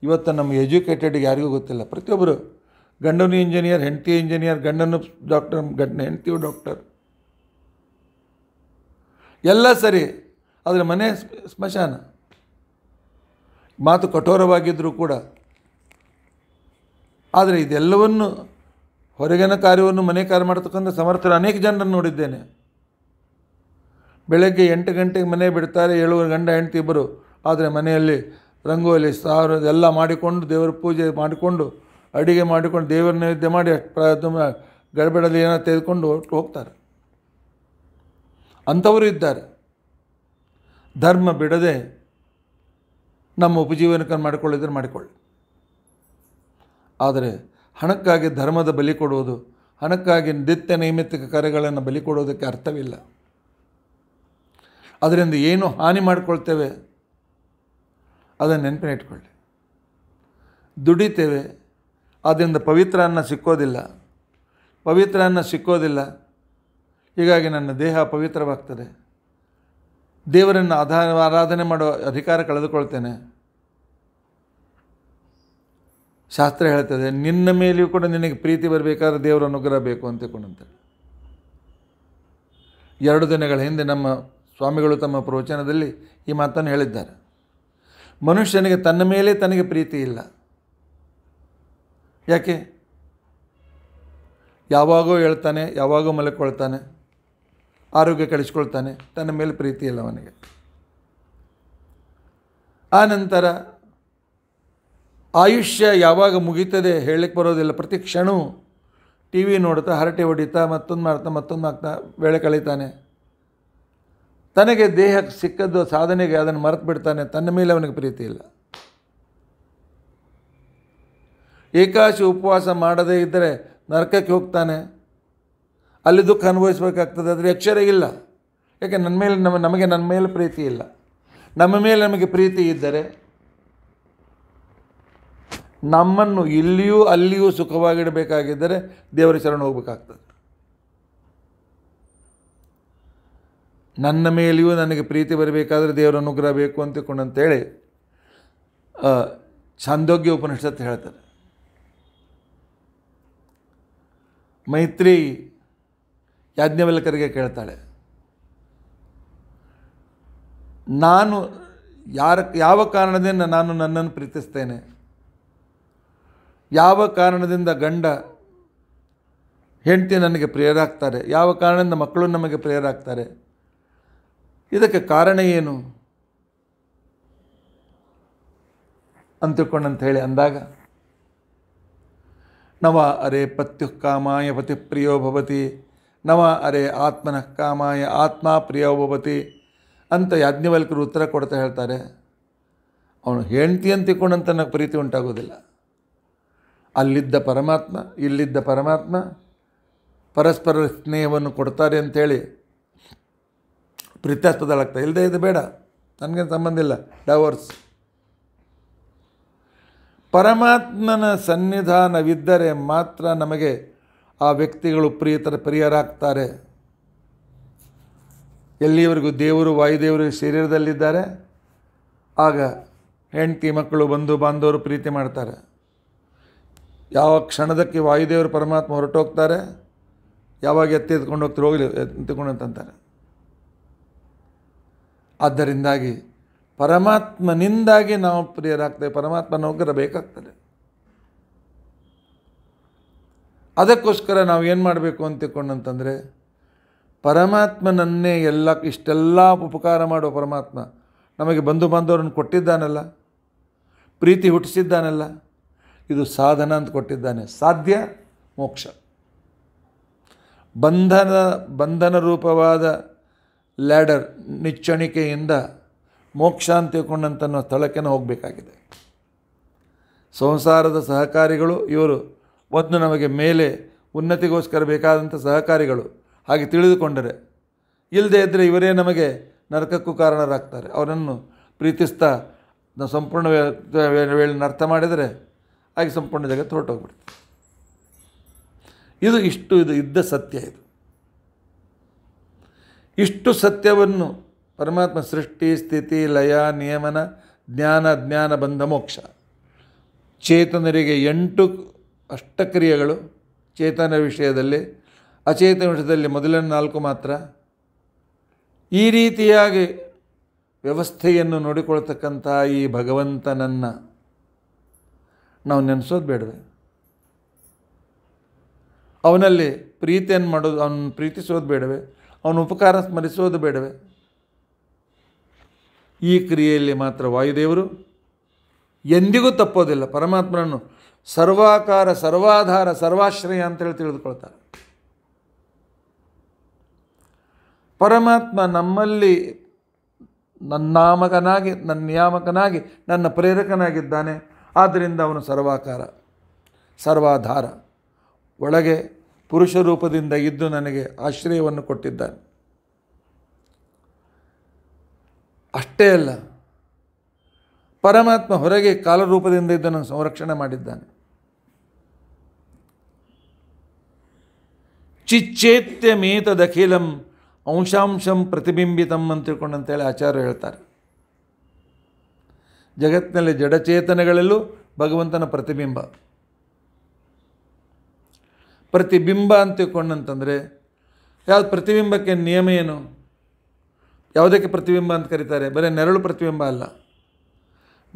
ಇವತ್ತು ನಮ್ಮ ಎಜುಕೇಟೆಡ್ಗೆ ಯಾರಿಗೂ ಗೊತ್ತಿಲ್ಲ ಪ್ರತಿಯೊಬ್ಬರು ಗಂಡನು ಇಂಜಿನಿಯರ್ ಹೆಂಡತಿ ಇಂಜಿನಿಯರ್ ಗಂಡನು ಡಾಕ್ಟರ್ ಗಂಡ ಹೆಂಡತಿಯು ಡಾಕ್ಟರ್ ಎಲ್ಲ ಸರಿ ಆದರೆ ಮನೆ ಸ್ಮಶಾನ ಮಾತು ಕಠೋರವಾಗಿದ್ದರೂ ಕೂಡ ಆದರೆ ಇದೆಲ್ಲವನ್ನು ಹೊರಗಿನ ಕಾರ್ಯವನ್ನು ಮನೆ ಕಾರ್ಯ ಮಾಡತಕ್ಕಂಥ ಸಮರ್ಥರು ಅನೇಕ ಜನರನ್ನು ನೋಡಿದ್ದೇನೆ ಬೆಳಗ್ಗೆ ಎಂಟು ಗಂಟೆಗೆ ಮನೆ ಬಿಡ್ತಾರೆ ಏಳುವರೆ ಗಂಡ ಹೆಂಡತಿ ಇಬ್ಬರು ಆದರೆ ಮನೆಯಲ್ಲಿ ರಂಗೋಲಿ ಸಾವಿರ ಎಲ್ಲ ಮಾಡಿಕೊಂಡು ದೇವರ ಪೂಜೆ ಮಾಡಿಕೊಂಡು ಅಡುಗೆ ಮಾಡಿಕೊಂಡು ದೇವರ ನೈವೇದ್ಯ ಮಾಡಿ ಅಷ್ಟು ಗಡಬಡಲ್ಲಿ ಏನೋ ತೆಗೆದುಕೊಂಡು ಹೋಗ್ತಾರೆ ಅಂಥವರು ಇದ್ದಾರೆ ಧರ್ಮ ಬಿಡದೆ ನಮ್ಮ ಉಪಜೀವನಕ್ಕನ್ನು ಮಾಡಿಕೊಳ್ಳಿದ್ರೆ ಮಾಡಿಕೊಳ್ಳಿ ಆದರೆ ಹಣಕ್ಕಾಗಿ ಧರ್ಮದ ಬಲಿ ಕೊಡುವುದು ಹಣಕ್ಕಾಗಿ ನಿತ್ಯ ನೈಮಿತ್ತಿಕ ಕರೆಗಳನ್ನು ಬಲಿ ಕೊಡೋದಕ್ಕೆ ಅರ್ಥವಿಲ್ಲ ಅದರಿಂದ ಏನು ಹಾನಿ ಮಾಡಿಕೊಳ್ತೇವೆ ಅದನ್ನು ನೆನಪಿನ ಇಟ್ಕೊಳ್ಳಿ ದುಡಿತೇವೆ ಅದರಿಂದ ಪವಿತ್ರ ಅನ್ನ ಸಿಕ್ಕೋದಿಲ್ಲ ಪವಿತ್ರ ಅನ್ನ ಸಿಕ್ಕೋದಿಲ್ಲ ಹೀಗಾಗಿ ನನ್ನ ದೇಹ ಪವಿತ್ರವಾಗ್ತದೆ ದೇವರನ್ನು ಆಧಾ ಆರಾಧನೆ ಮಾಡೋ ಅಧಿಕಾರ ಕಳೆದುಕೊಳ್ತೇನೆ ಶಾಸ್ತ್ರ ಹೇಳ್ತದೆ ನಿನ್ನ ಮೇಲೆಯೂ ಕೂಡ ನಿನಗೆ ಪ್ರೀತಿ ಬರಬೇಕಾದ್ರೆ ದೇವರ ಅನುಗ್ರಹ ಬೇಕು ಅಂತ ಅಂತೇಳಿ ಎರಡು ದಿನಗಳ ಹಿಂದೆ ನಮ್ಮ ಸ್ವಾಮಿಗಳು ತಮ್ಮ ಪ್ರವಚನದಲ್ಲಿ ಈ ಮಾತನ್ನು ಹೇಳಿದ್ದಾರೆ ಮನುಷ್ಯನಿಗೆ ತನ್ನ ಮೇಲೆ ತನಗೆ ಪ್ರೀತಿ ಇಲ್ಲ ಯಾಕೆ ಯಾವಾಗೋ ಹೇಳ್ತಾನೆ ಯಾವಾಗೋ ಮಲಕ್ಕೊಳ್ತಾನೆ ಆರೋಗ್ಯ ಕಳಿಸ್ಕೊಳ್ತಾನೆ ತನ್ನ ಮೇಲೆ ಪ್ರೀತಿ ಇಲ್ಲ ಅವನಿಗೆ ಆನಂತರ ಆಯುಷ್ಯ ಯಾವಾಗ ಮುಗೀತದೆ ಹೇಳಕ್ಕೆ ಬರೋದಿಲ್ಲ ಪ್ರತಿ ಕ್ಷಣವೂ ಟಿ ವಿ ನೋಡ್ತಾ ಹರಟೆ ಹೊಡಿತಾ ಮತ್ತೊಂದು ಮಾಡ್ತಾ ಮತ್ತೊಂದು ಮಾಡ್ತಾ ವೇಳೆ ಕಳೀತಾನೆ ತನಗೆ ದೇಹಕ್ಕೆ ಸಿಕ್ಕದ್ದು ಸಾಧನೆಗೆ ಅದನ್ನು ಮರೆತು ಬಿಡ್ತಾನೆ ತನ್ನ ಮೇಲೆ ಅವನಿಗೆ ಪ್ರೀತಿ ಇಲ್ಲ ಏಕಾಶಿ ಉಪವಾಸ ಮಾಡದೇ ಇದ್ದರೆ ನರಕಕ್ಕೆ ಹೋಗ್ತಾನೆ ಅಲ್ಲಿ ದುಃಖ ಅನುಭವಿಸಬೇಕಾಗ್ತದೆ ಆದರೆ ಅಕ್ಷರ ಇಲ್ಲ ಯಾಕೆ ನನ್ನ ಮೇಲೆ ನಮ್ಮ ನಮಗೆ ನನ್ನ ಮೇಲೆ ಪ್ರೀತಿ ಇಲ್ಲ ನಮ್ಮ ಮೇಲೆ ನಮಗೆ ಪ್ರೀತಿ ಇದ್ದರೆ ನಮ್ಮನ್ನು ಇಲ್ಲಿಯೂ ಅಲ್ಲಿಯೂ ಸುಖವಾಗಿಡಬೇಕಾಗಿದ್ದರೆ ದೇವರ ಶರಣ ಹೋಗಬೇಕಾಗ್ತದೆ ನನ್ನ ಮೇಲೆಯೂ ನನಗೆ ಪ್ರೀತಿ ಬರಬೇಕಾದರೆ ದೇವರ ಅನುಗ್ರಹ ಬೇಕು ಅಂತಕೊಂಡು ಅಂತೇಳಿ ಛಾಂದೋಗ್ಯ ಉಪನಿಷತ್ತು ಹೇಳ್ತಾರೆ ಮೈತ್ರಿ ಯಾಜ್ಞವಲ್ಕರಿಗೆ ಕೇಳ್ತಾಳೆ ನಾನು ಯಾರ ಯಾವ ಕಾರಣದಿಂದ ನಾನು ನನ್ನನ್ನು ಪ್ರೀತಿಸ್ತೇನೆ ಯಾವ ಕಾರಣದಿಂದ ಗಂಡ ಹೆಂಡತಿ ನನಗೆ ಪ್ರಿಯರಾಗ್ತಾರೆ ಯಾವ ಕಾರಣದಿಂದ ಮಕ್ಕಳು ನಮಗೆ ಪ್ರಿಯರಾಗ್ತಾರೆ ಇದಕ್ಕೆ ಕಾರಣ ಏನು ಅಂತಕೊಂಡಂತ ಹೇಳಿ ಅಂದಾಗ ನವ ಅರೆ ಪತ್ಯುಃ ಕಾಮಾಯ ಪತಿ ಪ್ರಿಯೋ ಭವತಿ ನವ ಅರೆ ಆತ್ಮನ ಕಾಮಾಯ ಆತ್ಮ ಪ್ರಿಯೋಭವತಿ ಅಂತ ಯಾಜ್ಞವಲ್ಕರು ಉತ್ತರ ಕೊಡ್ತಾ ಹೇಳ್ತಾರೆ ಅವನು ಹೆಂಡತಿ ಅಂತ ನನಗೆ ಪ್ರೀತಿ ಉಂಟಾಗೋದಿಲ್ಲ ಅಲ್ಲಿದ್ದ ಪರಮಾತ್ಮ ಇಲ್ಲಿದ್ದ ಪರಮಾತ್ಮ ಪರಸ್ಪರ ಸ್ನೇಹವನ್ನು ಕೊಡ್ತಾರೆ ಅಂಥೇಳಿ ಪ್ರೀತ್ಯಾಸ್ಪದಳಾಗ್ತಾ ಇಲ್ಲದೆ ಇದು ಬೇಡ ನನಗೇನು ಸಂಬಂಧ ಇಲ್ಲ ಡವರ್ಸ್ ಪರಮಾತ್ಮನ ಸನ್ನಿಧಾನವಿದ್ದರೆ ಮಾತ್ರ ನಮಗೆ ಆ ವ್ಯಕ್ತಿಗಳು ಪ್ರಿಯತರ ಪ್ರಿಯರಾಗ್ತಾರೆ ಎಲ್ಲಿಯವರೆಗೂ ದೇವರು ವಾಯುದೇವರು ಶರೀರದಲ್ಲಿದ್ದಾರೆ ಆಗ ಹೆಂಡತಿ ಮಕ್ಕಳು ಬಂಧು ಬಾಂಧವರು ಪ್ರೀತಿ ಮಾಡ್ತಾರೆ ಯಾವ ಕ್ಷಣದಕ್ಕೆ ವಾಯುದೇವರು ಪರಮಾತ್ಮ ಹೊರಟೋಗ್ತಾರೆ ಯಾವಾಗ ಎತ್ತೆದ್ಕೊಂಡು ಹೋಗ್ತಾರೆ ಹೋಗಲಿ ಎತ್ಕೊಂಡು ಅಂತಂತಾರೆ ಆದ್ದರಿಂದಾಗಿ ಪರಮಾತ್ಮನಿಂದಾಗಿ ನಾವು ಪ್ರಿಯರಾಗ್ತೇವೆ ಪರಮಾತ್ಮನ ಹೋಗ್ರ ಬೇಕಾಗ್ತದೆ ಅದಕ್ಕೋಸ್ಕರ ನಾವು ಏನು ಮಾಡಬೇಕು ತಿಳ್ಕೊಂಡಂತಂದರೆ ಪರಮಾತ್ಮನನ್ನೇ ಎಲ್ಲ ಇಷ್ಟೆಲ್ಲ ಉಪಕಾರ ಮಾಡುವ ಪರಮಾತ್ಮ ನಮಗೆ ಬಂಧು ಬಾಂಧವರನ್ನು ಕೊಟ್ಟಿದ್ದಾನಲ್ಲ ಪ್ರೀತಿ ಹುಟ್ಟಿಸಿದ್ದಾನಲ್ಲ ಇದು ಸಾಧನ ಅಂತ ಕೊಟ್ಟಿದ್ದಾನೆ ಸಾಧ್ಯ ಮೋಕ್ಷ ಬಂಧನ ಬಂಧನ ರೂಪವಾದ ಲ್ಯಾಡರ್ ನಿಚ್ಚಣಿಕೆಯಿಂದ ಮೋಕ್ಷ ಅಂತ ತಿಳ್ಕೊಂಡಂತ ಸ್ಥಳಕ್ಕೆ ಹೋಗಬೇಕಾಗಿದೆ ಸಂಸಾರದ ಸಹಕಾರಿಗಳು ಇವರು ಒಂದು ನಮಗೆ ಮೇಲೆ ಉನ್ನತಿಗೋಸ್ಕರ ಬೇಕಾದಂಥ ಸಹಕಾರಿಗಳು ಹಾಗೆ ತಿಳಿದುಕೊಂಡರೆ ಇಲ್ಲದೇ ಇದ್ದರೆ ಇವರೇ ನಮಗೆ ನರಕಕ್ಕೂ ಕಾರಣರಾಗ್ತಾರೆ ಅವರನ್ನು ಪ್ರೀತಿಸ್ತಾ ನಾವು ಸಂಪೂರ್ಣ ವೇಳೆ ಅರ್ಥ ಮಾಡಿದರೆ ಹಾಗೆ ಸಂಪೂರ್ಣ ಜಗತ್ತು ಹೊರಟೋಗ್ಬಿಡ್ತು ಇದು ಇಷ್ಟು ಇದು ಇದ್ದ ಸತ್ಯ ಇದು ಇಷ್ಟು ಸತ್ಯವನ್ನು ಪರಮಾತ್ಮ ಸೃಷ್ಟಿ ಸ್ಥಿತಿ ಲಯ ನಿಯಮನ ಜ್ಞಾನ ಜ್ಞಾನ ಬಂಧ ಮೋಕ್ಷ ಚೇತನರಿಗೆ ಎಂಟು ಅಷ್ಟಕ್ರಿಯೆಗಳು ಚೇತನ ವಿಷಯದಲ್ಲಿ ಅಚೇತನ ವಿಷಯದಲ್ಲಿ ಮೊದಲನೇ ನಾಲ್ಕು ಮಾತ್ರ ಈ ರೀತಿಯಾಗಿ ವ್ಯವಸ್ಥೆಯನ್ನು ನೋಡಿಕೊಳ್ತಕ್ಕಂಥ ಈ ಭಗವಂತನನ್ನು ನಾವು ನೆನೆಸೋದು ಬೇಡವೆ ಅವನಲ್ಲಿ ಪ್ರೀತಿಯನ್ನು ಮಾಡೋದು ಅವನ ಪ್ರೀತಿಸೋದು ಬೇಡವೆ ಅವನ ಉಪಕಾರ ಸ್ಮರಿಸೋದು ಬೇಡವೆ ಈ ಕ್ರಿಯೆಯಲ್ಲಿ ಮಾತ್ರ ವಾಯುದೇವರು ಎಂದಿಗೂ ತಪ್ಪೋದಿಲ್ಲ ಪರಮಾತ್ಮನನ್ನು ಸರ್ವಾಕಾರ ಸರ್ವಾಧಾರ ಸರ್ವಾಶ್ರಯ ಅಂತೇಳಿ ತಿಳಿದುಕೊಳ್ತಾರೆ ಪರಮಾತ್ಮ ನಮ್ಮಲ್ಲಿ ನನ್ನಾಮಕನಾಗಿ ನನ್ನ ನಿಯಾಮಕನಾಗಿ ನನ್ನ ಪ್ರೇರಕನಾಗಿದ್ದಾನೆ ಆದ್ದರಿಂದ ಅವನು ಸರ್ವಾಕಾರ ಸರ್ವಾಧಾರ ಒಳಗೆ ಪುರುಷ ರೂಪದಿಂದ ಇದ್ದು ನನಗೆ ಆಶ್ರಯವನ್ನು ಕೊಟ್ಟಿದ್ದಾನೆ ಅಷ್ಟೇ ಅಲ್ಲ ಪರಮಾತ್ಮ ಹೊರಗೆ ಕಾಲರೂಪದಿಂದ ಇದ್ದನ್ನು ಸಂರಕ್ಷಣೆ ಮಾಡಿದ್ದಾನೆ ಚಿಚ್ಚೇತ್ಯಮೇತದಖಿಲಂ ಅಂಶಾಂಶಂ ಪ್ರತಿಬಿಂಬಿತಂ ಅಂತ ತಿಳ್ಕೊಂಡು ಅಂತೇಳಿ ಆಚಾರ್ಯ ಹೇಳ್ತಾರೆ ಜಗತ್ತಿನಲ್ಲಿ ಜಡಚೇತನಗಳಲ್ಲೂ ಭಗವಂತನ ಪ್ರತಿಬಿಂಬ ಪ್ರತಿಬಿಂಬ ಅಂತ ತಿಳ್ಕೊಂಡಂತಂದರೆ ಯಾವ್ದು ಪ್ರತಿಬಿಂಬಕ್ಕೆ ನಿಯಮ ಏನು ಯಾವುದಕ್ಕೆ ಪ್ರತಿಬಿಂಬ ಅಂತ ಕರೀತಾರೆ ಬರೀ ನೆರಳು ಪ್ರತಿಬಿಂಬ ಅಲ್ಲ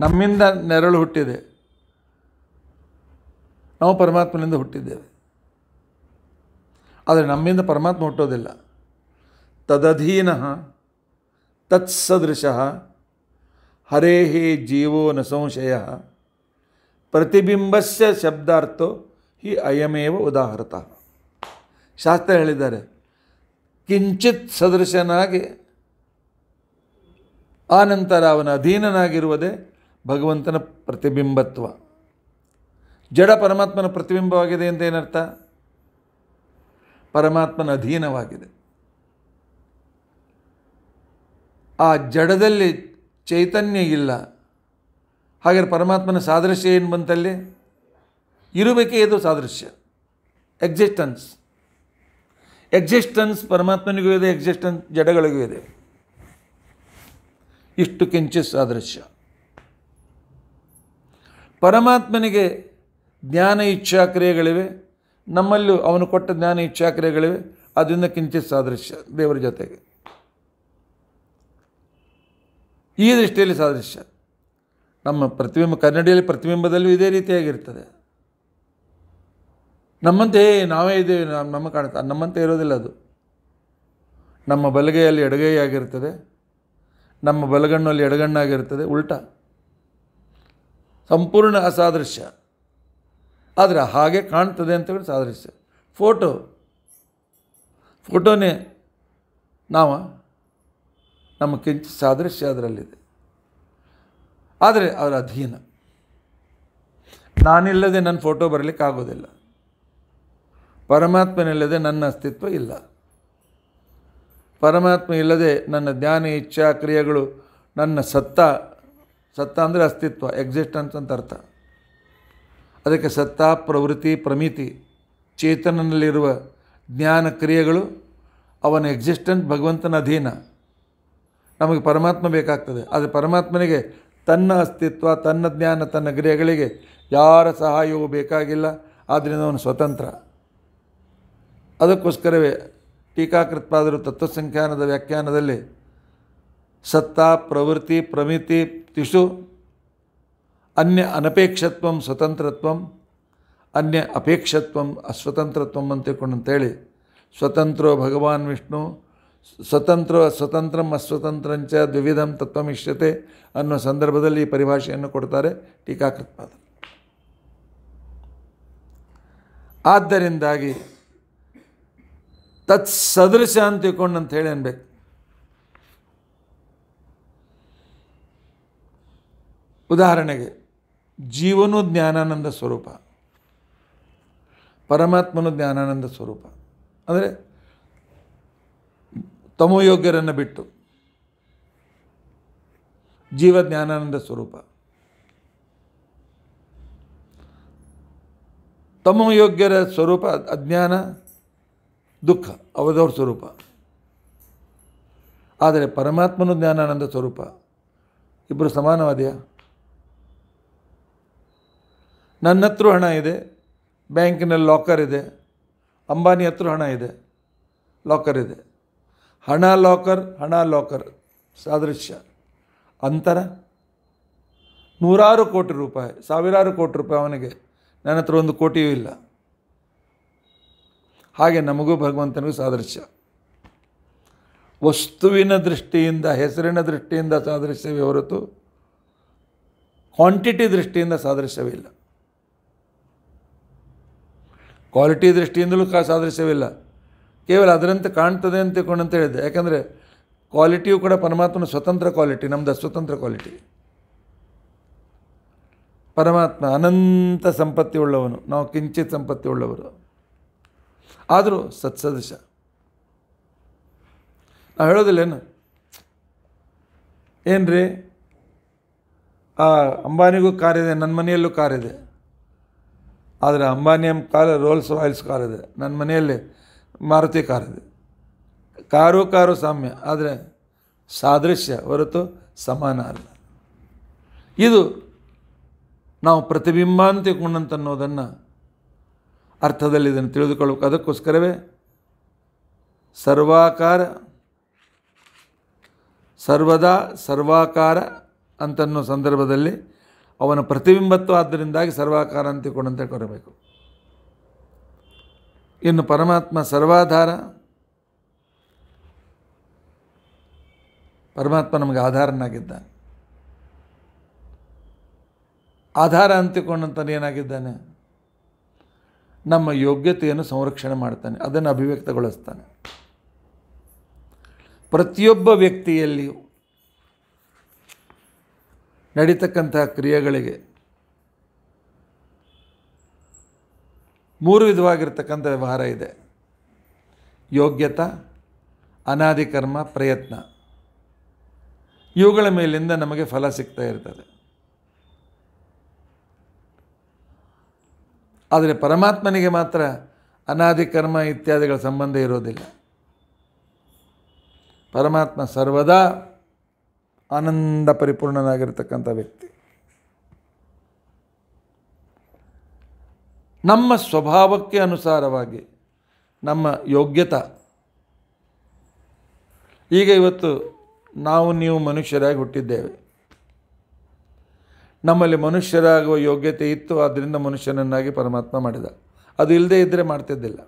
ನಮ್ಮಿಂದ ನೆರಳು ಹುಟ್ಟಿದೆ ನಾವು ಪರಮಾತ್ಮನಿಂದ ಹುಟ್ಟಿದ್ದೇವೆ ಆದರೆ ನಮ್ಮಿಂದ ಪರಮಾತ್ಮ ಹುಟ್ಟೋದಿಲ್ಲ ತದಧೀನ ತತ್ಸದೃಶ ಹರೇ ಜೀವೋ ನ ಸಂಶಯ ಪ್ರತಿಬಿಂಬಸ್ಯ ಶಬ್ದಾರ್ಥೋ ಹಿ ಅಯಮೇವ ಉದಾಹೃತ ಶಾಸ್ತ್ರ ಹೇಳಿದ್ದಾರೆ ಕಿಂಚಿತ್ ಸದೃಶನಾಗಿ ಆನಂತರ ಅವನ ಅಧೀನನಾಗಿರುವುದೇ ಭಗವಂತನ ಪ್ರತಿಬಿಂಬತ್ವ ಜಡ ಪರಮಾತ್ಮನ ಪ್ರತಿಬಿಂಬವಾಗಿದೆ ಅಂತ ಏನರ್ಥ ಪರಮಾತ್ಮನ ಅಧೀನವಾಗಿದೆ ಆ ಜಡದಲ್ಲಿ ಚೈತನ್ಯ ಇಲ್ಲ ಹಾಗೆ ಪರಮಾತ್ಮನ ಸಾದೃಶ್ಯ ಏನು ಬಂತಲ್ಲಿ ಇರುವಿಕೆ ಇದು ಸಾದೃಶ್ಯ ಎಕ್ಸಿಸ್ಟೆನ್ಸ್ ಎಕ್ಸಿಸ್ಟೆನ್ಸ್ ಪರಮಾತ್ಮನಿಗೂ ಇದೆ ಎಕ್ಸಿಸ್ಟೆನ್ಸ್ ಜಡಗಳಿಗೂ ಇದೆ ಇಷ್ಟು ಕಿಂಚಿತ್ ಸಾದೃಶ್ಯ ಪರಮಾತ್ಮನಿಗೆ ಜ್ಞಾನ ಇಚ್ಛಾ ಕ್ರಿಯೆಗಳಿವೆ ನಮ್ಮಲ್ಲೂ ಅವನು ಕೊಟ್ಟ ಜ್ಞಾನ ಇಚ್ಛಾಕ್ರಿಯೆಗಳಿವೆ ಅದರಿಂದ ಕಿಂಚಿತ್ ಸಾದೃಶ್ಯ ದೇವರ ಜೊತೆಗೆ ಈ ದೃಷ್ಟಿಯಲ್ಲಿ ಸಾದೃಶ್ಯ ನಮ್ಮ ಪ್ರತಿಬಿಂಬ ಕನ್ನಡಿಯಲ್ಲಿ ಪ್ರತಿಬಿಂಬದಲ್ಲೂ ಇದೇ ರೀತಿಯಾಗಿರ್ತದೆ ನಮ್ಮಂತೆಯೇ ನಾವೇ ಇದ್ದೇವೆ ನಮ್ಮ ಕಾಣುತ್ತೆ ನಮ್ಮಂತೆ ಇರೋದಿಲ್ಲ ಅದು ನಮ್ಮ ಬಲಗೈಯಲ್ಲಿ ಎಡಗೈ ಆಗಿರ್ತದೆ ನಮ್ಮ ಬಲಗಣ್ಣಲ್ಲಿ ಎಡಗಣ್ಣಾಗಿರ್ತದೆ ಉಲ್ಟ ಸಂಪೂರ್ಣ ಅಸಾದೃಶ್ಯ ಆದರೆ ಹಾಗೆ ಕಾಣ್ತದೆ ಅಂತ ಹೇಳಿ ಸಾಧರಿಸಿ ಫೋಟೋ ಫೋಟೋನೇ ನಾವು ನಮ್ಮ ಕಿಂಚ ಸಾದೃಶ್ಯ ಅದರಲ್ಲಿದೆ ಆದರೆ ಅವರ ಅಧೀನ ನಾನಿಲ್ಲದೆ ನನ್ನ ಫೋಟೋ ಬರಲಿಕ್ಕೆ ಆಗೋದಿಲ್ಲ ಪರಮಾತ್ಮನಿಲ್ಲದೆ ನನ್ನ ಅಸ್ತಿತ್ವ ಇಲ್ಲ ಪರಮಾತ್ಮ ಇಲ್ಲದೆ ನನ್ನ ಜ್ಞಾನ ಇಚ್ಛಾ ಕ್ರಿಯೆಗಳು ನನ್ನ ಸತ್ತ ಸತ್ತ ಅಂದರೆ ಅಸ್ತಿತ್ವ ಎಕ್ಸಿಸ್ಟೆನ್ಸ್ ಅಂತ ಅರ್ಥ ಅದಕ್ಕೆ ಸತ್ತ ಪ್ರವೃತ್ತಿ ಪ್ರಮಿತಿ ಚೇತನನಲ್ಲಿರುವ ಜ್ಞಾನ ಕ್ರಿಯೆಗಳು ಅವನ ಎಕ್ಸಿಸ್ಟೆಂಟ್ ಭಗವಂತನ ಅಧೀನ ನಮಗೆ ಪರಮಾತ್ಮ ಬೇಕಾಗ್ತದೆ ಆದರೆ ಪರಮಾತ್ಮನಿಗೆ ತನ್ನ ಅಸ್ತಿತ್ವ ತನ್ನ ಜ್ಞಾನ ತನ್ನ ಕ್ರಿಯೆಗಳಿಗೆ ಯಾರ ಸಹಾಯವೂ ಬೇಕಾಗಿಲ್ಲ ಆದ್ದರಿಂದ ಅವನು ಸ್ವತಂತ್ರ ಅದಕ್ಕೋಸ್ಕರವೇ ಟೀಕಾಕೃತ್ಪಾದರು ತತ್ವಸಂಖ್ಯಾನದ ವ್ಯಾಖ್ಯಾನದಲ್ಲಿ ಸತ್ತ ಪ್ರವೃತ್ತಿ ಪ್ರಮಿತಿ ತಿಷು ಅನ್ಯ ಅನಪೇಕ್ಷತ್ವಂ ಸ್ವತಂತ್ರತ್ವಂ ಅನ್ಯ ಅಪೇಕ್ಷತ್ವಂ ಅಸ್ವತಂತ್ರತ್ವಂ ಅಂತೇಳ್ಕೊಂಡು ಅಂತೇಳಿ ಸ್ವತಂತ್ರೋ ಭಗವಾನ್ ವಿಷ್ಣು ಸ್ವತಂತ್ರ ಸ್ವತಂತ್ರಂ ಅಸ್ವತಂತ್ರಂಚ ದ್ವಿವಿಧಂ ತತ್ವಮಿಷ್ಯತೆ ಅನ್ನೋ ಸಂದರ್ಭದಲ್ಲಿ ಈ ಪರಿಭಾಷೆಯನ್ನು ಕೊಡ್ತಾರೆ ಟೀಕಾಕೃತ್ಪಾದ ಆದ್ದರಿಂದಾಗಿ ತತ್ ಸದೃಶ ಅಂತ ತಿಳ್ಕೊಂಡು ಅಂತ ಹೇಳಿ ಅನ್ಬೇಕು ಉದಾಹರಣೆಗೆ ಜೀವನು ಜ್ಞಾನಾನಂದ ಸ್ವರೂಪ ಪರಮಾತ್ಮನು ಜ್ಞಾನಾನಂದ ಸ್ವರೂಪ ಅಂದರೆ ತಮೋಯೋಗ್ಯರನ್ನು ಬಿಟ್ಟು ಜೀವ ಜ್ಞಾನಾನಂದ ಸ್ವರೂಪ ತಮೋಯೋಗ್ಯರ ಸ್ವರೂಪ ಅಜ್ಞಾನ ದುಃಖ ಅವಧವ್ರ ಸ್ವರೂಪ ಆದರೆ ಪರಮಾತ್ಮನು ಜ್ಞಾನಾನಂದ ಸ್ವರೂಪ ಇಬ್ಬರು ಸಮಾನವಾದೆಯಾ ನನ್ನ ಹತ್ರ ಹಣ ಇದೆ ಬ್ಯಾಂಕಿನಲ್ಲಿ ಲಾಕರ್ ಇದೆ ಅಂಬಾನಿ ಹತ್ರ ಹಣ ಇದೆ ಲಾಕರ್ ಇದೆ ಹಣ ಲಾಕರ್ ಹಣ ಲಾಕರ್ ಸಾದೃಶ್ಯ ಅಂತರ ನೂರಾರು ಕೋಟಿ ರೂಪಾಯಿ ಸಾವಿರಾರು ಕೋಟಿ ರೂಪಾಯಿ ಅವನಿಗೆ ನನ್ನ ಹತ್ರ ಒಂದು ಕೋಟಿಯೂ ಇಲ್ಲ ಹಾಗೆ ನಮಗೂ ಭಗವಂತನಿಗೂ ಸಾದೃಶ್ಯ ವಸ್ತುವಿನ ದೃಷ್ಟಿಯಿಂದ ಹೆಸರಿನ ದೃಷ್ಟಿಯಿಂದ ಸಾದೃಶ್ಯವೇ ಹೊರತು ಕ್ವಾಂಟಿಟಿ ದೃಷ್ಟಿಯಿಂದ ಸಾದೃಶ್ಯವಿಲ್ಲ ಕ್ವಾಲಿಟಿ ದೃಷ್ಟಿಯಿಂದಲೂ ಕಾ ಸಾದೃಶ್ಯವಿಲ್ಲ ಕೇವಲ ಅದರಂತೆ ಕಾಣ್ತದೆ ಅಂತ ಅಂತ ಹೇಳಿದ್ದೆ ಯಾಕಂದರೆ ಕ್ವಾಲಿಟಿಯು ಕೂಡ ಪರಮಾತ್ಮನ ಸ್ವತಂತ್ರ ಕ್ವಾಲಿಟಿ ನಮ್ಮದು ಸ್ವತಂತ್ರ ಕ್ವಾಲಿಟಿ ಪರಮಾತ್ಮ ಅನಂತ ಸಂಪತ್ತಿ ಉಳ್ಳವನು ನಾವು ಕಿಂಚಿತ್ ಸಂಪತ್ತಿ ಉಳ್ಳವರು ಆದರೂ ಸತ್ಸದೃಶ ನಾವು ಹೇಳೋದಿಲ್ಲೇನು ಏನು ರೀ ಆ ಅಂಬಾನಿಗೂ ಕಾರಿದೆ ನನ್ನ ಮನೆಯಲ್ಲೂ ಕಾರಿದೆ ಆದರೆ ಅಂಬಾನಿಯಂ ಕಾರ್ ರೋಲ್ಸ್ ರಾಯಲ್ಸ್ ಕಾರ್ ಇದೆ ನನ್ನ ಮನೆಯಲ್ಲಿ ಮಾರುತಿ ಕಾರ್ ಇದೆ ಕಾರು ಕಾರು ಸಾಮ್ಯ ಆದರೆ ಸಾದೃಶ್ಯ ಹೊರತು ಸಮಾನ ಅಲ್ಲ ಇದು ನಾವು ಪ್ರತಿಬಿಂಬ ಅನ್ನೋದನ್ನು ಅರ್ಥದಲ್ಲಿ ಇದನ್ನು ತಿಳಿದುಕೊಳ್ಬೇಕು ಅದಕ್ಕೋಸ್ಕರವೇ ಸರ್ವಾಕಾರ ಸರ್ವದಾ ಸರ್ವಾಕಾರ ಅಂತನ್ನೋ ಸಂದರ್ಭದಲ್ಲಿ ಅವನ ಪ್ರತಿಬಿಂಬತ್ವ ಆದ್ದರಿಂದಾಗಿ ಸರ್ವಾಕಾರ ಅಂತಿಕೊಂಡಂತೆ ಕೊರಬೇಕು ಇನ್ನು ಪರಮಾತ್ಮ ಸರ್ವಾಧಾರ ಪರಮಾತ್ಮ ನಮಗೆ ಆಧಾರನಾಗಿದ್ದಾನೆ ಆಧಾರ ಅಂತಿಕೊಂಡಂತಾನೆ ಏನಾಗಿದ್ದಾನೆ ನಮ್ಮ ಯೋಗ್ಯತೆಯನ್ನು ಸಂರಕ್ಷಣೆ ಮಾಡ್ತಾನೆ ಅದನ್ನು ಅಭಿವ್ಯಕ್ತಗೊಳಿಸ್ತಾನೆ ಪ್ರತಿಯೊಬ್ಬ ವ್ಯಕ್ತಿಯಲ್ಲಿಯೂ ನಡೀತಕ್ಕಂತಹ ಕ್ರಿಯೆಗಳಿಗೆ ಮೂರು ವಿಧವಾಗಿರ್ತಕ್ಕಂಥ ವ್ಯವಹಾರ ಇದೆ ಅನಾದಿ ಕರ್ಮ ಪ್ರಯತ್ನ ಇವುಗಳ ಮೇಲಿಂದ ನಮಗೆ ಫಲ ಸಿಗ್ತಾ ಇರ್ತದೆ ಆದರೆ ಪರಮಾತ್ಮನಿಗೆ ಮಾತ್ರ ಅನಾದಿ ಕರ್ಮ ಇತ್ಯಾದಿಗಳ ಸಂಬಂಧ ಇರೋದಿಲ್ಲ ಪರಮಾತ್ಮ ಸರ್ವದಾ ಆನಂದ ಪರಿಪೂರ್ಣನಾಗಿರ್ತಕ್ಕಂಥ ವ್ಯಕ್ತಿ ನಮ್ಮ ಸ್ವಭಾವಕ್ಕೆ ಅನುಸಾರವಾಗಿ ನಮ್ಮ ಯೋಗ್ಯತ ಈಗ ಇವತ್ತು ನಾವು ನೀವು ಮನುಷ್ಯರಾಗಿ ಹುಟ್ಟಿದ್ದೇವೆ ನಮ್ಮಲ್ಲಿ ಮನುಷ್ಯರಾಗುವ ಯೋಗ್ಯತೆ ಇತ್ತು ಆದ್ದರಿಂದ ಮನುಷ್ಯನನ್ನಾಗಿ ಪರಮಾತ್ಮ ಮಾಡಿದ ಅದು ಇಲ್ಲದೇ ಇದ್ದರೆ ಮಾಡ್ತಿದ್ದಿಲ್ಲ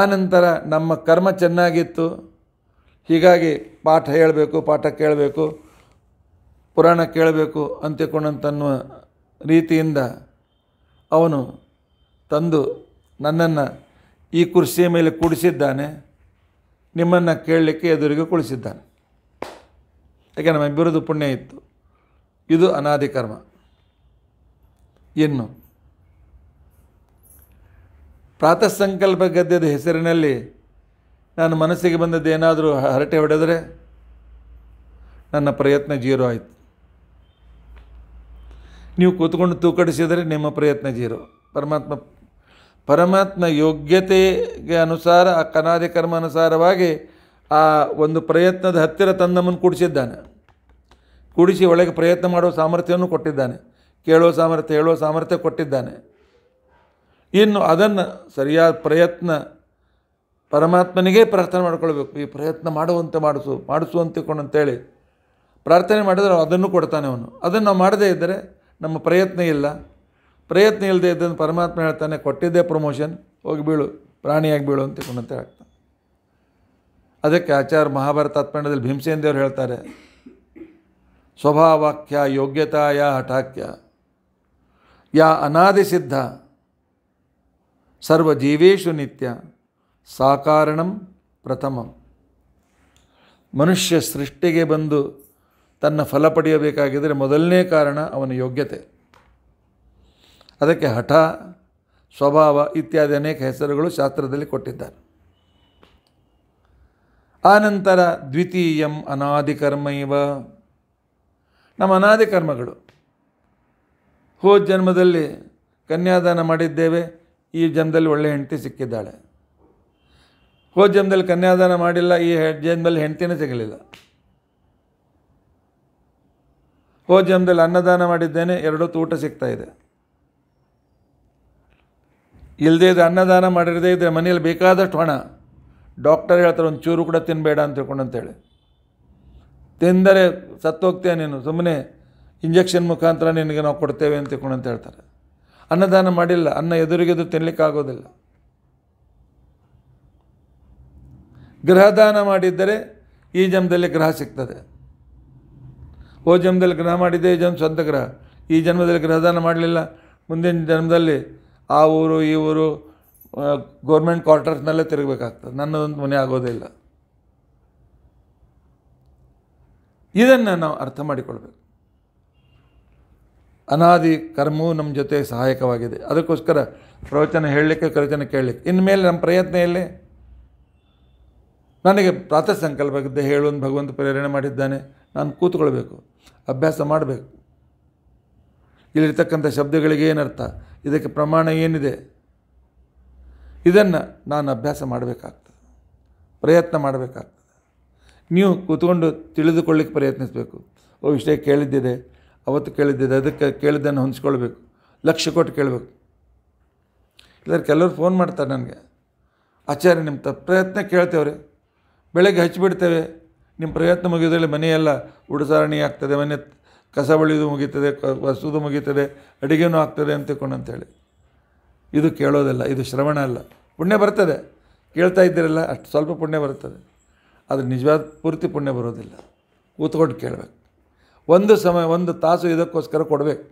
ಆನಂತರ ನಮ್ಮ ಕರ್ಮ ಚೆನ್ನಾಗಿತ್ತು ಹೀಗಾಗಿ ಪಾಠ ಹೇಳಬೇಕು ಪಾಠ ಕೇಳಬೇಕು ಪುರಾಣ ಕೇಳಬೇಕು ಅಂತ್ಯಕೊಂಡಂತನ್ನುವ ರೀತಿಯಿಂದ ಅವನು ತಂದು ನನ್ನನ್ನು ಈ ಕುರ್ಸಿಯ ಮೇಲೆ ಕೂಡಿಸಿದ್ದಾನೆ ನಿಮ್ಮನ್ನು ಕೇಳಲಿಕ್ಕೆ ಎದುರಿಗೆ ಕುಳಿಸಿದ್ದಾನೆ ಯಾಕೆ ನಮ್ಮ ಬಿರುದು ಪುಣ್ಯ ಇತ್ತು ಇದು ಅನಾದಿ ಕರ್ಮ ಇನ್ನು ಪ್ರಾತಃ ಸಂಕಲ್ಪ ಗದ್ಯದ ಹೆಸರಿನಲ್ಲಿ ನಾನು ಮನಸ್ಸಿಗೆ ಬಂದದ್ದು ಏನಾದರೂ ಹರಟೆ ಹೊಡೆದರೆ ನನ್ನ ಪ್ರಯತ್ನ ಜೀರೋ ಆಯಿತು ನೀವು ಕೂತ್ಕೊಂಡು ತೂಕಡಿಸಿದರೆ ನಿಮ್ಮ ಪ್ರಯತ್ನ ಜೀರೋ ಪರಮಾತ್ಮ ಪರಮಾತ್ಮ ಯೋಗ್ಯತೆಗೆ ಅನುಸಾರ ಆ ಕನಾದಿ ಕರ್ಮಾನುಸಾರವಾಗಿ ಆ ಒಂದು ಪ್ರಯತ್ನದ ಹತ್ತಿರ ತನ್ನಮ್ಮನ್ನು ಕೂಡಿಸಿದ್ದಾನೆ ಕೂಡಿಸಿ ಒಳಗೆ ಪ್ರಯತ್ನ ಮಾಡುವ ಸಾಮರ್ಥ್ಯವನ್ನು ಕೊಟ್ಟಿದ್ದಾನೆ ಕೇಳೋ ಸಾಮರ್ಥ್ಯ ಹೇಳೋ ಸಾಮರ್ಥ್ಯ ಕೊಟ್ಟಿದ್ದಾನೆ ಇನ್ನು ಅದನ್ನು ಸರಿಯಾದ ಪ್ರಯತ್ನ ಪರಮಾತ್ಮನಿಗೆ ಪ್ರಾರ್ಥನೆ ಮಾಡ್ಕೊಳ್ಬೇಕು ಈ ಪ್ರಯತ್ನ ಮಾಡುವಂತೆ ಮಾಡಿಸು ಮಾಡಿಸುವಂತೆ ಅಂತಿಕೊಂಡು ಅಂತೇಳಿ ಪ್ರಾರ್ಥನೆ ಮಾಡಿದರೆ ಅದನ್ನು ಕೊಡ್ತಾನೆ ಅವನು ಅದನ್ನು ನಾವು ಮಾಡದೇ ಇದ್ದರೆ ನಮ್ಮ ಪ್ರಯತ್ನ ಇಲ್ಲ ಪ್ರಯತ್ನ ಇಲ್ಲದೆ ಇದ್ದನ್ನು ಪರಮಾತ್ಮ ಹೇಳ್ತಾನೆ ಕೊಟ್ಟಿದ್ದೇ ಪ್ರಮೋಷನ್ ಹೋಗಿ ಬೀಳು ಪ್ರಾಣಿಯಾಗಿ ಬೀಳು ಅಂತ ತಿಳ್ಕೊಂಡಂತೆ ಆಗ್ತಾನೆ ಅದಕ್ಕೆ ಆಚಾರ್ಯ ಮಹಾಭಾರತ ಆತ್ಮಂಡದಲ್ಲಿ ಭೀಮಸೇನ ದೇವರು ಹೇಳ್ತಾರೆ ಸ್ವಭಾವಾಖ್ಯ ಯೋಗ್ಯತಾ ಯಾ ಹಠಾಖ್ಯ ಯಾ ಸರ್ವ ಜೀವೇಶು ನಿತ್ಯ ಸಾಕಾರಣಂ ಪ್ರಥಮಂ ಮನುಷ್ಯ ಸೃಷ್ಟಿಗೆ ಬಂದು ತನ್ನ ಫಲ ಪಡೆಯಬೇಕಾಗಿದ್ದರೆ ಮೊದಲನೇ ಕಾರಣ ಅವನ ಯೋಗ್ಯತೆ ಅದಕ್ಕೆ ಹಠ ಸ್ವಭಾವ ಇತ್ಯಾದಿ ಅನೇಕ ಹೆಸರುಗಳು ಶಾಸ್ತ್ರದಲ್ಲಿ ಕೊಟ್ಟಿದ್ದಾರೆ ಆನಂತರ ದ್ವಿತೀಯಂ ಕರ್ಮ ಇವ ನಮ್ಮ ಅನಾದಿ ಕರ್ಮಗಳು ಹೋದ ಜನ್ಮದಲ್ಲಿ ಕನ್ಯಾದಾನ ಮಾಡಿದ್ದೇವೆ ಈ ಜನ್ಮದಲ್ಲಿ ಒಳ್ಳೆಯ ಹೆಂಡತಿ ಸಿಕ್ಕಿದ್ದಾಳೆ ಹೋದ ಜನ್ಮದಲ್ಲಿ ಕನ್ಯಾದಾನ ಮಾಡಿಲ್ಲ ಈ ಜನ್ಮದಲ್ಲಿ ಹೆಂಡ್ತಿನೇ ಸಿಗಲಿಲ್ಲ ಹೋದ ಜನ್ಮದಲ್ಲಿ ಅನ್ನದಾನ ಮಾಡಿದ್ದೇನೆ ಎರಡೂ ತೂಟ ಸಿಗ್ತಾ ಇದೆ ಇಲ್ಲದೇ ಇದ್ದರೆ ಅನ್ನದಾನ ಮಾಡಿರದೇ ಇದ್ದರೆ ಮನೆಯಲ್ಲಿ ಬೇಕಾದಷ್ಟು ಹಣ ಡಾಕ್ಟರ್ ಹೇಳ್ತಾರೆ ಒಂದು ಚೂರು ಕೂಡ ತಿನ್ನಬೇಡ ಅಂತ ತಿಳ್ಕೊಂಡು ಅಂತೇಳಿ ತಿಂದರೆ ಸತ್ತೋಗ್ತೀಯ ನೀನು ಸುಮ್ಮನೆ ಇಂಜೆಕ್ಷನ್ ಮುಖಾಂತರ ನಿನಗೆ ನಾವು ಕೊಡ್ತೇವೆ ಅಂತ ತಿಳ್ಕೊಂಡು ಅಂತ ಹೇಳ್ತಾರೆ ಅನ್ನದಾನ ಮಾಡಿಲ್ಲ ಅನ್ನ ಎದುರಿಗೆದು ತಿನ್ನಲಿಕ್ಕಾಗೋದಿಲ್ಲ ಗ್ರಹದಾನ ಮಾಡಿದ್ದರೆ ಈ ಜನ್ಮದಲ್ಲಿ ಗ್ರಹ ಸಿಗ್ತದೆ ಓ ಜನ್ಮದಲ್ಲಿ ಗ್ರಹ ಮಾಡಿದ್ದೆ ಈ ಜನ್ಮ ಸ್ವಂತ ಗ್ರಹ ಈ ಜನ್ಮದಲ್ಲಿ ಗ್ರಹದಾನ ಮಾಡಲಿಲ್ಲ ಮುಂದಿನ ಜನ್ಮದಲ್ಲಿ ಆ ಊರು ಈ ಊರು ಗೌರ್ಮೆಂಟ್ ಕ್ವಾರ್ಟರ್ಸ್ನಲ್ಲೇ ತಿರುಗಬೇಕಾಗ್ತದೆ ನನ್ನದೊಂದು ಮನೆ ಆಗೋದೇ ಇಲ್ಲ ಇದನ್ನು ನಾವು ಅರ್ಥ ಮಾಡಿಕೊಳ್ಬೇಕು ಅನಾದಿ ಕರ್ಮವು ನಮ್ಮ ಜೊತೆ ಸಹಾಯಕವಾಗಿದೆ ಅದಕ್ಕೋಸ್ಕರ ಪ್ರವಚನ ಹೇಳಲಿಕ್ಕೆ ಪ್ರವಚನ ಕೇಳಲಿಕ್ಕೆ ಇನ್ಮೇಲೆ ನಮ್ಮ ಪ್ರಯತ್ನ ಇಲ್ಲೇ ನನಗೆ ಪ್ರಾತಃ ಹೇಳು ಅಂತ ಭಗವಂತ ಪ್ರೇರಣೆ ಮಾಡಿದ್ದಾನೆ ನಾನು ಕೂತ್ಕೊಳ್ಬೇಕು ಅಭ್ಯಾಸ ಮಾಡಬೇಕು ಇಲ್ಲಿರ್ತಕ್ಕಂಥ ಶಬ್ದಗಳಿಗೆ ಏನರ್ಥ ಇದಕ್ಕೆ ಪ್ರಮಾಣ ಏನಿದೆ ಇದನ್ನು ನಾನು ಅಭ್ಯಾಸ ಮಾಡಬೇಕಾಗ್ತದೆ ಪ್ರಯತ್ನ ಮಾಡಬೇಕಾಗ್ತದೆ ನೀವು ಕೂತ್ಕೊಂಡು ತಿಳಿದುಕೊಳ್ಳಿಕ್ಕೆ ಪ್ರಯತ್ನಿಸಬೇಕು ಓ ವಿಷಯ ಕೇಳಿದ್ದಿದೆ ಅವತ್ತು ಕೇಳಿದ್ದಿದೆ ಅದಕ್ಕೆ ಕೇಳಿದ್ದನ್ನು ಹೊಂದಿಸ್ಕೊಳ್ಬೇಕು ಲಕ್ಷ್ಯ ಕೊಟ್ಟು ಕೇಳಬೇಕು ಇಲ್ಲ ಕೆಲವರು ಫೋನ್ ಮಾಡ್ತಾರೆ ನನಗೆ ಆಚಾರ್ಯ ನಿಮ್ಮ ಪ್ರಯತ್ನ ಕೇಳ್ತೇವ್ರಿ ಬೆಳಗ್ಗೆ ಹಚ್ಚಿಬಿಡ್ತೇವೆ ನಿಮ್ಮ ಪ್ರಯತ್ನ ಮುಗಿಯೋದ್ರಲ್ಲಿ ಮನೆಯೆಲ್ಲ ಉಡಸಾರಣಿ ಆಗ್ತದೆ ಮನೆ ಕಸ ಬಳಿಯೋದು ಮುಗೀತದೆ ಕಸುದು ಮುಗೀತದೆ ಅಡುಗೆನೂ ಆಗ್ತದೆ ಅಂತ ತಿಳ್ಕೊಂಡು ಅಂತೇಳಿ ಇದು ಕೇಳೋದಲ್ಲ ಇದು ಶ್ರವಣ ಅಲ್ಲ ಪುಣ್ಯ ಬರ್ತದೆ ಕೇಳ್ತಾ ಇದ್ದೀರಲ್ಲ ಅಷ್ಟು ಸ್ವಲ್ಪ ಪುಣ್ಯ ಬರ್ತದೆ ಅದು ನಿಜವಾದ ಪೂರ್ತಿ ಪುಣ್ಯ ಬರೋದಿಲ್ಲ ಕೂತ್ಕೊಂಡು ಕೇಳಬೇಕು ಒಂದು ಸಮಯ ಒಂದು ತಾಸು ಇದಕ್ಕೋಸ್ಕರ ಕೊಡಬೇಕು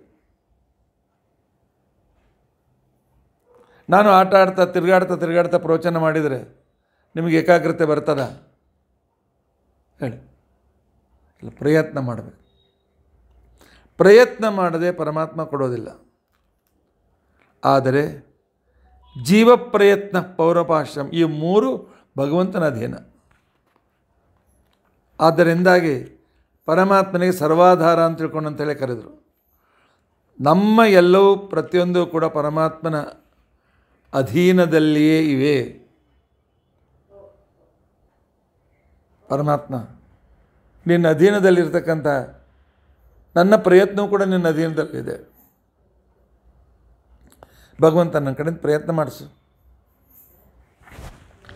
ನಾನು ಆಟ ಆಡ್ತಾ ತಿರುಗಾಡ್ತಾ ತಿರುಗಾಡ್ತಾ ಪ್ರವಚನ ಮಾಡಿದರೆ ನಿಮಗೆ ಏಕಾಗ್ರತೆ ಬರ್ತದ ಹೇಳಿ ಇಲ್ಲ ಪ್ರಯತ್ನ ಮಾಡಬೇಕು ಪ್ರಯತ್ನ ಮಾಡದೆ ಪರಮಾತ್ಮ ಕೊಡೋದಿಲ್ಲ ಆದರೆ ಜೀವ ಪ್ರಯತ್ನ ಪೌರಪಾಶ್ರಮ ಈ ಮೂರು ಭಗವಂತನ ಅಧೀನ ಆದ್ದರಿಂದಾಗಿ ಪರಮಾತ್ಮನಿಗೆ ಸರ್ವಾಧಾರ ಅಂತ ತಿಳ್ಕೊಂಡು ಅಂತೇಳಿ ಕರೆದರು ನಮ್ಮ ಎಲ್ಲವೂ ಪ್ರತಿಯೊಂದು ಕೂಡ ಪರಮಾತ್ಮನ ಅಧೀನದಲ್ಲಿಯೇ ಇವೆ ಪರಮಾತ್ಮ ನಿನ್ನ ಅಧೀನದಲ್ಲಿರ್ತಕ್ಕಂಥ ನನ್ನ ಪ್ರಯತ್ನವೂ ಕೂಡ ನಿನ್ನ ಅಧೀನದಲ್ಲಿದೆ ಭಗವಂತ ನನ್ನ ಕಡೆಯಿಂದ ಪ್ರಯತ್ನ ಮಾಡಿಸು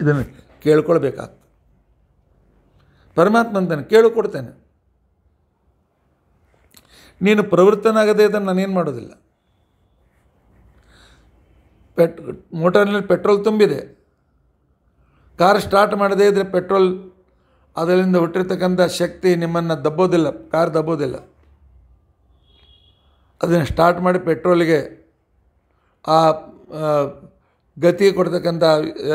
ಇದನ್ನು ಕೇಳ್ಕೊಳ್ಬೇಕಾಗ್ತದೆ ಪರಮಾತ್ಮ ಅಂತಾನೆ ಕೇಳಿಕೊಡ್ತೇನೆ ನೀನು ಪ್ರವೃತ್ತನಾಗದೇ ಇದನ್ನು ನಾನೇನು ಮಾಡೋದಿಲ್ಲ ಪೆಟ್ ಮೋಟಾರ್ನಲ್ಲಿ ಪೆಟ್ರೋಲ್ ತುಂಬಿದೆ ಕಾರ್ ಸ್ಟಾರ್ಟ್ ಮಾಡದೇ ಇದ್ದರೆ ಪೆಟ್ರೋಲ್ ಅದರಿಂದ ಹುಟ್ಟಿರ್ತಕ್ಕಂಥ ಶಕ್ತಿ ನಿಮ್ಮನ್ನು ದಬ್ಬೋದಿಲ್ಲ ಕಾರ್ ದಬ್ಬೋದಿಲ್ಲ ಅದನ್ನು ಸ್ಟಾರ್ಟ್ ಮಾಡಿ ಪೆಟ್ರೋಲಿಗೆ ಆ ಗತಿ ಕೊಡ್ತಕ್ಕಂಥ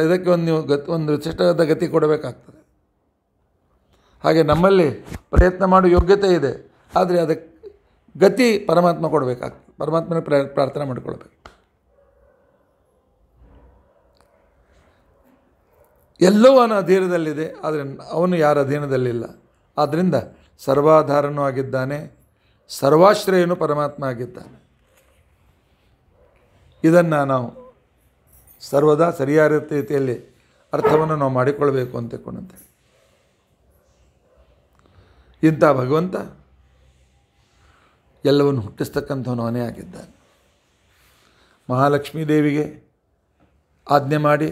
ಇದಕ್ಕೆ ಒಂದು ನೀವು ಗತಿ ಒಂದು ವಿಶಿಷ್ಟವಾದ ಗತಿ ಕೊಡಬೇಕಾಗ್ತದೆ ಹಾಗೆ ನಮ್ಮಲ್ಲಿ ಪ್ರಯತ್ನ ಮಾಡೋ ಯೋಗ್ಯತೆ ಇದೆ ಆದರೆ ಅದಕ್ಕೆ ಗತಿ ಪರಮಾತ್ಮ ಕೊಡಬೇಕಾಗ್ತದೆ ಪರಮಾತ್ಮನ ಪ್ರಾರ್ಥನೆ ಮಾಡಿಕೊಳ್ಬೇಕು ಎಲ್ಲೋ ಅವನ ಅಧೀನದಲ್ಲಿದೆ ಆದರೆ ಅವನು ಯಾರ ಅಧೀನದಲ್ಲಿಲ್ಲ ಆದ್ದರಿಂದ ಸರ್ವಾಧಾರನೂ ಆಗಿದ್ದಾನೆ ಸರ್ವಾಶ್ರಯನು ಪರಮಾತ್ಮ ಆಗಿದ್ದಾನೆ ಇದನ್ನು ನಾವು ಸರ್ವದಾ ಸರಿಯಾದ ರೀತಿಯಲ್ಲಿ ಅರ್ಥವನ್ನು ನಾವು ಮಾಡಿಕೊಳ್ಬೇಕು ಅಂತ ತಿಳ್ಕೊಂಡಂತೇಳಿ ಇಂಥ ಭಗವಂತ ಎಲ್ಲವನ್ನು ಹುಟ್ಟಿಸ್ತಕ್ಕಂಥವನು ಅವನೇ ಆಗಿದ್ದಾನೆ ಮಹಾಲಕ್ಷ್ಮೀ ದೇವಿಗೆ ಆಜ್ಞೆ ಮಾಡಿ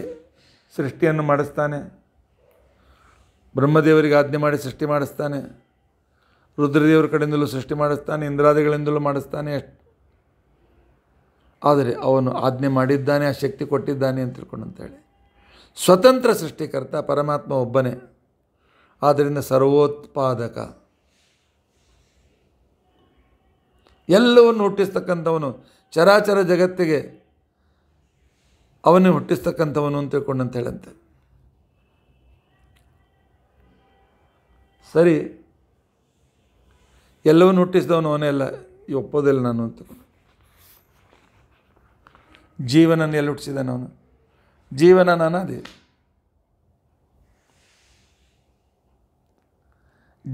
ಸೃಷ್ಟಿಯನ್ನು ಮಾಡಿಸ್ತಾನೆ ಬ್ರಹ್ಮದೇವರಿಗೆ ಆಜ್ಞೆ ಮಾಡಿ ಸೃಷ್ಟಿ ಮಾಡಿಸ್ತಾನೆ ರುದ್ರದೇವರ ಕಡೆಯಿಂದಲೂ ಸೃಷ್ಟಿ ಮಾಡಿಸ್ತಾನೆ ಇಂದ್ರಾದಿಗಳಿಂದಲೂ ಮಾಡಿಸ್ತಾನೆ ಆದರೆ ಅವನು ಆಜ್ಞೆ ಮಾಡಿದ್ದಾನೆ ಆ ಶಕ್ತಿ ಕೊಟ್ಟಿದ್ದಾನೆ ಅಂತ ತಿಳ್ಕೊಂಡು ಅಂತೇಳಿ ಸ್ವತಂತ್ರ ಸೃಷ್ಟಿಕರ್ತ ಪರಮಾತ್ಮ ಒಬ್ಬನೇ ಆದ್ದರಿಂದ ಸರ್ವೋತ್ಪಾದಕ ಎಲ್ಲವನ್ನು ಹುಟ್ಟಿಸ್ತಕ್ಕಂಥವನು ಚರಾಚರ ಜಗತ್ತಿಗೆ ಅವನೇ ಹುಟ್ಟಿಸ್ತಕ್ಕಂಥವನು ಅಂತ ತಿಳ್ಕೊಂಡು ಅಂತ ಹೇಳಂತೆ ಸರಿ ಎಲ್ಲವನ್ನು ಹುಟ್ಟಿಸಿದವನು ಅವನೇ ಅಲ್ಲ ಈ ಒಪ್ಪೋದಿಲ್ಲ ನಾನು ಅಂತ ಜೀವನನ ಎಲ್ಲಿ ಹುಟ್ಟಿಸಿದಾನ ಅವನು ಜೀವನ ಅನಾದಿ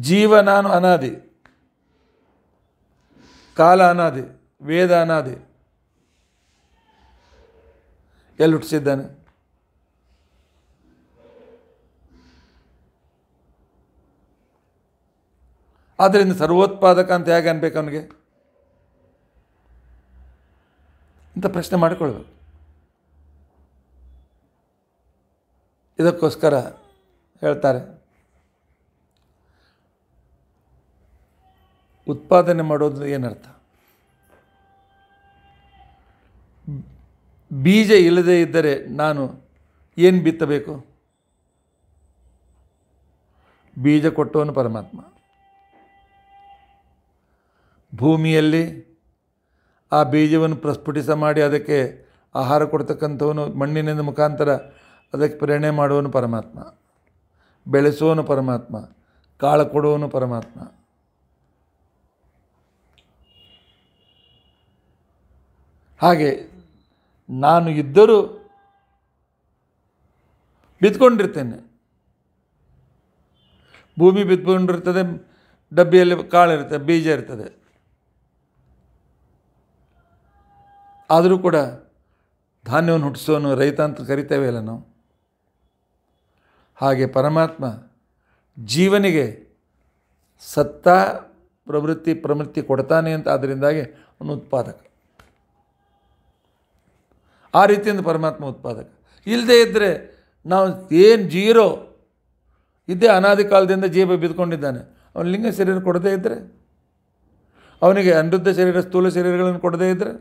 ಜೀವ ನಾನು ಅನಾದಿ ಕಾಲ ಅನಾದಿ ವೇದ ಅನಾದಿ ಎಲ್ಲಿ ಹುಟ್ಟಿಸಿದ್ದಾನೆ ಆದ್ದರಿಂದ ಸರ್ವೋತ್ಪಾದಕ ಅಂತ ಹೇಗೆ ಅನ್ಬೇಕು ಅವನಿಗೆ ಅಂತ ಪ್ರಶ್ನೆ ಮಾಡಿಕೊಳ್ಬೇಕು ಇದಕ್ಕೋಸ್ಕರ ಹೇಳ್ತಾರೆ ಉತ್ಪಾದನೆ ಮಾಡೋದು ಏನರ್ಥ ಬೀಜ ಇಲ್ಲದೇ ಇದ್ದರೆ ನಾನು ಏನು ಬಿತ್ತಬೇಕು ಬೀಜ ಕೊಟ್ಟವನು ಪರಮಾತ್ಮ ಭೂಮಿಯಲ್ಲಿ ಆ ಬೀಜವನ್ನು ಪ್ರಸ್ಫುಟಿಸ ಮಾಡಿ ಅದಕ್ಕೆ ಆಹಾರ ಕೊಡ್ತಕ್ಕಂಥವನು ಮಣ್ಣಿನಿಂದ ಮುಖಾಂತರ ಅದಕ್ಕೆ ಪ್ರೇರಣೆ ಮಾಡುವನು ಪರಮಾತ್ಮ ಬೆಳೆಸುವನು ಪರಮಾತ್ಮ ಕಾಳು ಕೊಡುವನು ಪರಮಾತ್ಮ ಹಾಗೆ ನಾನು ಇದ್ದರೂ ಬಿದ್ಕೊಂಡಿರ್ತೇನೆ ಭೂಮಿ ಬಿದ್ಕೊಂಡಿರ್ತದೆ ಡಬ್ಬಿಯಲ್ಲಿ ಕಾಳಿರ್ತದೆ ಬೀಜ ಇರ್ತದೆ ಆದರೂ ಕೂಡ ಧಾನ್ಯವನ್ನು ಹುಟ್ಟಿಸೋನು ರೈತ ಅಂತ ಕರಿತೇವೆ ಅಲ್ಲ ನಾವು ಹಾಗೆ ಪರಮಾತ್ಮ ಜೀವನಿಗೆ ಸತ್ತ ಪ್ರವೃತ್ತಿ ಪ್ರವೃತ್ತಿ ಕೊಡ್ತಾನೆ ಅಂತ ಅದರಿಂದಾಗಿ ಅವನು ಉತ್ಪಾದಕ ಆ ರೀತಿಯಿಂದ ಪರಮಾತ್ಮ ಉತ್ಪಾದಕ ಇಲ್ಲದೇ ಇದ್ದರೆ ನಾವು ಏನು ಜೀರೋ ಇದ್ದೇ ಅನಾದಿ ಕಾಲದಿಂದ ಜೀವ ಬಿದ್ದುಕೊಂಡಿದ್ದಾನೆ ಅವನು ಲಿಂಗ ಶರೀರ ಕೊಡದೇ ಇದ್ದರೆ ಅವನಿಗೆ ಅನಿರುದ್ಧ ಶರೀರ ಸ್ಥೂಲ ಶರೀರಗಳನ್ನು ಕೊಡದೇ ಇದ್ದರೆ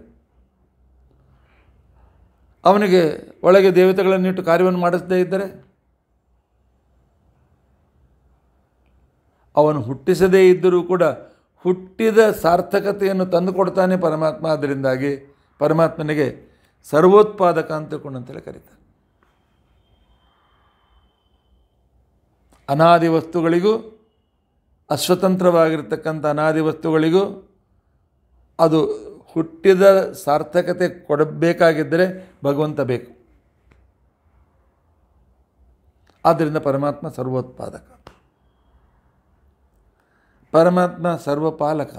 ಅವನಿಗೆ ಒಳಗೆ ದೇವತೆಗಳನ್ನಿಟ್ಟು ಕಾರ್ಯವನ್ನು ಮಾಡಿಸದೇ ಇದ್ದರೆ ಅವನು ಹುಟ್ಟಿಸದೇ ಇದ್ದರೂ ಕೂಡ ಹುಟ್ಟಿದ ಸಾರ್ಥಕತೆಯನ್ನು ತಂದುಕೊಡ್ತಾನೆ ಪರಮಾತ್ಮ ಅದರಿಂದಾಗಿ ಪರಮಾತ್ಮನಿಗೆ ಸರ್ವೋತ್ಪಾದಕ ಅಂತ ಅಂತೇಳಿ ಕರೀತಾರೆ ಅನಾದಿ ವಸ್ತುಗಳಿಗೂ ಅಸ್ವತಂತ್ರವಾಗಿರ್ತಕ್ಕಂಥ ಅನಾದಿ ವಸ್ತುಗಳಿಗೂ ಅದು ಹುಟ್ಟಿದ ಸಾರ್ಥಕತೆ ಕೊಡಬೇಕಾಗಿದ್ದರೆ ಭಗವಂತ ಬೇಕು ಆದ್ದರಿಂದ ಪರಮಾತ್ಮ ಸರ್ವೋತ್ಪಾದಕ ಪರಮಾತ್ಮ ಸರ್ವಪಾಲಕ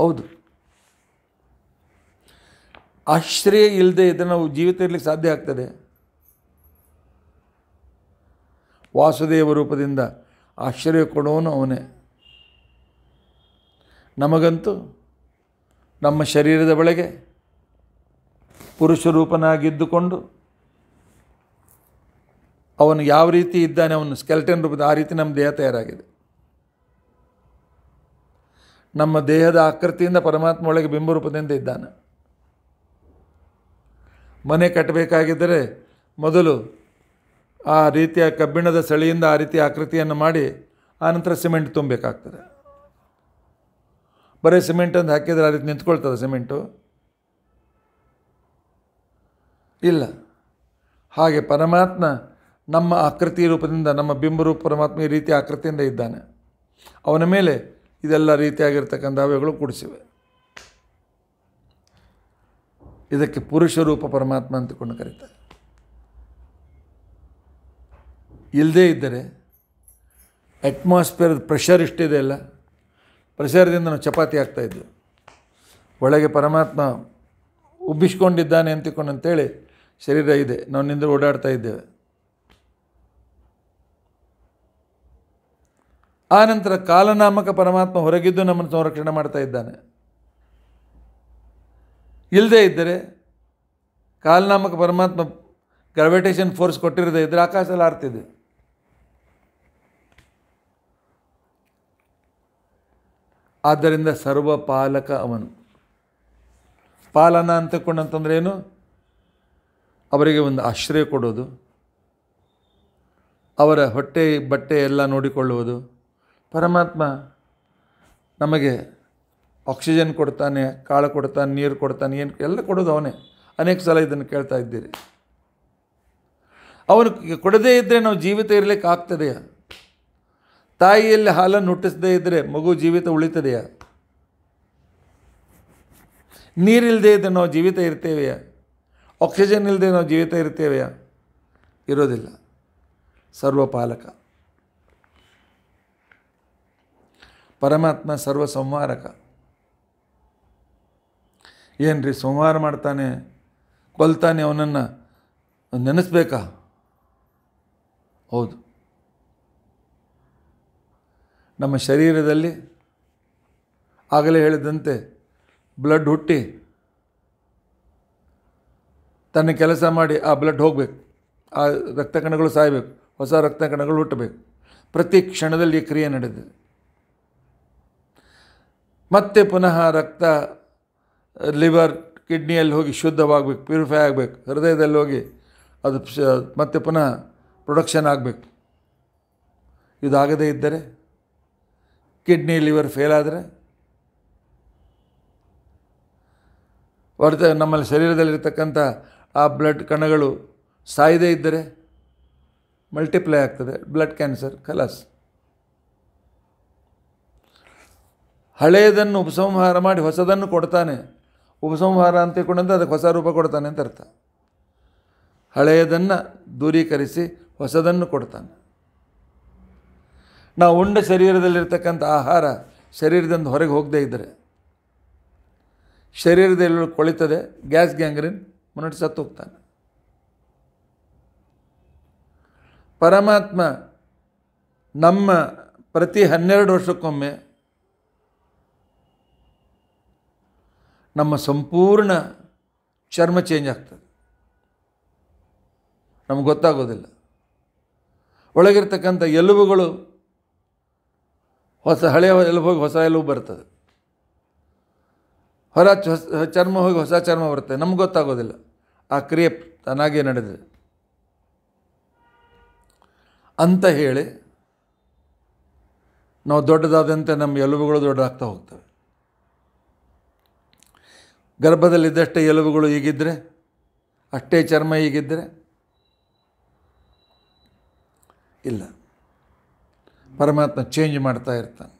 ಹೌದು ಆಶ್ರಯ ಇಲ್ಲದೆ ಇದನ್ನು ನಾವು ಜೀವಿತ ಇರಲಿಕ್ಕೆ ಸಾಧ್ಯ ಆಗ್ತದೆ ವಾಸುದೇವ ರೂಪದಿಂದ ಆಶ್ರಯ ಕೊಡೋನು ಅವನೇ ನಮಗಂತೂ ನಮ್ಮ ಶರೀರದ ಒಳಗೆ ಪುರುಷ ರೂಪನಾಗಿದ್ದುಕೊಂಡು ಅವನು ಯಾವ ರೀತಿ ಇದ್ದಾನೆ ಅವನು ಸ್ಕೆಲ್ಟನ್ ರೂಪದ ಆ ರೀತಿ ನಮ್ಮ ದೇಹ ತಯಾರಾಗಿದೆ ನಮ್ಮ ದೇಹದ ಆಕೃತಿಯಿಂದ ಪರಮಾತ್ಮ ಒಳಗೆ ಬಿಂಬರೂಪದಿಂದ ರೂಪದಿಂದ ಇದ್ದಾನೆ ಮನೆ ಕಟ್ಟಬೇಕಾಗಿದ್ದರೆ ಮೊದಲು ಆ ರೀತಿಯ ಕಬ್ಬಿಣದ ಸಳಿಯಿಂದ ಆ ರೀತಿಯ ಆಕೃತಿಯನ್ನು ಮಾಡಿ ಆನಂತರ ಸಿಮೆಂಟ್ ತುಂಬಬೇಕಾಗ್ತದೆ ಬರೀ ಸಿಮೆಂಟ್ ಅಂತ ಹಾಕಿದರೆ ಆ ರೀತಿ ನಿಂತ್ಕೊಳ್ತದೆ ಸಿಮೆಂಟು ಇಲ್ಲ ಹಾಗೆ ಪರಮಾತ್ಮ ನಮ್ಮ ಆಕೃತಿ ರೂಪದಿಂದ ನಮ್ಮ ಬಿಂಬರೂಪ ಪರಮಾತ್ಮ ಈ ರೀತಿಯ ಆಕೃತಿಯಿಂದ ಇದ್ದಾನೆ ಅವನ ಮೇಲೆ ಇದೆಲ್ಲ ರೀತಿಯಾಗಿರ್ತಕ್ಕಂಥ ಹಾವ್ಯಗಳು ಕೂಡಿಸಿವೆ ಇದಕ್ಕೆ ಪುರುಷ ರೂಪ ಪರಮಾತ್ಮ ಅಂತಕೊಂಡು ಕರೀತಾರೆ ಇಲ್ಲದೇ ಇದ್ದರೆ ಅಟ್ಮಾಸ್ಫಿಯರ್ ಪ್ರೆಷರ್ ಇಷ್ಟಿದೆ ಅಲ್ಲ ಪ್ರೆಷರ್ದಿಂದ ನಾವು ಚಪಾತಿ ಇದ್ದೆವು ಒಳಗೆ ಪರಮಾತ್ಮ ಉಬ್ಬಿಸ್ಕೊಂಡಿದ್ದಾನೆ ಅಂತಿಕೊಂಡು ಅಂತೇಳಿ ಶರೀರ ಇದೆ ನಾವು ನಿಂದ್ರೆ ಓಡಾಡ್ತಾ ಇದ್ದೇವೆ ಆನಂತರ ಕಾಲನಾಮಕ ಪರಮಾತ್ಮ ಹೊರಗಿದ್ದು ನಮ್ಮನ್ನು ಸಂರಕ್ಷಣೆ ಮಾಡ್ತಾ ಇದ್ದಾನೆ ಇಲ್ಲದೇ ಇದ್ದರೆ ಕಾಲನಾಮಕ ಪರಮಾತ್ಮ ಗ್ರಾವಿಟೇಷನ್ ಫೋರ್ಸ್ ಕೊಟ್ಟಿರದೇ ಇದ್ದರೆ ಆಕಾಶದಲ್ಲಿ ಆಡ್ತಿದೆ ಆದ್ದರಿಂದ ಸರ್ವ ಪಾಲಕ ಅವನು ಪಾಲನ ಅಂತಕೊಂಡಂತಂದ್ರೆ ಏನು ಅವರಿಗೆ ಒಂದು ಆಶ್ರಯ ಕೊಡೋದು ಅವರ ಹೊಟ್ಟೆ ಬಟ್ಟೆ ಎಲ್ಲ ನೋಡಿಕೊಳ್ಳುವುದು ಪರಮಾತ್ಮ ನಮಗೆ ಆಕ್ಸಿಜನ್ ಕೊಡ್ತಾನೆ ಕಾಳು ಕೊಡ್ತಾನೆ ನೀರು ಕೊಡ್ತಾನೆ ಏನು ಎಲ್ಲ ಕೊಡೋದು ಅವನೇ ಅನೇಕ ಸಲ ಇದನ್ನು ಕೇಳ್ತಾ ಇದ್ದೀರಿ ಅವನು ಕೊಡದೇ ಇದ್ದರೆ ನಾವು ಜೀವಿತ ಇರಲಿಕ್ಕೆ ಆಗ್ತದೆಯಾ ತಾಯಿಯಲ್ಲಿ ಹಾಲನ್ನು ಹುಟ್ಟಿಸದೇ ಇದ್ದರೆ ಮಗು ಜೀವಿತ ಉಳಿತದೆಯಾ ನೀರಿಲ್ಲದೆ ಇದ್ದರೆ ನಾವು ಜೀವಿತ ಇರ್ತೇವೆಯಾ ಆಕ್ಸಿಜನ್ ಇಲ್ಲದೆ ನಾವು ಜೀವಿತ ಇರ್ತೇವೆಯಾ ಇರೋದಿಲ್ಲ ಸರ್ವಪಾಲಕ ಪರಮಾತ್ಮ ಸರ್ವ ಸಂಹಾರಕ ಏನು ರೀ ಸೋಮವಾರ ಮಾಡ್ತಾನೆ ಕೊಲ್ತಾನೆ ಅವನನ್ನು ನೆನೆಸ್ಬೇಕಾ ಹೌದು ನಮ್ಮ ಶರೀರದಲ್ಲಿ ಆಗಲೇ ಹೇಳಿದಂತೆ ಬ್ಲಡ್ ಹುಟ್ಟಿ ತನ್ನ ಕೆಲಸ ಮಾಡಿ ಆ ಬ್ಲಡ್ ಹೋಗಬೇಕು ಆ ರಕ್ತ ಕಣಗಳು ಸಾಯಬೇಕು ಹೊಸ ರಕ್ತ ಕಣಗಳು ಹುಟ್ಟಬೇಕು ಪ್ರತಿ ಕ್ಷಣದಲ್ಲಿ ಕ್ರಿಯೆ ನಡೆದಿದೆ ಮತ್ತೆ ಪುನಃ ರಕ್ತ ಲಿವರ್ ಕಿಡ್ನಿಯಲ್ಲಿ ಹೋಗಿ ಶುದ್ಧವಾಗಬೇಕು ಪ್ಯೂರಿಫೈ ಆಗಬೇಕು ಹೃದಯದಲ್ಲಿ ಹೋಗಿ ಅದು ಮತ್ತೆ ಪುನಃ ಪ್ರೊಡಕ್ಷನ್ ಆಗಬೇಕು ಇದಾಗದೇ ಇದ್ದರೆ ಕಿಡ್ನಿ ಲಿವರ್ ಫೇಲ್ ಆದರೆ ಹೊರತ ನಮ್ಮಲ್ಲಿ ಶರೀರದಲ್ಲಿರ್ತಕ್ಕಂಥ ಆ ಬ್ಲಡ್ ಕಣಗಳು ಸಾಯದೇ ಇದ್ದರೆ ಮಲ್ಟಿಪ್ಲೈ ಆಗ್ತದೆ ಬ್ಲಡ್ ಕ್ಯಾನ್ಸರ್ ಕಲಾಸ್ ಹಳೆಯದನ್ನು ಉಪಸಂಹಾರ ಮಾಡಿ ಹೊಸದನ್ನು ಕೊಡ್ತಾನೆ ಉಪಸಂಹಾರ ಅಂತ ಅದಕ್ಕೆ ಹೊಸ ರೂಪ ಕೊಡ್ತಾನೆ ಅಂತ ಅರ್ಥ ಹಳೆಯದನ್ನು ದೂರೀಕರಿಸಿ ಹೊಸದನ್ನು ಕೊಡ್ತಾನೆ ನಾವು ಉಂಡ ಶರೀರದಲ್ಲಿರ್ತಕ್ಕಂಥ ಆಹಾರ ಶರೀರದಿಂದ ಹೊರಗೆ ಹೋಗದೇ ಇದ್ದರೆ ಶರೀರದಲ್ಲಿ ಕೊಳಿತದೆ ಗ್ಯಾಸ್ ಗ್ಯಾಂಗ್ರಿನ್ ಮುನ್ನಟ್ಟು ಸತ್ತು ಹೋಗ್ತಾನೆ ಪರಮಾತ್ಮ ನಮ್ಮ ಪ್ರತಿ ಹನ್ನೆರಡು ವರ್ಷಕ್ಕೊಮ್ಮೆ ನಮ್ಮ ಸಂಪೂರ್ಣ ಚರ್ಮ ಚೇಂಜ್ ಆಗ್ತದೆ ನಮ್ಗೆ ಗೊತ್ತಾಗೋದಿಲ್ಲ ಒಳಗಿರ್ತಕ್ಕಂಥ ಎಲುಬುಗಳು ಹೊಸ ಹಳೆಯ ಎಲುಬು ಹೊಸ ಎಲುಬು ಬರ್ತದೆ ಹೊರ ಚರ್ಮ ಹೋಗಿ ಹೊಸ ಚರ್ಮ ಬರುತ್ತೆ ನಮ್ಗೆ ಗೊತ್ತಾಗೋದಿಲ್ಲ ಆ ಕ್ರಿಯೆ ತನಾಗೆ ನಡೆದಿದೆ ಅಂತ ಹೇಳಿ ನಾವು ದೊಡ್ಡದಾದಂತೆ ನಮ್ಮ ಎಲುಬುಗಳು ದೊಡ್ಡದಾಗ್ತಾ ಹೋಗ್ತವೆ ಗರ್ಭದಲ್ಲಿದ್ದಷ್ಟೇ ಎಲುಬುಗಳು ಈಗಿದ್ದರೆ ಅಷ್ಟೇ ಚರ್ಮ ಈಗಿದ್ದರೆ ಇಲ್ಲ ಪರಮಾತ್ಮ ಚೇಂಜ್ ಮಾಡ್ತಾ ಇರ್ತಾನೆ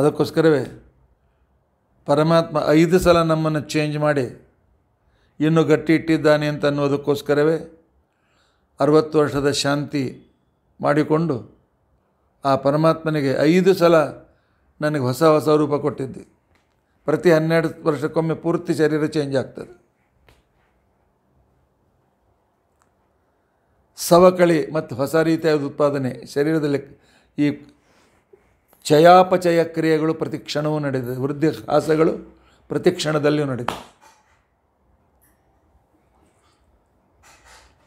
ಅದಕ್ಕೋಸ್ಕರವೇ ಪರಮಾತ್ಮ ಐದು ಸಲ ನಮ್ಮನ್ನು ಚೇಂಜ್ ಮಾಡಿ ಇನ್ನೂ ಗಟ್ಟಿ ಇಟ್ಟಿದ್ದಾನೆ ಅಂತ ಅನ್ನೋದಕ್ಕೋಸ್ಕರವೇ ಅರವತ್ತು ವರ್ಷದ ಶಾಂತಿ ಮಾಡಿಕೊಂಡು ಆ ಪರಮಾತ್ಮನಿಗೆ ಐದು ಸಲ ನನಗೆ ಹೊಸ ಹೊಸ ರೂಪ ಕೊಟ್ಟಿದ್ದೆ ಪ್ರತಿ ಹನ್ನೆರಡು ವರ್ಷಕ್ಕೊಮ್ಮೆ ಪೂರ್ತಿ ಶರೀರ ಚೇಂಜ್ ಆಗ್ತದೆ ಸವಕಳಿ ಮತ್ತು ಹೊಸ ರೀತಿಯಾದ ಉತ್ಪಾದನೆ ಶರೀರದಲ್ಲಿ ಈ ಚಯಾಪಚಯ ಕ್ರಿಯೆಗಳು ಪ್ರತಿ ಕ್ಷಣವೂ ನಡೆದಿದೆ ವೃದ್ಧಿ ಹಾಸಗಳು ಪ್ರತಿ ಕ್ಷಣದಲ್ಲಿಯೂ ನಡೆದಿದೆ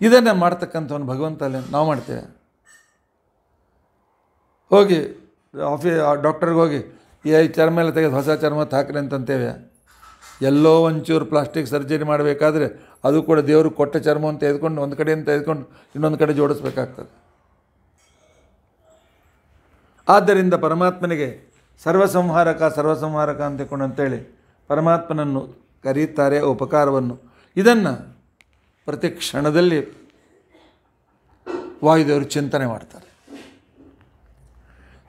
ಇದನ್ನೇ ಮಾಡ್ತಕ್ಕಂಥವನು ಭಗವಂತ ಅಲ್ಲಿ ನಾವು ಮಾಡ್ತೇವೆ ಹೋಗಿ ಆಫೀ ಡಾಕ್ಟರ್ಗೆ ಹೋಗಿ ಈ ಚರ್ಮ ಎಲ್ಲ ತೆಗೆದು ಹೊಸ ಚರ್ಮ ಹಾಕ್ರಿ ಅಂತಂತೇವೆ ಎಲ್ಲೋ ಒಂಚೂರು ಪ್ಲಾಸ್ಟಿಕ್ ಸರ್ಜರಿ ಮಾಡಬೇಕಾದ್ರೆ ಅದು ಕೂಡ ದೇವರು ಕೊಟ್ಟ ಚರ್ಮ ಅಂತ ತೆಗೆದುಕೊಂಡು ಒಂದು ಕಡೆಯಿಂದ ತೆಗೆದುಕೊಂಡು ಇನ್ನೊಂದು ಕಡೆ ಜೋಡಿಸ್ಬೇಕಾಗ್ತದೆ ಆದ್ದರಿಂದ ಪರಮಾತ್ಮನಿಗೆ ಸರ್ವಸಂಹಾರಕ ಸರ್ವಸಂಹಾರಕ ತಿಳ್ಕೊಂಡು ಅಂತೇಳಿ ಪರಮಾತ್ಮನನ್ನು ಕರೀತಾರೆ ಉಪಕಾರವನ್ನು ಇದನ್ನು ಪ್ರತಿ ಕ್ಷಣದಲ್ಲಿ ವಾಯುದೇವರು ಚಿಂತನೆ ಮಾಡ್ತಾರೆ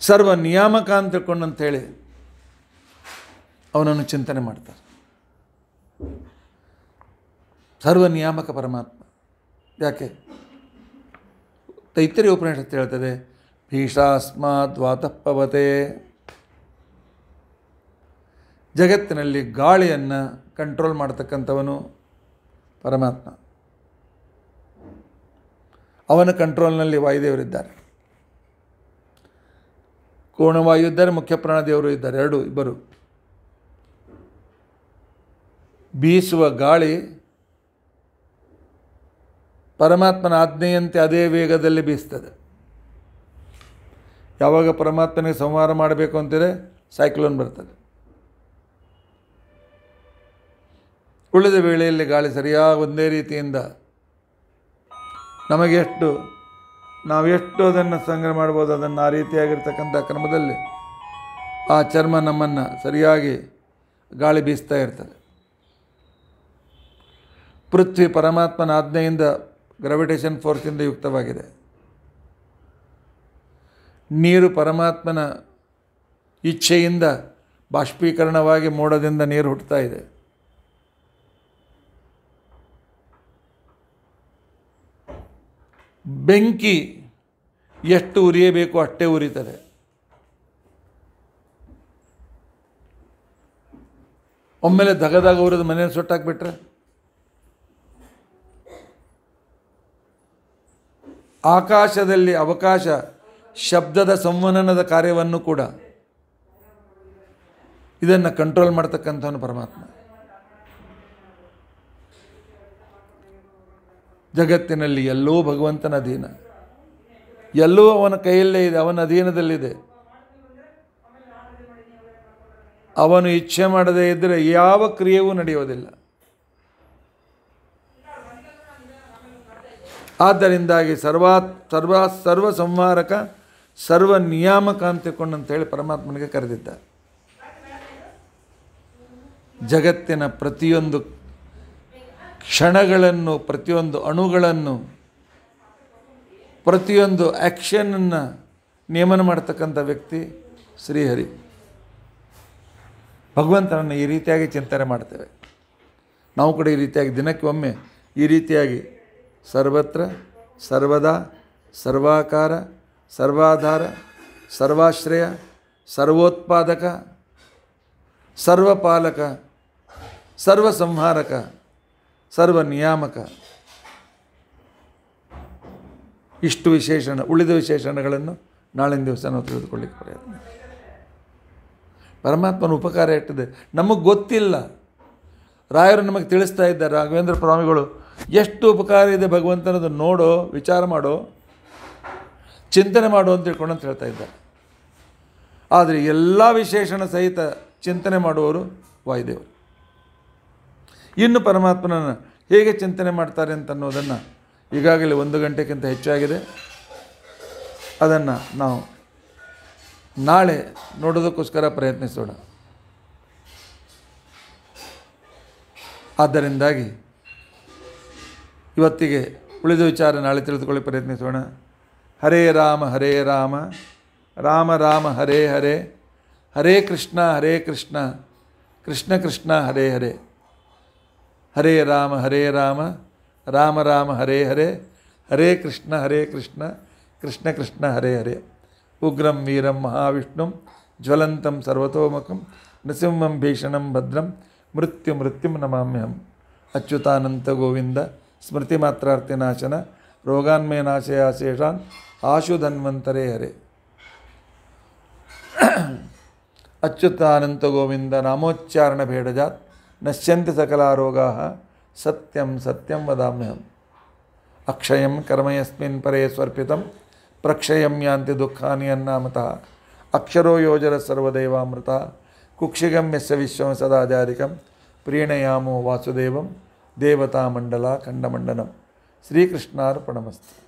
ಸರ್ವ ನಿಯಾಮಕ ಅಂತ ಅಂತೇಳಿ ಅವನನ್ನು ಚಿಂತನೆ ಮಾಡ್ತಾರೆ ಸರ್ವ ನಿಯಾಮಕ ಪರಮಾತ್ಮ ಯಾಕೆ ತೈತರಿ ಉಪನಿಷತ್ತು ಹೇಳ್ತದೆ ವಾತಪ್ಪವತೆ ಜಗತ್ತಿನಲ್ಲಿ ಗಾಳಿಯನ್ನು ಕಂಟ್ರೋಲ್ ಮಾಡತಕ್ಕಂಥವನು ಪರಮಾತ್ಮ ಅವನ ಕಂಟ್ರೋಲ್ನಲ್ಲಿ ವಾಯುದೇವರಿದ್ದಾರೆ ಕೋಣವಾಯು ಇದ್ದಾರೆ ಮುಖ್ಯ ಪ್ರಾಣದೇವರು ಇದ್ದಾರೆ ಎರಡು ಇಬ್ಬರು ಬೀಸುವ ಗಾಳಿ ಪರಮಾತ್ಮನ ಆಜ್ಞೆಯಂತೆ ಅದೇ ವೇಗದಲ್ಲಿ ಬೀಸ್ತದೆ ಯಾವಾಗ ಪರಮಾತ್ಮನಿಗೆ ಸಂಹಾರ ಮಾಡಬೇಕು ಅಂತಿದ್ರೆ ಸೈಕ್ಲೋನ್ ಬರ್ತದೆ ಉಳಿದ ವೇಳೆಯಲ್ಲಿ ಗಾಳಿ ಸರಿಯಾಗಿ ಒಂದೇ ರೀತಿಯಿಂದ ನಮಗೆಷ್ಟು ನಾವೆಷ್ಟು ಅದನ್ನು ಸಂಗ್ರಹ ಮಾಡ್ಬೋದು ಅದನ್ನು ಆ ರೀತಿಯಾಗಿರ್ತಕ್ಕಂಥ ಕ್ರಮದಲ್ಲಿ ಆ ಚರ್ಮ ನಮ್ಮನ್ನು ಸರಿಯಾಗಿ ಗಾಳಿ ಬೀಸ್ತಾ ಇರ್ತದೆ ಪೃಥ್ವಿ ಪರಮಾತ್ಮನ ಆಜ್ಞೆಯಿಂದ ಗ್ರಾವಿಟೇಷನ್ ಫೋರ್ಸಿಂದ ಯುಕ್ತವಾಗಿದೆ ನೀರು ಪರಮಾತ್ಮನ ಇಚ್ಛೆಯಿಂದ ಬಾಷ್ಪೀಕರಣವಾಗಿ ಮೋಡದಿಂದ ನೀರು ಹುಟ್ಟುತ್ತಾ ಇದೆ ಬೆಂಕಿ ಎಷ್ಟು ಉರಿಯಬೇಕು ಅಷ್ಟೇ ಉರಿತದೆ ಒಮ್ಮೆಲೆ ದಗದಾಗ ಉರಿದು ಮನೇಲಿ ಸೊಟ್ಟಾಕ್ಬಿಟ್ರೆ ಆಕಾಶದಲ್ಲಿ ಅವಕಾಶ ಶಬ್ದದ ಸಂವನನದ ಕಾರ್ಯವನ್ನು ಕೂಡ ಇದನ್ನು ಕಂಟ್ರೋಲ್ ಮಾಡ್ತಕ್ಕಂಥವನು ಪರಮಾತ್ಮ ಜಗತ್ತಿನಲ್ಲಿ ಎಲ್ಲೋ ಭಗವಂತನ ಅಧೀನ ಎಲ್ಲೋ ಅವನ ಕೈಯಲ್ಲೇ ಇದೆ ಅವನ ಅಧೀನದಲ್ಲಿದೆ ಅವನು ಇಚ್ಛೆ ಮಾಡದೇ ಇದ್ದರೆ ಯಾವ ಕ್ರಿಯೆಯೂ ನಡೆಯೋದಿಲ್ಲ ಆದ್ದರಿಂದಾಗಿ ಸರ್ವಾ ಸರ್ವ ಸರ್ವ ಸಂಹಾರಕ ಸರ್ವ ನಿಯಾಮಕ ಅಂತ ತಿಳ್ಕೊಂಡು ಪರಮಾತ್ಮನಿಗೆ ಕರೆದಿದ್ದ ಜಗತ್ತಿನ ಪ್ರತಿಯೊಂದು ಕ್ಷಣಗಳನ್ನು ಪ್ರತಿಯೊಂದು ಅಣುಗಳನ್ನು ಪ್ರತಿಯೊಂದು ಆ್ಯಕ್ಷನನ್ನು ನಿಯಮನ ಮಾಡ್ತಕ್ಕಂಥ ವ್ಯಕ್ತಿ ಶ್ರೀಹರಿ ಭಗವಂತನನ್ನು ಈ ರೀತಿಯಾಗಿ ಚಿಂತನೆ ಮಾಡ್ತೇವೆ ನಾವು ಕೂಡ ಈ ರೀತಿಯಾಗಿ ದಿನಕ್ಕೆ ಒಮ್ಮೆ ಈ ರೀತಿಯಾಗಿ ಸರ್ವತ್ರ ಸರ್ವದಾ ಸರ್ವಾಕಾರ ಸರ್ವಾಧಾರ ಸರ್ವಾಶ್ರಯ ಸರ್ವೋತ್ಪಾದಕ ಸರ್ವಪಾಲಕ ಸರ್ವ ಸಂಹಾರಕ ಸರ್ವ ನಿಯಾಮಕ ಇಷ್ಟು ವಿಶೇಷಣ ಉಳಿದ ವಿಶೇಷಣಗಳನ್ನು ನಾಳಿನ ದಿವಸ ನಾವು ತಿಳಿದುಕೊಳ್ಳಿಕ್ಕೆ ಪ್ರಯತ್ನ ಪರಮಾತ್ಮನ ಉಪಕಾರ ಇಟ್ಟಿದೆ ನಮಗೆ ಗೊತ್ತಿಲ್ಲ ರಾಯರು ನಮಗೆ ತಿಳಿಸ್ತಾ ಇದ್ದಾರೆ ರಾಘವೇಂದ್ರ ಸ್ವಾಮಿಗಳು ಎಷ್ಟು ಉಪಕಾರ ಇದೆ ಭಗವಂತನದು ನೋಡೋ ವಿಚಾರ ಮಾಡೋ ಚಿಂತನೆ ಮಾಡು ಅಂತ ತಿಳ್ಕೊಂಡು ಅಂತ ಹೇಳ್ತಾ ಇದ್ದ ಆದರೆ ಎಲ್ಲ ವಿಶೇಷಣ ಸಹಿತ ಚಿಂತನೆ ಮಾಡುವವರು ವಾಯುದೇವರು ಇನ್ನು ಪರಮಾತ್ಮನನ್ನು ಹೇಗೆ ಚಿಂತನೆ ಮಾಡ್ತಾರೆ ಅಂತ ಅನ್ನೋದನ್ನು ಈಗಾಗಲೇ ಒಂದು ಗಂಟೆಗಿಂತ ಹೆಚ್ಚಾಗಿದೆ ಅದನ್ನು ನಾವು ನಾಳೆ ನೋಡೋದಕ್ಕೋಸ್ಕರ ಪ್ರಯತ್ನಿಸೋಣ ಆದ್ದರಿಂದಾಗಿ ಇವತ್ತಿಗೆ ಉಳಿದ ವಿಚಾರ ನಾಳೆ ತಿಳಿದುಕೊಳ್ಳಿ ಪ್ರಯತ್ನಿಸೋಣ ಹರೇ ರಾಮ ಹರೇ ರಾಮ ರಾಮ ರಾಮ ಹರೇ ಹರೇ ಹರೇ ಕೃಷ್ಣ ಹರೇ ಕೃಷ್ಣ ಕೃಷ್ಣ ಕೃಷ್ಣ ಹರೇ ಹರೇ ಹರೇ ರಾಮ ಹರೇ ರಾಮ ರಾಮ ರಾಮ ಹರೇ ಹರೇ ಹರೇ ಕೃಷ್ಣ ಹರೇ ಕೃಷ್ಣ ಕೃಷ್ಣ ಕೃಷ್ಣ ಹರೇ ಹರೇ ಉಗ್ರಂ ವೀರಂ ಮಹಾವಿಷ್ಣುಂ ಜ್ವಲಂತಂ ಸರ್ವತೋಮುಖಂ ನೃಸಿಂಹಂ ಭೀಷಣಂ ಭದ್ರಂ ಮೃತ್ಯು ಮೃತ್ಯುಂ ನಮಾಮ್ಯಹಂ ಅಚ್ಯುತಾನಂತ ಗೋವಿಂದ स्मृतिमात्रार्थिनाशन रोगान्मे नाशय आशेषान आशु धन्वंतरे हरे अच्युतानंद गोविंद नामोच्चारण भेदजात नश्यन्ति सकला रोगा सत्यम सत्यम वदाम्यहम अक्षय कर्म परे स्वर्पित प्रक्षय यान्ति दुखा अन्नामतः अक्षरो योजर सर्वदेवामृता कुक्षिगम यस्य विश्वं प्रीणयामो वासुदेव தேவதாமண்டலா கண்டமண்டனம் ஸ்ரீகிருஷ்ணார்ப்பணமஸ்து